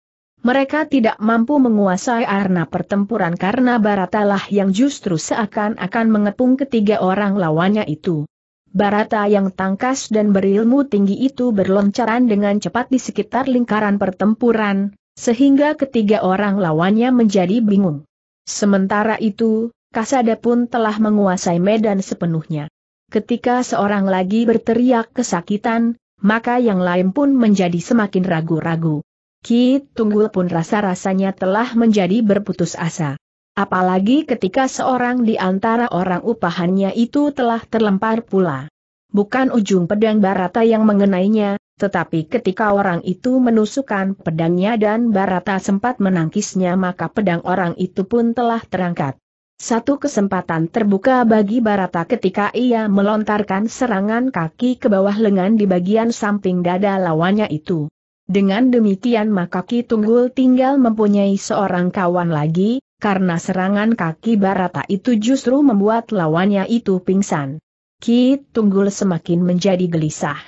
Mereka tidak mampu menguasai arena pertempuran karena Baratalah yang justru seakan-akan mengepung ketiga orang lawannya itu. Barata yang tangkas dan berilmu tinggi itu berloncaran dengan cepat di sekitar lingkaran pertempuran, sehingga ketiga orang lawannya menjadi bingung. Sementara itu, Kasada pun telah menguasai medan sepenuhnya. Ketika seorang lagi berteriak kesakitan, maka yang lain pun menjadi semakin ragu-ragu. Ki Tunggul pun rasa-rasanya telah menjadi berputus asa. Apalagi ketika seorang di antara orang upahannya itu telah terlempar pula. Bukan ujung pedang Barata yang mengenainya, tetapi ketika orang itu menusukkan pedangnya dan Barata sempat menangkisnya maka pedang orang itu pun telah terangkat. Satu kesempatan terbuka bagi Barata ketika ia melontarkan serangan kaki ke bawah lengan di bagian samping dada lawannya itu. Dengan demikian maka Ki Tunggul tinggal mempunyai seorang kawan lagi, karena serangan kaki Barata itu justru membuat lawannya itu pingsan. Ki Tunggul semakin menjadi gelisah.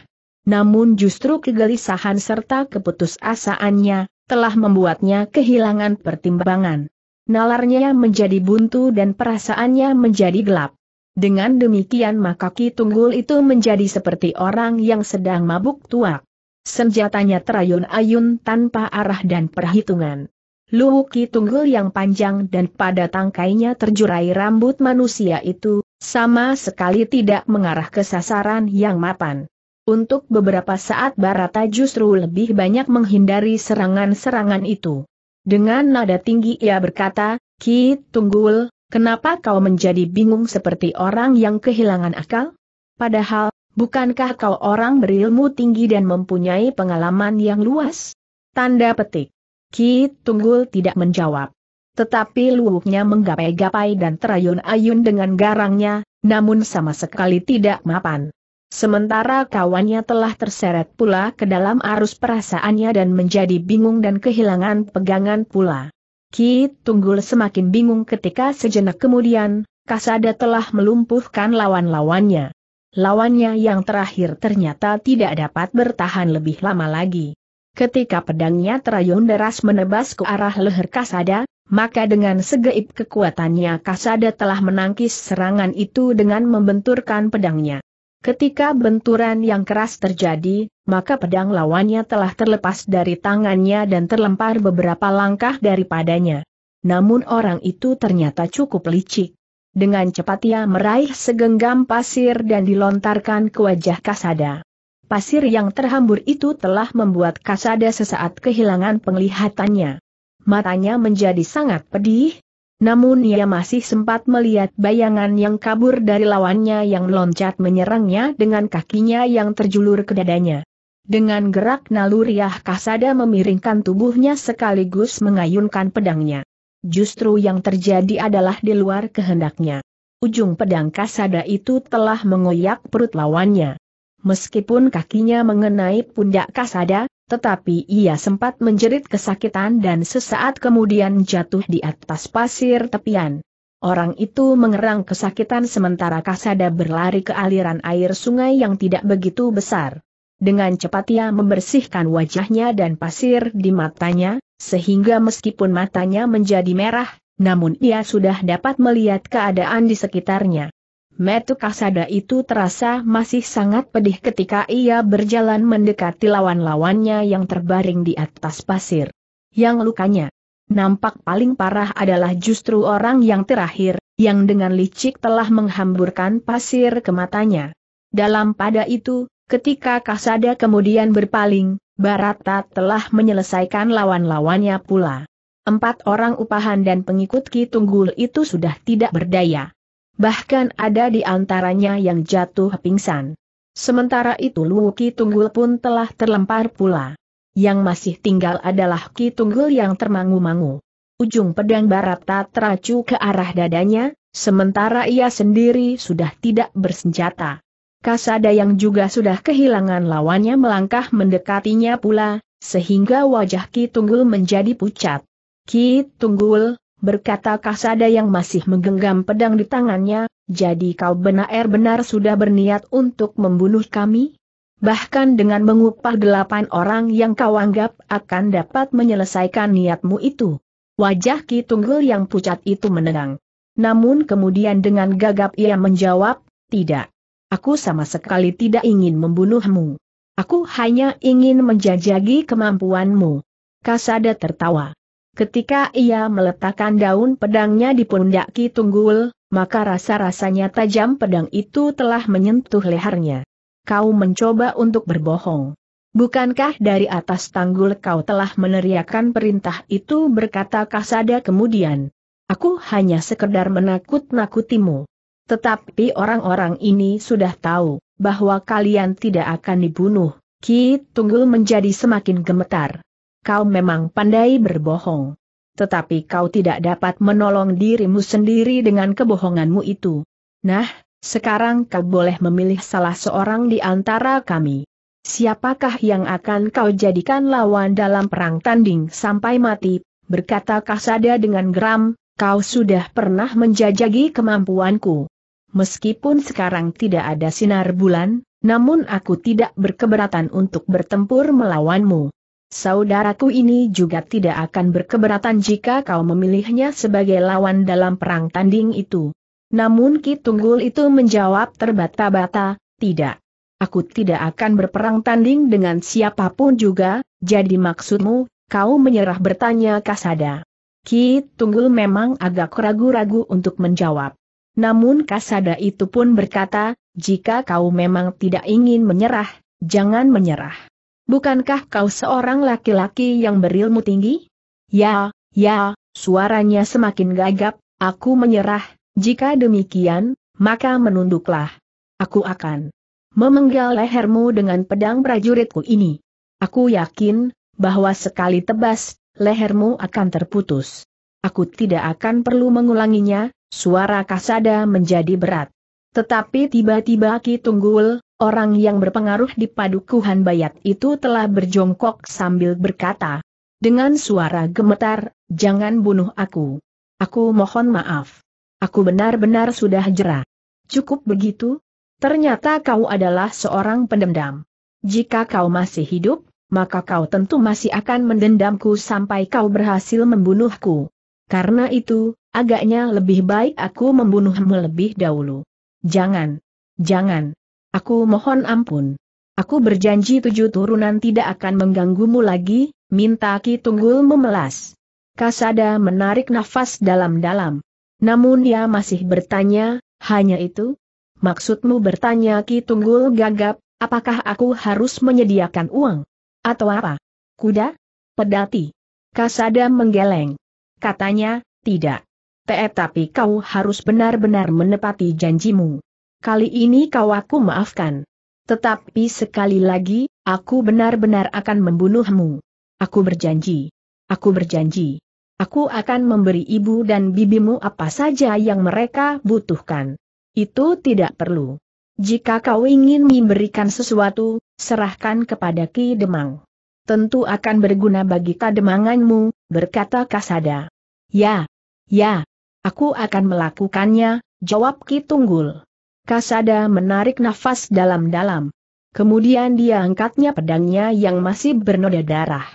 Namun justru kegelisahan serta keputusasaannya, telah membuatnya kehilangan pertimbangan. Nalarnya menjadi buntu dan perasaannya menjadi gelap. Dengan demikian maka Ki Tunggul itu menjadi seperti orang yang sedang mabuk tuak. Senjatanya terayun-ayun tanpa arah dan perhitungan. Luwuki tunggul yang panjang dan pada tangkainya terjurai rambut manusia itu, sama sekali tidak mengarah ke sasaran yang mapan. Untuk beberapa saat Barata justru lebih banyak menghindari serangan-serangan itu. Dengan nada tinggi ia berkata, Ki Tunggul, Kenapa kau menjadi bingung seperti orang yang kehilangan akal? Padahal, Bukankah kau orang berilmu tinggi dan mempunyai pengalaman yang luas? Tanda petik. Ki Tunggul tidak menjawab. Tetapi luhuknya menggapai-gapai dan terayun-ayun dengan garangnya, namun sama sekali tidak mapan. Sementara kawannya telah terseret pula ke dalam arus perasaannya dan menjadi bingung dan kehilangan pegangan pula. Ki Tunggul semakin bingung ketika sejenak kemudian, Kasada telah melumpuhkan lawan-lawannya lawannya yang terakhir ternyata tidak dapat bertahan lebih lama lagi. Ketika pedangnya terayun deras menebas ke arah leher Kasada, maka dengan segeip kekuatannya Kasada telah menangkis serangan itu dengan membenturkan pedangnya. Ketika benturan yang keras terjadi, maka pedang lawannya telah terlepas dari tangannya dan terlempar beberapa langkah daripadanya. Namun orang itu ternyata cukup licik. Dengan cepat ia meraih segenggam pasir dan dilontarkan ke wajah Kasada. Pasir yang terhambur itu telah membuat Kasada sesaat kehilangan penglihatannya. Matanya menjadi sangat pedih, namun ia masih sempat melihat bayangan yang kabur dari lawannya yang loncat menyerangnya dengan kakinya yang terjulur ke dadanya. Dengan gerak naluriah Kasada memiringkan tubuhnya sekaligus mengayunkan pedangnya. Justru yang terjadi adalah di luar kehendaknya. Ujung pedang kasada itu telah mengoyak perut lawannya. Meskipun kakinya mengenai pundak kasada, tetapi ia sempat menjerit kesakitan dan sesaat kemudian jatuh di atas pasir tepian. Orang itu mengerang kesakitan sementara kasada berlari ke aliran air sungai yang tidak begitu besar. Dengan cepat ia membersihkan wajahnya dan pasir di matanya, sehingga meskipun matanya menjadi merah, namun ia sudah dapat melihat keadaan di sekitarnya. Metu Kasada itu terasa masih sangat pedih ketika ia berjalan mendekati lawan-lawannya yang terbaring di atas pasir. Yang lukanya nampak paling parah adalah justru orang yang terakhir, yang dengan licik telah menghamburkan pasir ke matanya. Dalam pada itu, Ketika Kasada kemudian berpaling, Barata telah menyelesaikan lawan-lawannya pula. Empat orang upahan dan pengikut Ki Tunggul itu sudah tidak berdaya. Bahkan ada di antaranya yang jatuh pingsan. Sementara itu Lu Ki Tunggul pun telah terlempar pula. Yang masih tinggal adalah Ki Tunggul yang termangu-mangu. Ujung pedang Barata teracu ke arah dadanya, sementara ia sendiri sudah tidak bersenjata. Kasada yang juga sudah kehilangan lawannya melangkah mendekatinya pula, sehingga wajah Ki Tunggul menjadi pucat. Ki Tunggul, berkata Kasada yang masih menggenggam pedang di tangannya, jadi kau benar-benar sudah berniat untuk membunuh kami? Bahkan dengan mengupah delapan orang yang kau anggap akan dapat menyelesaikan niatmu itu. Wajah Ki Tunggul yang pucat itu menerang. Namun kemudian dengan gagap ia menjawab, tidak. Aku sama sekali tidak ingin membunuhmu. Aku hanya ingin menjajagi kemampuanmu. Kasada tertawa. Ketika ia meletakkan daun pedangnya di pundak Ki Tunggul, maka rasa-rasanya tajam pedang itu telah menyentuh lehernya. Kau mencoba untuk berbohong. Bukankah dari atas tanggul kau telah meneriakkan perintah itu berkata Kasada kemudian. Aku hanya sekedar menakut-nakutimu. Tetapi orang-orang ini sudah tahu bahwa kalian tidak akan dibunuh. Ki Tunggul menjadi semakin gemetar. Kau memang pandai berbohong. Tetapi kau tidak dapat menolong dirimu sendiri dengan kebohonganmu itu. Nah, sekarang kau boleh memilih salah seorang di antara kami. Siapakah yang akan kau jadikan lawan dalam perang tanding sampai mati? Berkata Kasada dengan geram, kau sudah pernah menjajagi kemampuanku meskipun sekarang tidak ada sinar bulan, namun aku tidak berkeberatan untuk bertempur melawanmu. Saudaraku ini juga tidak akan berkeberatan jika kau memilihnya sebagai lawan dalam perang tanding itu. Namun Ki Tunggul itu menjawab terbata-bata, tidak. Aku tidak akan berperang tanding dengan siapapun juga, jadi maksudmu, kau menyerah bertanya Kasada. Ki Tunggul memang agak ragu-ragu untuk menjawab. Namun Kasada itu pun berkata, jika kau memang tidak ingin menyerah, jangan menyerah. Bukankah kau seorang laki-laki yang berilmu tinggi? Ya, ya, suaranya semakin gagap, aku menyerah, jika demikian, maka menunduklah. Aku akan memenggal lehermu dengan pedang prajuritku ini. Aku yakin, bahwa sekali tebas, lehermu akan terputus. Aku tidak akan perlu mengulanginya, Suara Kasada menjadi berat. Tetapi tiba-tiba Ki Tunggul, orang yang berpengaruh di padukuhan bayat itu telah berjongkok sambil berkata, dengan suara gemetar, jangan bunuh aku. Aku mohon maaf. Aku benar-benar sudah jerah. Cukup begitu? Ternyata kau adalah seorang pendendam. Jika kau masih hidup, maka kau tentu masih akan mendendamku sampai kau berhasil membunuhku. Karena itu, Agaknya lebih baik aku membunuhmu lebih dahulu. Jangan. Jangan. Aku mohon ampun. Aku berjanji tujuh turunan tidak akan mengganggumu lagi, minta Ki Tunggul memelas. Kasada menarik nafas dalam-dalam. Namun ia masih bertanya, hanya itu? Maksudmu bertanya Ki Tunggul gagap, apakah aku harus menyediakan uang? Atau apa? Kuda? Pedati? Kasada menggeleng. Katanya, tidak. Tetapi kau harus benar-benar menepati janjimu. Kali ini kau aku maafkan. Tetapi sekali lagi, aku benar-benar akan membunuhmu. Aku berjanji. Aku berjanji. Aku akan memberi ibu dan bibimu apa saja yang mereka butuhkan. Itu tidak perlu. Jika kau ingin memberikan sesuatu, serahkan kepada Ki Demang. Tentu akan berguna bagi kademanganmu, berkata Kasada. Ya, ya, Aku akan melakukannya, jawab Ki Tunggul. Kasada menarik nafas dalam-dalam. Kemudian dia angkatnya pedangnya yang masih bernoda darah.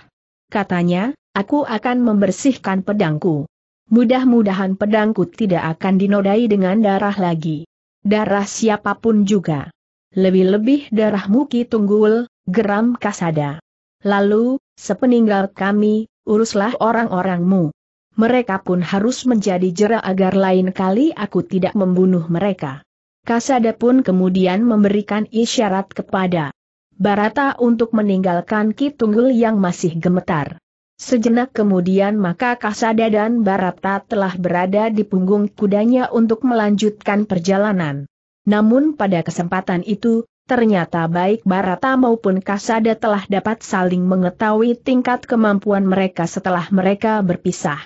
Katanya, aku akan membersihkan pedangku. Mudah-mudahan pedangku tidak akan dinodai dengan darah lagi. Darah siapapun juga. Lebih-lebih darahmu Ki Tunggul, geram Kasada. Lalu, sepeninggal kami, uruslah orang-orangmu mereka pun harus menjadi jera agar lain kali aku tidak membunuh mereka. Kasada pun kemudian memberikan isyarat kepada Barata untuk meninggalkan Kitunggul yang masih gemetar. Sejenak kemudian maka Kasada dan Barata telah berada di punggung kudanya untuk melanjutkan perjalanan. Namun pada kesempatan itu, ternyata baik Barata maupun Kasada telah dapat saling mengetahui tingkat kemampuan mereka setelah mereka berpisah.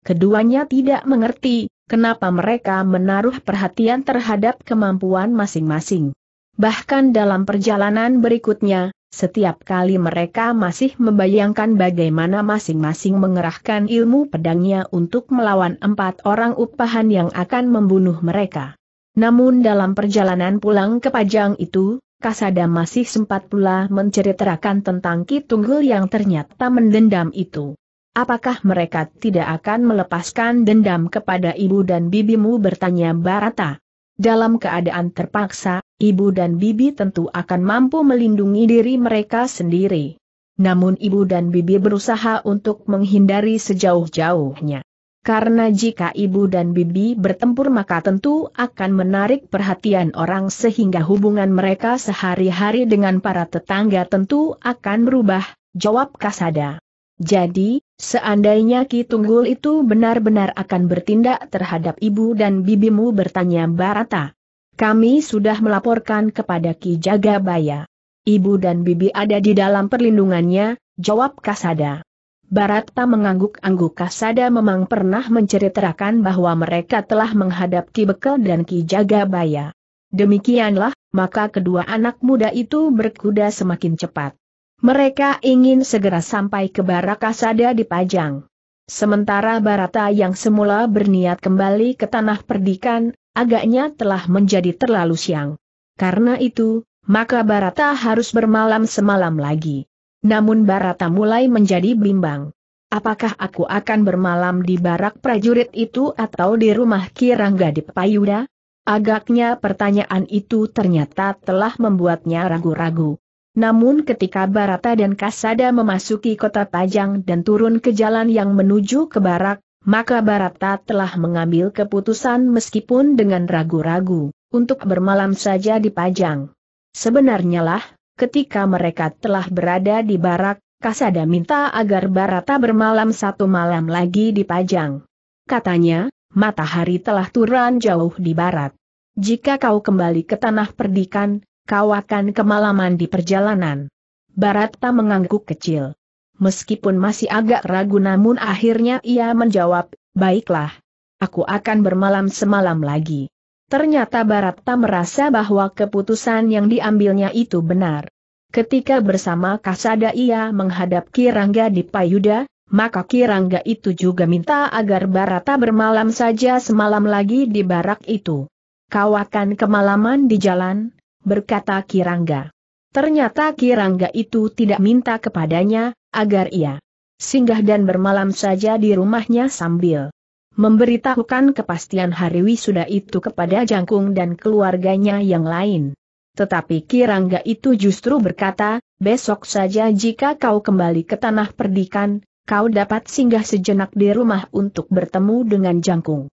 Keduanya tidak mengerti, kenapa mereka menaruh perhatian terhadap kemampuan masing-masing. Bahkan dalam perjalanan berikutnya, setiap kali mereka masih membayangkan bagaimana masing-masing mengerahkan ilmu pedangnya untuk melawan empat orang upahan yang akan membunuh mereka. Namun dalam perjalanan pulang ke Pajang itu, Kasada masih sempat pula menceritakan tentang Ki Tunggul yang ternyata mendendam itu. Apakah mereka tidak akan melepaskan dendam kepada ibu dan bibimu bertanya Barata? Dalam keadaan terpaksa, ibu dan bibi tentu akan mampu melindungi diri mereka sendiri. Namun ibu dan bibi berusaha untuk menghindari sejauh-jauhnya. Karena jika ibu dan bibi bertempur maka tentu akan menarik perhatian orang sehingga hubungan mereka sehari-hari dengan para tetangga tentu akan berubah, jawab Kasada. Jadi, seandainya Ki Tunggul itu benar-benar akan bertindak terhadap ibu dan bibimu bertanya Barata. Kami sudah melaporkan kepada Ki Jagabaya. Ibu dan bibi ada di dalam perlindungannya, jawab Kasada. Barata mengangguk-angguk Kasada memang pernah menceritakan bahwa mereka telah menghadap Ki Bekel dan Ki Jagabaya. Demikianlah, maka kedua anak muda itu berkuda semakin cepat. Mereka ingin segera sampai ke Barakasada di Pajang. Sementara Barata yang semula berniat kembali ke tanah perdikan, agaknya telah menjadi terlalu siang. Karena itu, maka Barata harus bermalam semalam lagi. Namun Barata mulai menjadi bimbang. Apakah aku akan bermalam di barak prajurit itu atau di rumah Kirangga di Payuda? Agaknya pertanyaan itu ternyata telah membuatnya ragu-ragu. Namun ketika Barata dan Kasada memasuki kota Pajang dan turun ke jalan yang menuju ke barak, maka Barata telah mengambil keputusan meskipun dengan ragu-ragu, untuk bermalam saja di Pajang. Sebenarnya lah, ketika mereka telah berada di barak, Kasada minta agar Barata bermalam satu malam lagi di Pajang. Katanya, matahari telah turun jauh di barat. Jika kau kembali ke tanah perdikan, kau akan kemalaman di perjalanan. Baratta mengangguk kecil. Meskipun masih agak ragu namun akhirnya ia menjawab, baiklah. Aku akan bermalam semalam lagi. Ternyata Baratta merasa bahwa keputusan yang diambilnya itu benar. Ketika bersama Kasada ia menghadap Kirangga di Payuda, maka Kirangga itu juga minta agar Barata bermalam saja semalam lagi di barak itu. Kau akan kemalaman di jalan, berkata Kirangga. Ternyata Kirangga itu tidak minta kepadanya, agar ia singgah dan bermalam saja di rumahnya sambil memberitahukan kepastian hari wisuda itu kepada Jangkung dan keluarganya yang lain. Tetapi Kirangga itu justru berkata, besok saja jika kau kembali ke tanah perdikan, kau dapat singgah sejenak di rumah untuk bertemu dengan Jangkung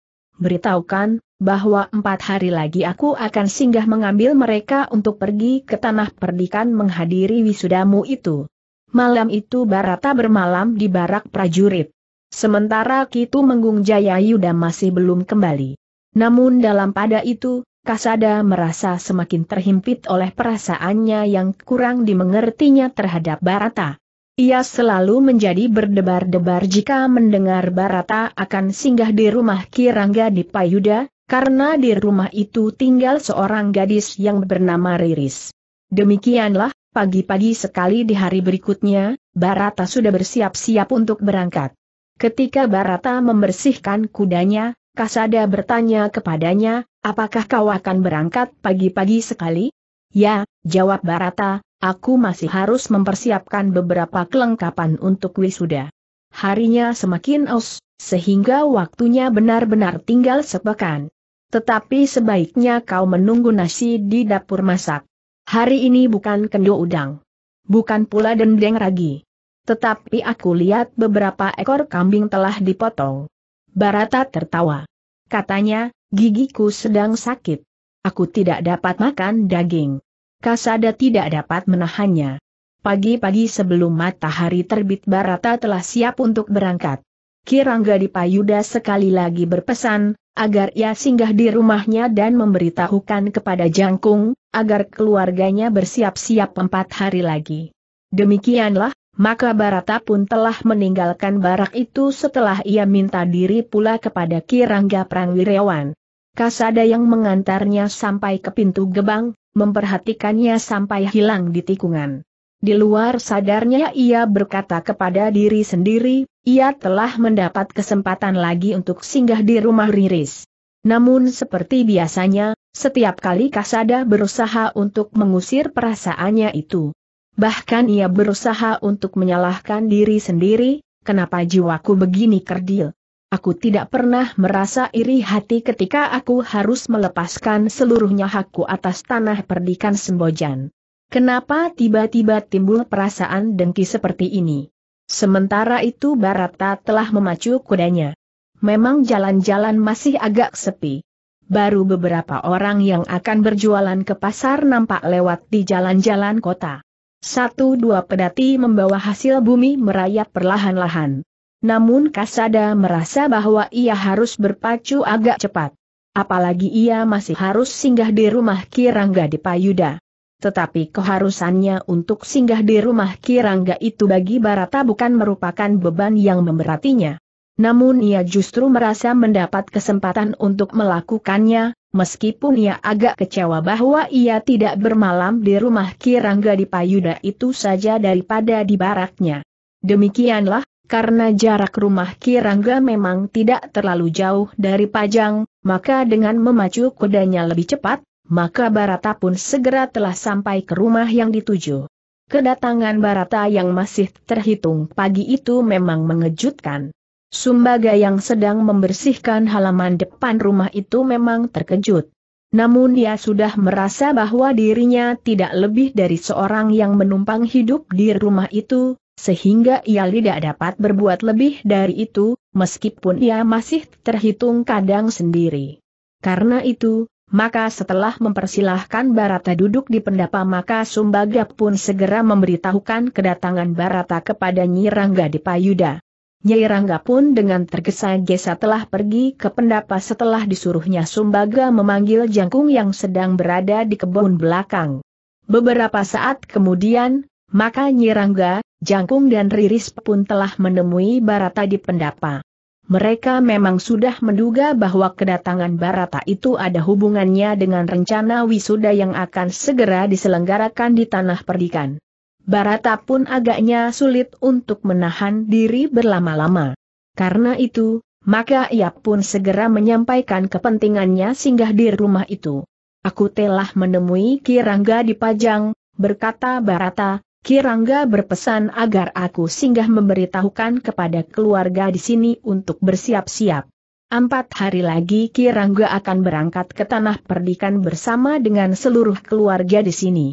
beritahukan, bahwa empat hari lagi aku akan singgah mengambil mereka untuk pergi ke tanah perdikan menghadiri wisudamu itu. Malam itu Barata bermalam di barak prajurit. Sementara Kitu Menggung Jaya Yuda masih belum kembali. Namun dalam pada itu, Kasada merasa semakin terhimpit oleh perasaannya yang kurang dimengertinya terhadap Barata. Ia selalu menjadi berdebar-debar jika mendengar Barata akan singgah di rumah Kirangga di Payuda, karena di rumah itu tinggal seorang gadis yang bernama Riris. Demikianlah, pagi-pagi sekali di hari berikutnya, Barata sudah bersiap-siap untuk berangkat. Ketika Barata membersihkan kudanya, Kasada bertanya kepadanya, apakah kau akan berangkat pagi-pagi sekali? Ya, jawab Barata, Aku masih harus mempersiapkan beberapa kelengkapan untuk wisuda. Harinya semakin aus, sehingga waktunya benar-benar tinggal sepekan. Tetapi sebaiknya kau menunggu nasi di dapur masak. Hari ini bukan kendo udang. Bukan pula dendeng ragi. Tetapi aku lihat beberapa ekor kambing telah dipotong. Barata tertawa. Katanya, gigiku sedang sakit. Aku tidak dapat makan daging. Kasada tidak dapat menahannya. Pagi-pagi sebelum matahari terbit Barata telah siap untuk berangkat. Kirangga Dipayuda sekali lagi berpesan, agar ia singgah di rumahnya dan memberitahukan kepada Jangkung, agar keluarganya bersiap-siap empat hari lagi. Demikianlah, maka Barata pun telah meninggalkan barak itu setelah ia minta diri pula kepada Kirangga Prangwirewan. Kasada yang mengantarnya sampai ke pintu gebang, memperhatikannya sampai hilang di tikungan. Di luar sadarnya ia berkata kepada diri sendiri, ia telah mendapat kesempatan lagi untuk singgah di rumah Riris. Namun seperti biasanya, setiap kali Kasada berusaha untuk mengusir perasaannya itu. Bahkan ia berusaha untuk menyalahkan diri sendiri, kenapa jiwaku begini kerdil. Aku tidak pernah merasa iri hati ketika aku harus melepaskan seluruhnya hakku atas tanah perdikan Sembojan. Kenapa tiba-tiba timbul perasaan dengki seperti ini? Sementara itu Barata telah memacu kudanya. Memang jalan-jalan masih agak sepi. Baru beberapa orang yang akan berjualan ke pasar nampak lewat di jalan-jalan kota. Satu dua pedati membawa hasil bumi merayap perlahan-lahan. Namun Kasada merasa bahwa ia harus berpacu agak cepat. Apalagi ia masih harus singgah di rumah Kirangga di Payuda. Tetapi keharusannya untuk singgah di rumah Kirangga itu bagi Barata bukan merupakan beban yang memberatinya. Namun ia justru merasa mendapat kesempatan untuk melakukannya, meskipun ia agak kecewa bahwa ia tidak bermalam di rumah Kirangga di Payuda itu saja daripada di baraknya. Demikianlah karena jarak rumah Kirangga memang tidak terlalu jauh dari Pajang, maka dengan memacu kudanya lebih cepat, maka Barata pun segera telah sampai ke rumah yang dituju. Kedatangan Barata yang masih terhitung pagi itu memang mengejutkan. Sumbaga yang sedang membersihkan halaman depan rumah itu memang terkejut. Namun dia sudah merasa bahwa dirinya tidak lebih dari seorang yang menumpang hidup di rumah itu, sehingga ia tidak dapat berbuat lebih dari itu, meskipun ia masih terhitung kadang sendiri. Karena itu, maka setelah mempersilahkan Barata duduk di pendapa maka Sumbaga pun segera memberitahukan kedatangan Barata kepada Nyirangga di Payuda. Nyirangga pun dengan tergesa-gesa telah pergi ke pendapa setelah disuruhnya Sumbaga memanggil jangkung yang sedang berada di kebun belakang. Beberapa saat kemudian, maka Nyirangga, Jangkung dan Riris pun telah menemui Barata di pendapa. Mereka memang sudah menduga bahwa kedatangan Barata itu ada hubungannya dengan rencana wisuda yang akan segera diselenggarakan di tanah perdikan. Barata pun agaknya sulit untuk menahan diri berlama-lama. Karena itu, maka ia pun segera menyampaikan kepentingannya singgah di rumah itu. Aku telah menemui Kirangga di Pajang, berkata Barata, Kirangga berpesan agar aku singgah memberitahukan kepada keluarga di sini untuk bersiap-siap. Empat hari lagi Kirangga akan berangkat ke tanah perdikan bersama dengan seluruh keluarga di sini.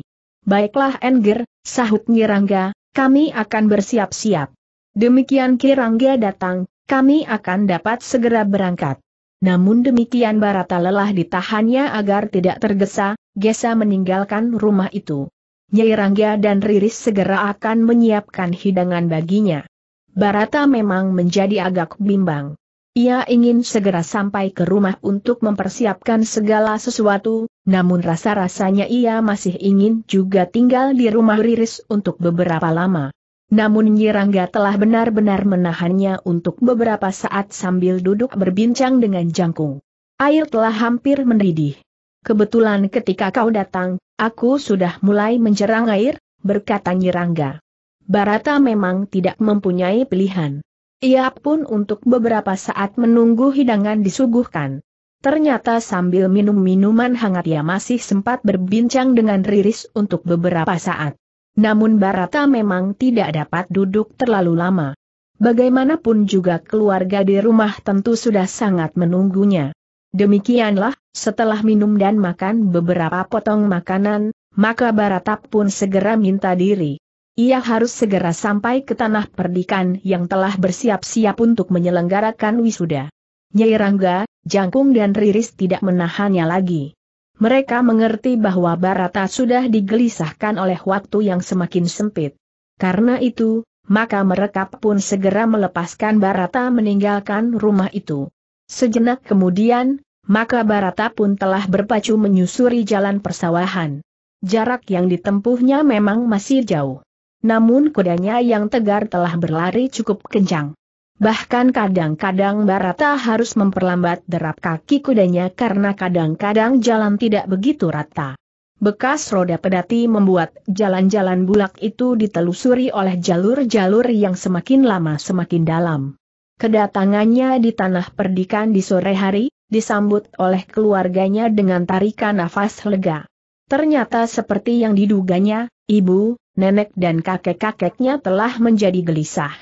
Baiklah Enger, sahut Kirangga, kami akan bersiap-siap. Demikian Kirangga datang, kami akan dapat segera berangkat. Namun demikian Barata lelah ditahannya agar tidak tergesa, Gesa meninggalkan rumah itu. Nyai Rangga dan Riris segera akan menyiapkan hidangan baginya. Barata memang menjadi agak bimbang. Ia ingin segera sampai ke rumah untuk mempersiapkan segala sesuatu, namun rasa-rasanya ia masih ingin juga tinggal di rumah Riris untuk beberapa lama. Namun Nyirangga telah benar-benar menahannya untuk beberapa saat sambil duduk berbincang dengan Jangkung. Air telah hampir mendidih. Kebetulan ketika kau datang, aku sudah mulai menjerang air, berkata Nyirangga. Barata memang tidak mempunyai pilihan. Ia pun untuk beberapa saat menunggu hidangan disuguhkan. Ternyata sambil minum minuman hangat ia masih sempat berbincang dengan Riris untuk beberapa saat. Namun Barata memang tidak dapat duduk terlalu lama. Bagaimanapun juga keluarga di rumah tentu sudah sangat menunggunya. Demikianlah, setelah minum dan makan beberapa potong makanan, maka Baratap pun segera minta diri. Ia harus segera sampai ke tanah perdikan yang telah bersiap-siap untuk menyelenggarakan wisuda. Nyai Rangga, Jangkung dan Riris tidak menahannya lagi. Mereka mengerti bahwa Barata sudah digelisahkan oleh waktu yang semakin sempit. Karena itu, maka mereka pun segera melepaskan Barata meninggalkan rumah itu. Sejenak kemudian, maka Barata pun telah berpacu menyusuri jalan persawahan. Jarak yang ditempuhnya memang masih jauh. Namun kudanya yang tegar telah berlari cukup kencang. Bahkan kadang-kadang Barata harus memperlambat derap kaki kudanya karena kadang-kadang jalan tidak begitu rata. Bekas roda pedati membuat jalan-jalan bulak itu ditelusuri oleh jalur-jalur yang semakin lama semakin dalam. Kedatangannya di tanah perdikan di sore hari, disambut oleh keluarganya dengan tarikan nafas lega. Ternyata seperti yang diduganya, ibu, nenek dan kakek-kakeknya telah menjadi gelisah.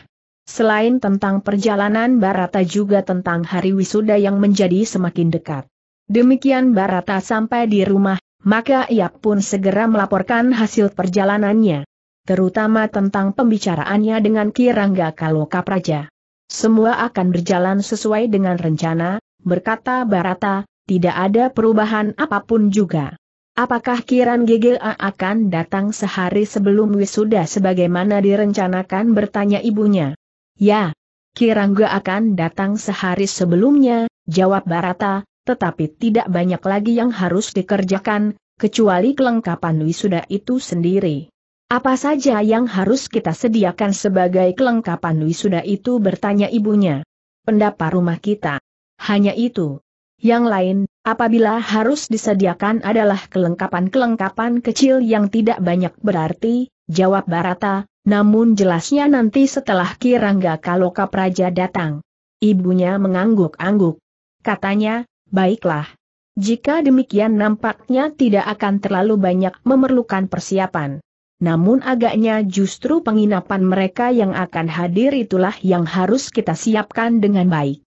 Selain tentang perjalanan Barata juga tentang hari wisuda yang menjadi semakin dekat. Demikian Barata sampai di rumah, maka ia pun segera melaporkan hasil perjalanannya. Terutama tentang pembicaraannya dengan Kirangga Kaloka Praja. Semua akan berjalan sesuai dengan rencana, berkata Barata, tidak ada perubahan apapun juga. Apakah Kiran GGA akan datang sehari sebelum wisuda sebagaimana direncanakan bertanya ibunya? Ya, Kirangga akan datang sehari sebelumnya, jawab Barata, tetapi tidak banyak lagi yang harus dikerjakan, kecuali kelengkapan wisuda itu sendiri. Apa saja yang harus kita sediakan sebagai kelengkapan wisuda itu bertanya ibunya. Pendapat rumah kita. Hanya itu. Yang lain, apabila harus disediakan adalah kelengkapan-kelengkapan kecil yang tidak banyak berarti, jawab Barata, namun jelasnya nanti setelah Kirangga Kaloka Praja datang. Ibunya mengangguk-angguk. Katanya, baiklah. Jika demikian nampaknya tidak akan terlalu banyak memerlukan persiapan. Namun agaknya justru penginapan mereka yang akan hadir itulah yang harus kita siapkan dengan baik.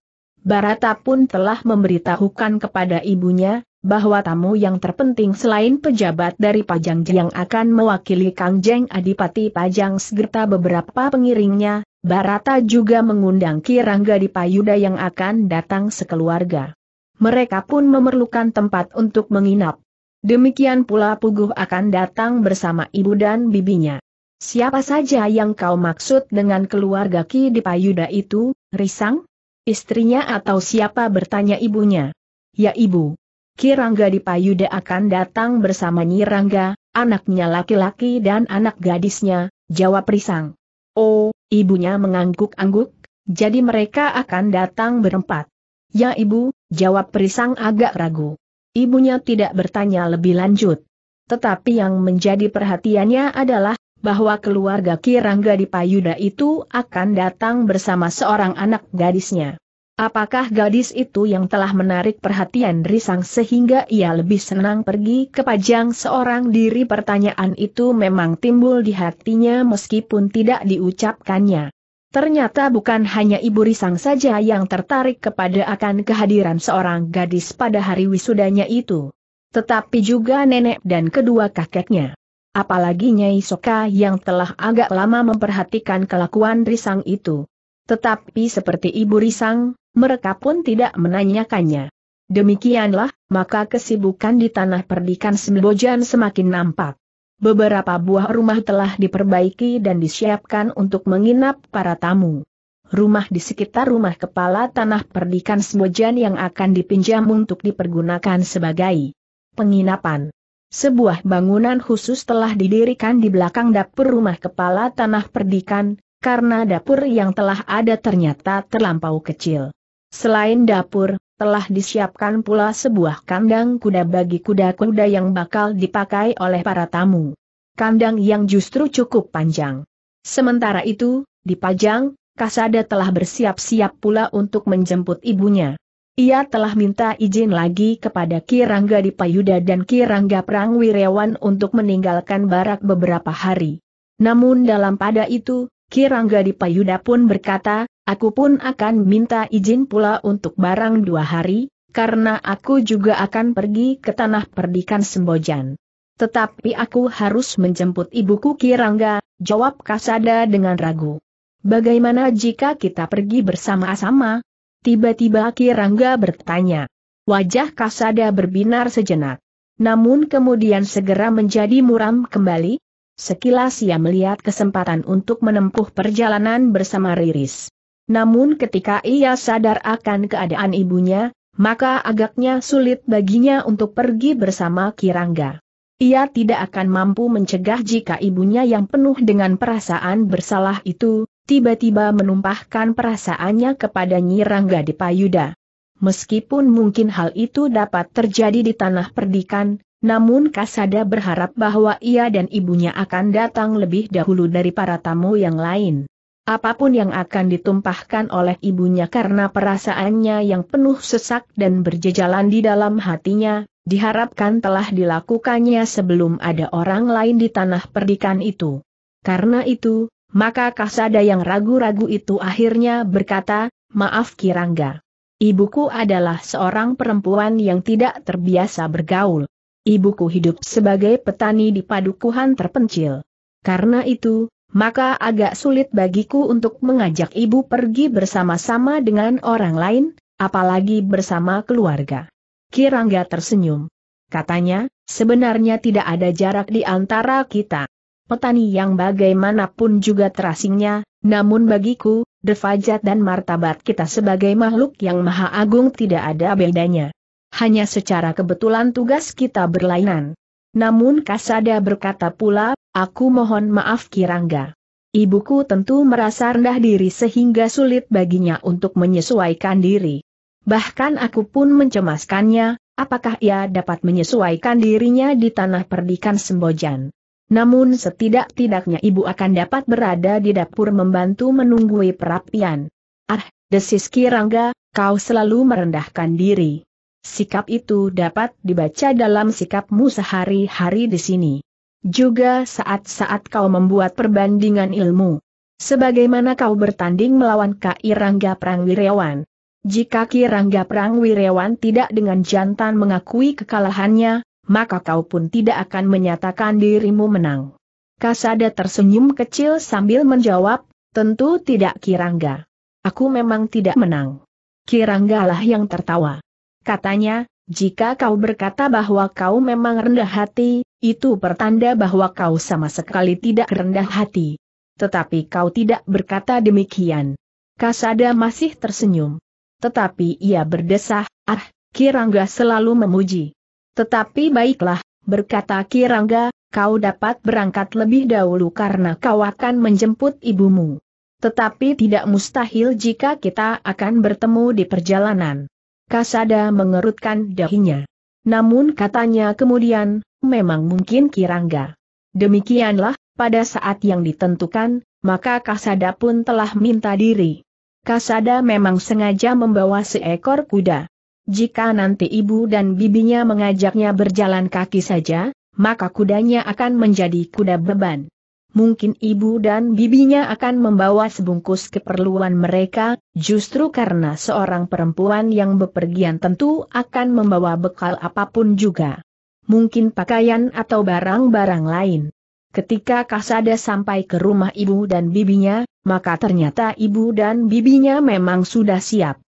Barata pun telah memberitahukan kepada ibunya, bahwa tamu yang terpenting selain pejabat dari Pajang yang akan mewakili Kang Jeng Adipati Pajang segerta beberapa pengiringnya, Barata juga mengundang Kirangga Dipayuda yang akan datang sekeluarga. Mereka pun memerlukan tempat untuk menginap. Demikian pula Puguh akan datang bersama ibu dan bibinya. Siapa saja yang kau maksud dengan keluarga Ki Dipayuda itu, Risang? Istrinya atau siapa bertanya ibunya. Ya ibu. Kirangga Dipayuda akan datang bersama Nyirangga, anaknya laki-laki dan anak gadisnya, jawab Risang. Oh, ibunya mengangguk-angguk, jadi mereka akan datang berempat. Ya ibu, jawab Risang agak ragu. Ibunya tidak bertanya lebih lanjut. Tetapi yang menjadi perhatiannya adalah bahwa keluarga Kirangga di Payuda itu akan datang bersama seorang anak gadisnya. Apakah gadis itu yang telah menarik perhatian Risang sehingga ia lebih senang pergi ke Pajang seorang diri? Pertanyaan itu memang timbul di hatinya meskipun tidak diucapkannya. Ternyata bukan hanya Ibu Risang saja yang tertarik kepada akan kehadiran seorang gadis pada hari wisudanya itu. Tetapi juga nenek dan kedua kakeknya. Apalagi Nyai Soka yang telah agak lama memperhatikan kelakuan Risang itu. Tetapi seperti Ibu Risang, mereka pun tidak menanyakannya. Demikianlah, maka kesibukan di tanah perdikan Sembojan semakin nampak. Beberapa buah rumah telah diperbaiki dan disiapkan untuk menginap para tamu. Rumah di sekitar rumah kepala tanah perdikan Sembojan yang akan dipinjam untuk dipergunakan sebagai penginapan. Sebuah bangunan khusus telah didirikan di belakang dapur rumah kepala tanah perdikan, karena dapur yang telah ada ternyata terlampau kecil. Selain dapur, telah disiapkan pula sebuah kandang kuda bagi kuda-kuda yang bakal dipakai oleh para tamu. Kandang yang justru cukup panjang. Sementara itu, di Pajang, Kasada telah bersiap-siap pula untuk menjemput ibunya. Ia telah minta izin lagi kepada Kirangga Dipayuda dan Kirangga Wirewan untuk meninggalkan barak beberapa hari. Namun dalam pada itu, Kirangga Dipayuda pun berkata, aku pun akan minta izin pula untuk barang dua hari, karena aku juga akan pergi ke tanah perdikan Sembojan. Tetapi aku harus menjemput ibuku Kirangga, jawab Kasada dengan ragu. Bagaimana jika kita pergi bersama-sama, Tiba-tiba Kirangga bertanya. Wajah Kasada berbinar sejenak. Namun kemudian segera menjadi muram kembali. Sekilas ia melihat kesempatan untuk menempuh perjalanan bersama Riris. Namun ketika ia sadar akan keadaan ibunya, maka agaknya sulit baginya untuk pergi bersama Kirangga. Ia tidak akan mampu mencegah jika ibunya yang penuh dengan perasaan bersalah itu, tiba-tiba menumpahkan perasaannya kepada Nyirangga di Payuda. Meskipun mungkin hal itu dapat terjadi di tanah perdikan, namun Kasada berharap bahwa ia dan ibunya akan datang lebih dahulu dari para tamu yang lain. Apapun yang akan ditumpahkan oleh ibunya karena perasaannya yang penuh sesak dan berjejalan di dalam hatinya, diharapkan telah dilakukannya sebelum ada orang lain di tanah perdikan itu. Karena itu, maka Kasada yang ragu-ragu itu akhirnya berkata, maaf Kirangga. Ibuku adalah seorang perempuan yang tidak terbiasa bergaul. Ibuku hidup sebagai petani di padukuhan terpencil. Karena itu, maka agak sulit bagiku untuk mengajak ibu pergi bersama-sama dengan orang lain, apalagi bersama keluarga. Kirangga tersenyum. Katanya, sebenarnya tidak ada jarak di antara kita petani yang bagaimanapun juga terasingnya, namun bagiku, derfajat dan martabat kita sebagai makhluk yang maha agung tidak ada bedanya. Hanya secara kebetulan tugas kita berlainan. Namun Kasada berkata pula, aku mohon maaf Kirangga. Ibuku tentu merasa rendah diri sehingga sulit baginya untuk menyesuaikan diri. Bahkan aku pun mencemaskannya, apakah ia dapat menyesuaikan dirinya di tanah perdikan Sembojan. Namun setidak-tidaknya ibu akan dapat berada di dapur membantu menunggui perapian. Ah, desis Kirangga, kau selalu merendahkan diri. Sikap itu dapat dibaca dalam sikapmu sehari-hari di sini. Juga saat-saat kau membuat perbandingan ilmu. Sebagaimana kau bertanding melawan Kairangga Prangwirawan. Jika Kirangga Prangwirawan tidak dengan jantan mengakui kekalahannya, maka kau pun tidak akan menyatakan dirimu menang. Kasada tersenyum kecil sambil menjawab, tentu tidak Kirangga. Aku memang tidak menang. Kirangga lah yang tertawa. Katanya, jika kau berkata bahwa kau memang rendah hati, itu pertanda bahwa kau sama sekali tidak rendah hati. Tetapi kau tidak berkata demikian. Kasada masih tersenyum. Tetapi ia berdesah, ah, Kirangga selalu memuji. Tetapi baiklah, berkata Kirangga, kau dapat berangkat lebih dahulu karena kau akan menjemput ibumu. Tetapi tidak mustahil jika kita akan bertemu di perjalanan. Kasada mengerutkan dahinya. Namun katanya kemudian, memang mungkin Kirangga. Demikianlah, pada saat yang ditentukan, maka Kasada pun telah minta diri. Kasada memang sengaja membawa seekor kuda. Jika nanti ibu dan bibinya mengajaknya berjalan kaki saja, maka kudanya akan menjadi kuda beban. Mungkin ibu dan bibinya akan membawa sebungkus keperluan mereka, justru karena seorang perempuan yang bepergian tentu akan membawa bekal apapun juga. Mungkin pakaian atau barang-barang lain. Ketika Kasada sampai ke rumah ibu dan bibinya, maka ternyata ibu dan bibinya memang sudah siap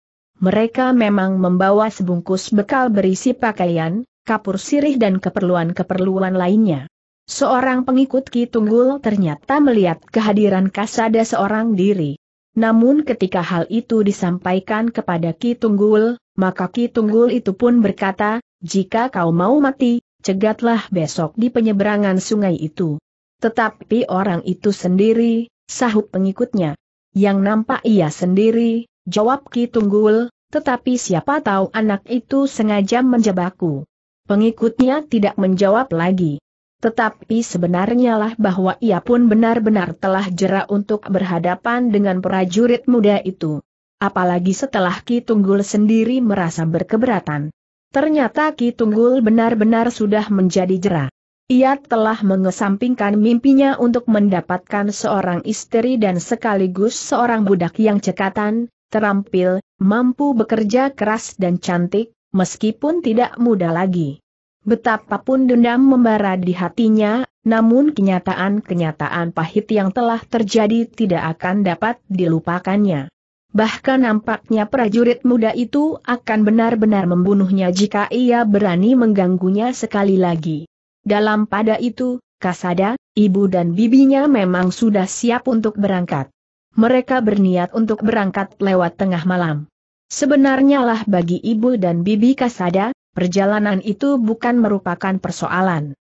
mereka memang membawa sebungkus bekal berisi pakaian, kapur sirih dan keperluan-keperluan lainnya. Seorang pengikut Ki Tunggul ternyata melihat kehadiran Kasada seorang diri. Namun ketika hal itu disampaikan kepada Ki Tunggul, maka Ki Tunggul itu pun berkata, jika kau mau mati, cegatlah besok di penyeberangan sungai itu. Tetapi orang itu sendiri, sahut pengikutnya. Yang nampak ia sendiri, jawab Ki Tunggul, tetapi siapa tahu anak itu sengaja menjebakku. Pengikutnya tidak menjawab lagi. Tetapi sebenarnya lah bahwa ia pun benar-benar telah jera untuk berhadapan dengan prajurit muda itu. Apalagi setelah Ki Tunggul sendiri merasa berkeberatan. Ternyata Ki Tunggul benar-benar sudah menjadi jera. Ia telah mengesampingkan mimpinya untuk mendapatkan seorang istri dan sekaligus seorang budak yang cekatan, terampil, mampu bekerja keras dan cantik, meskipun tidak muda lagi. Betapapun dendam membara di hatinya, namun kenyataan-kenyataan pahit yang telah terjadi tidak akan dapat dilupakannya. Bahkan nampaknya prajurit muda itu akan benar-benar membunuhnya jika ia berani mengganggunya sekali lagi. Dalam pada itu, Kasada, ibu dan bibinya memang sudah siap untuk berangkat mereka berniat untuk berangkat lewat tengah malam. Sebenarnya lah bagi ibu dan bibi Kasada, perjalanan itu bukan merupakan persoalan.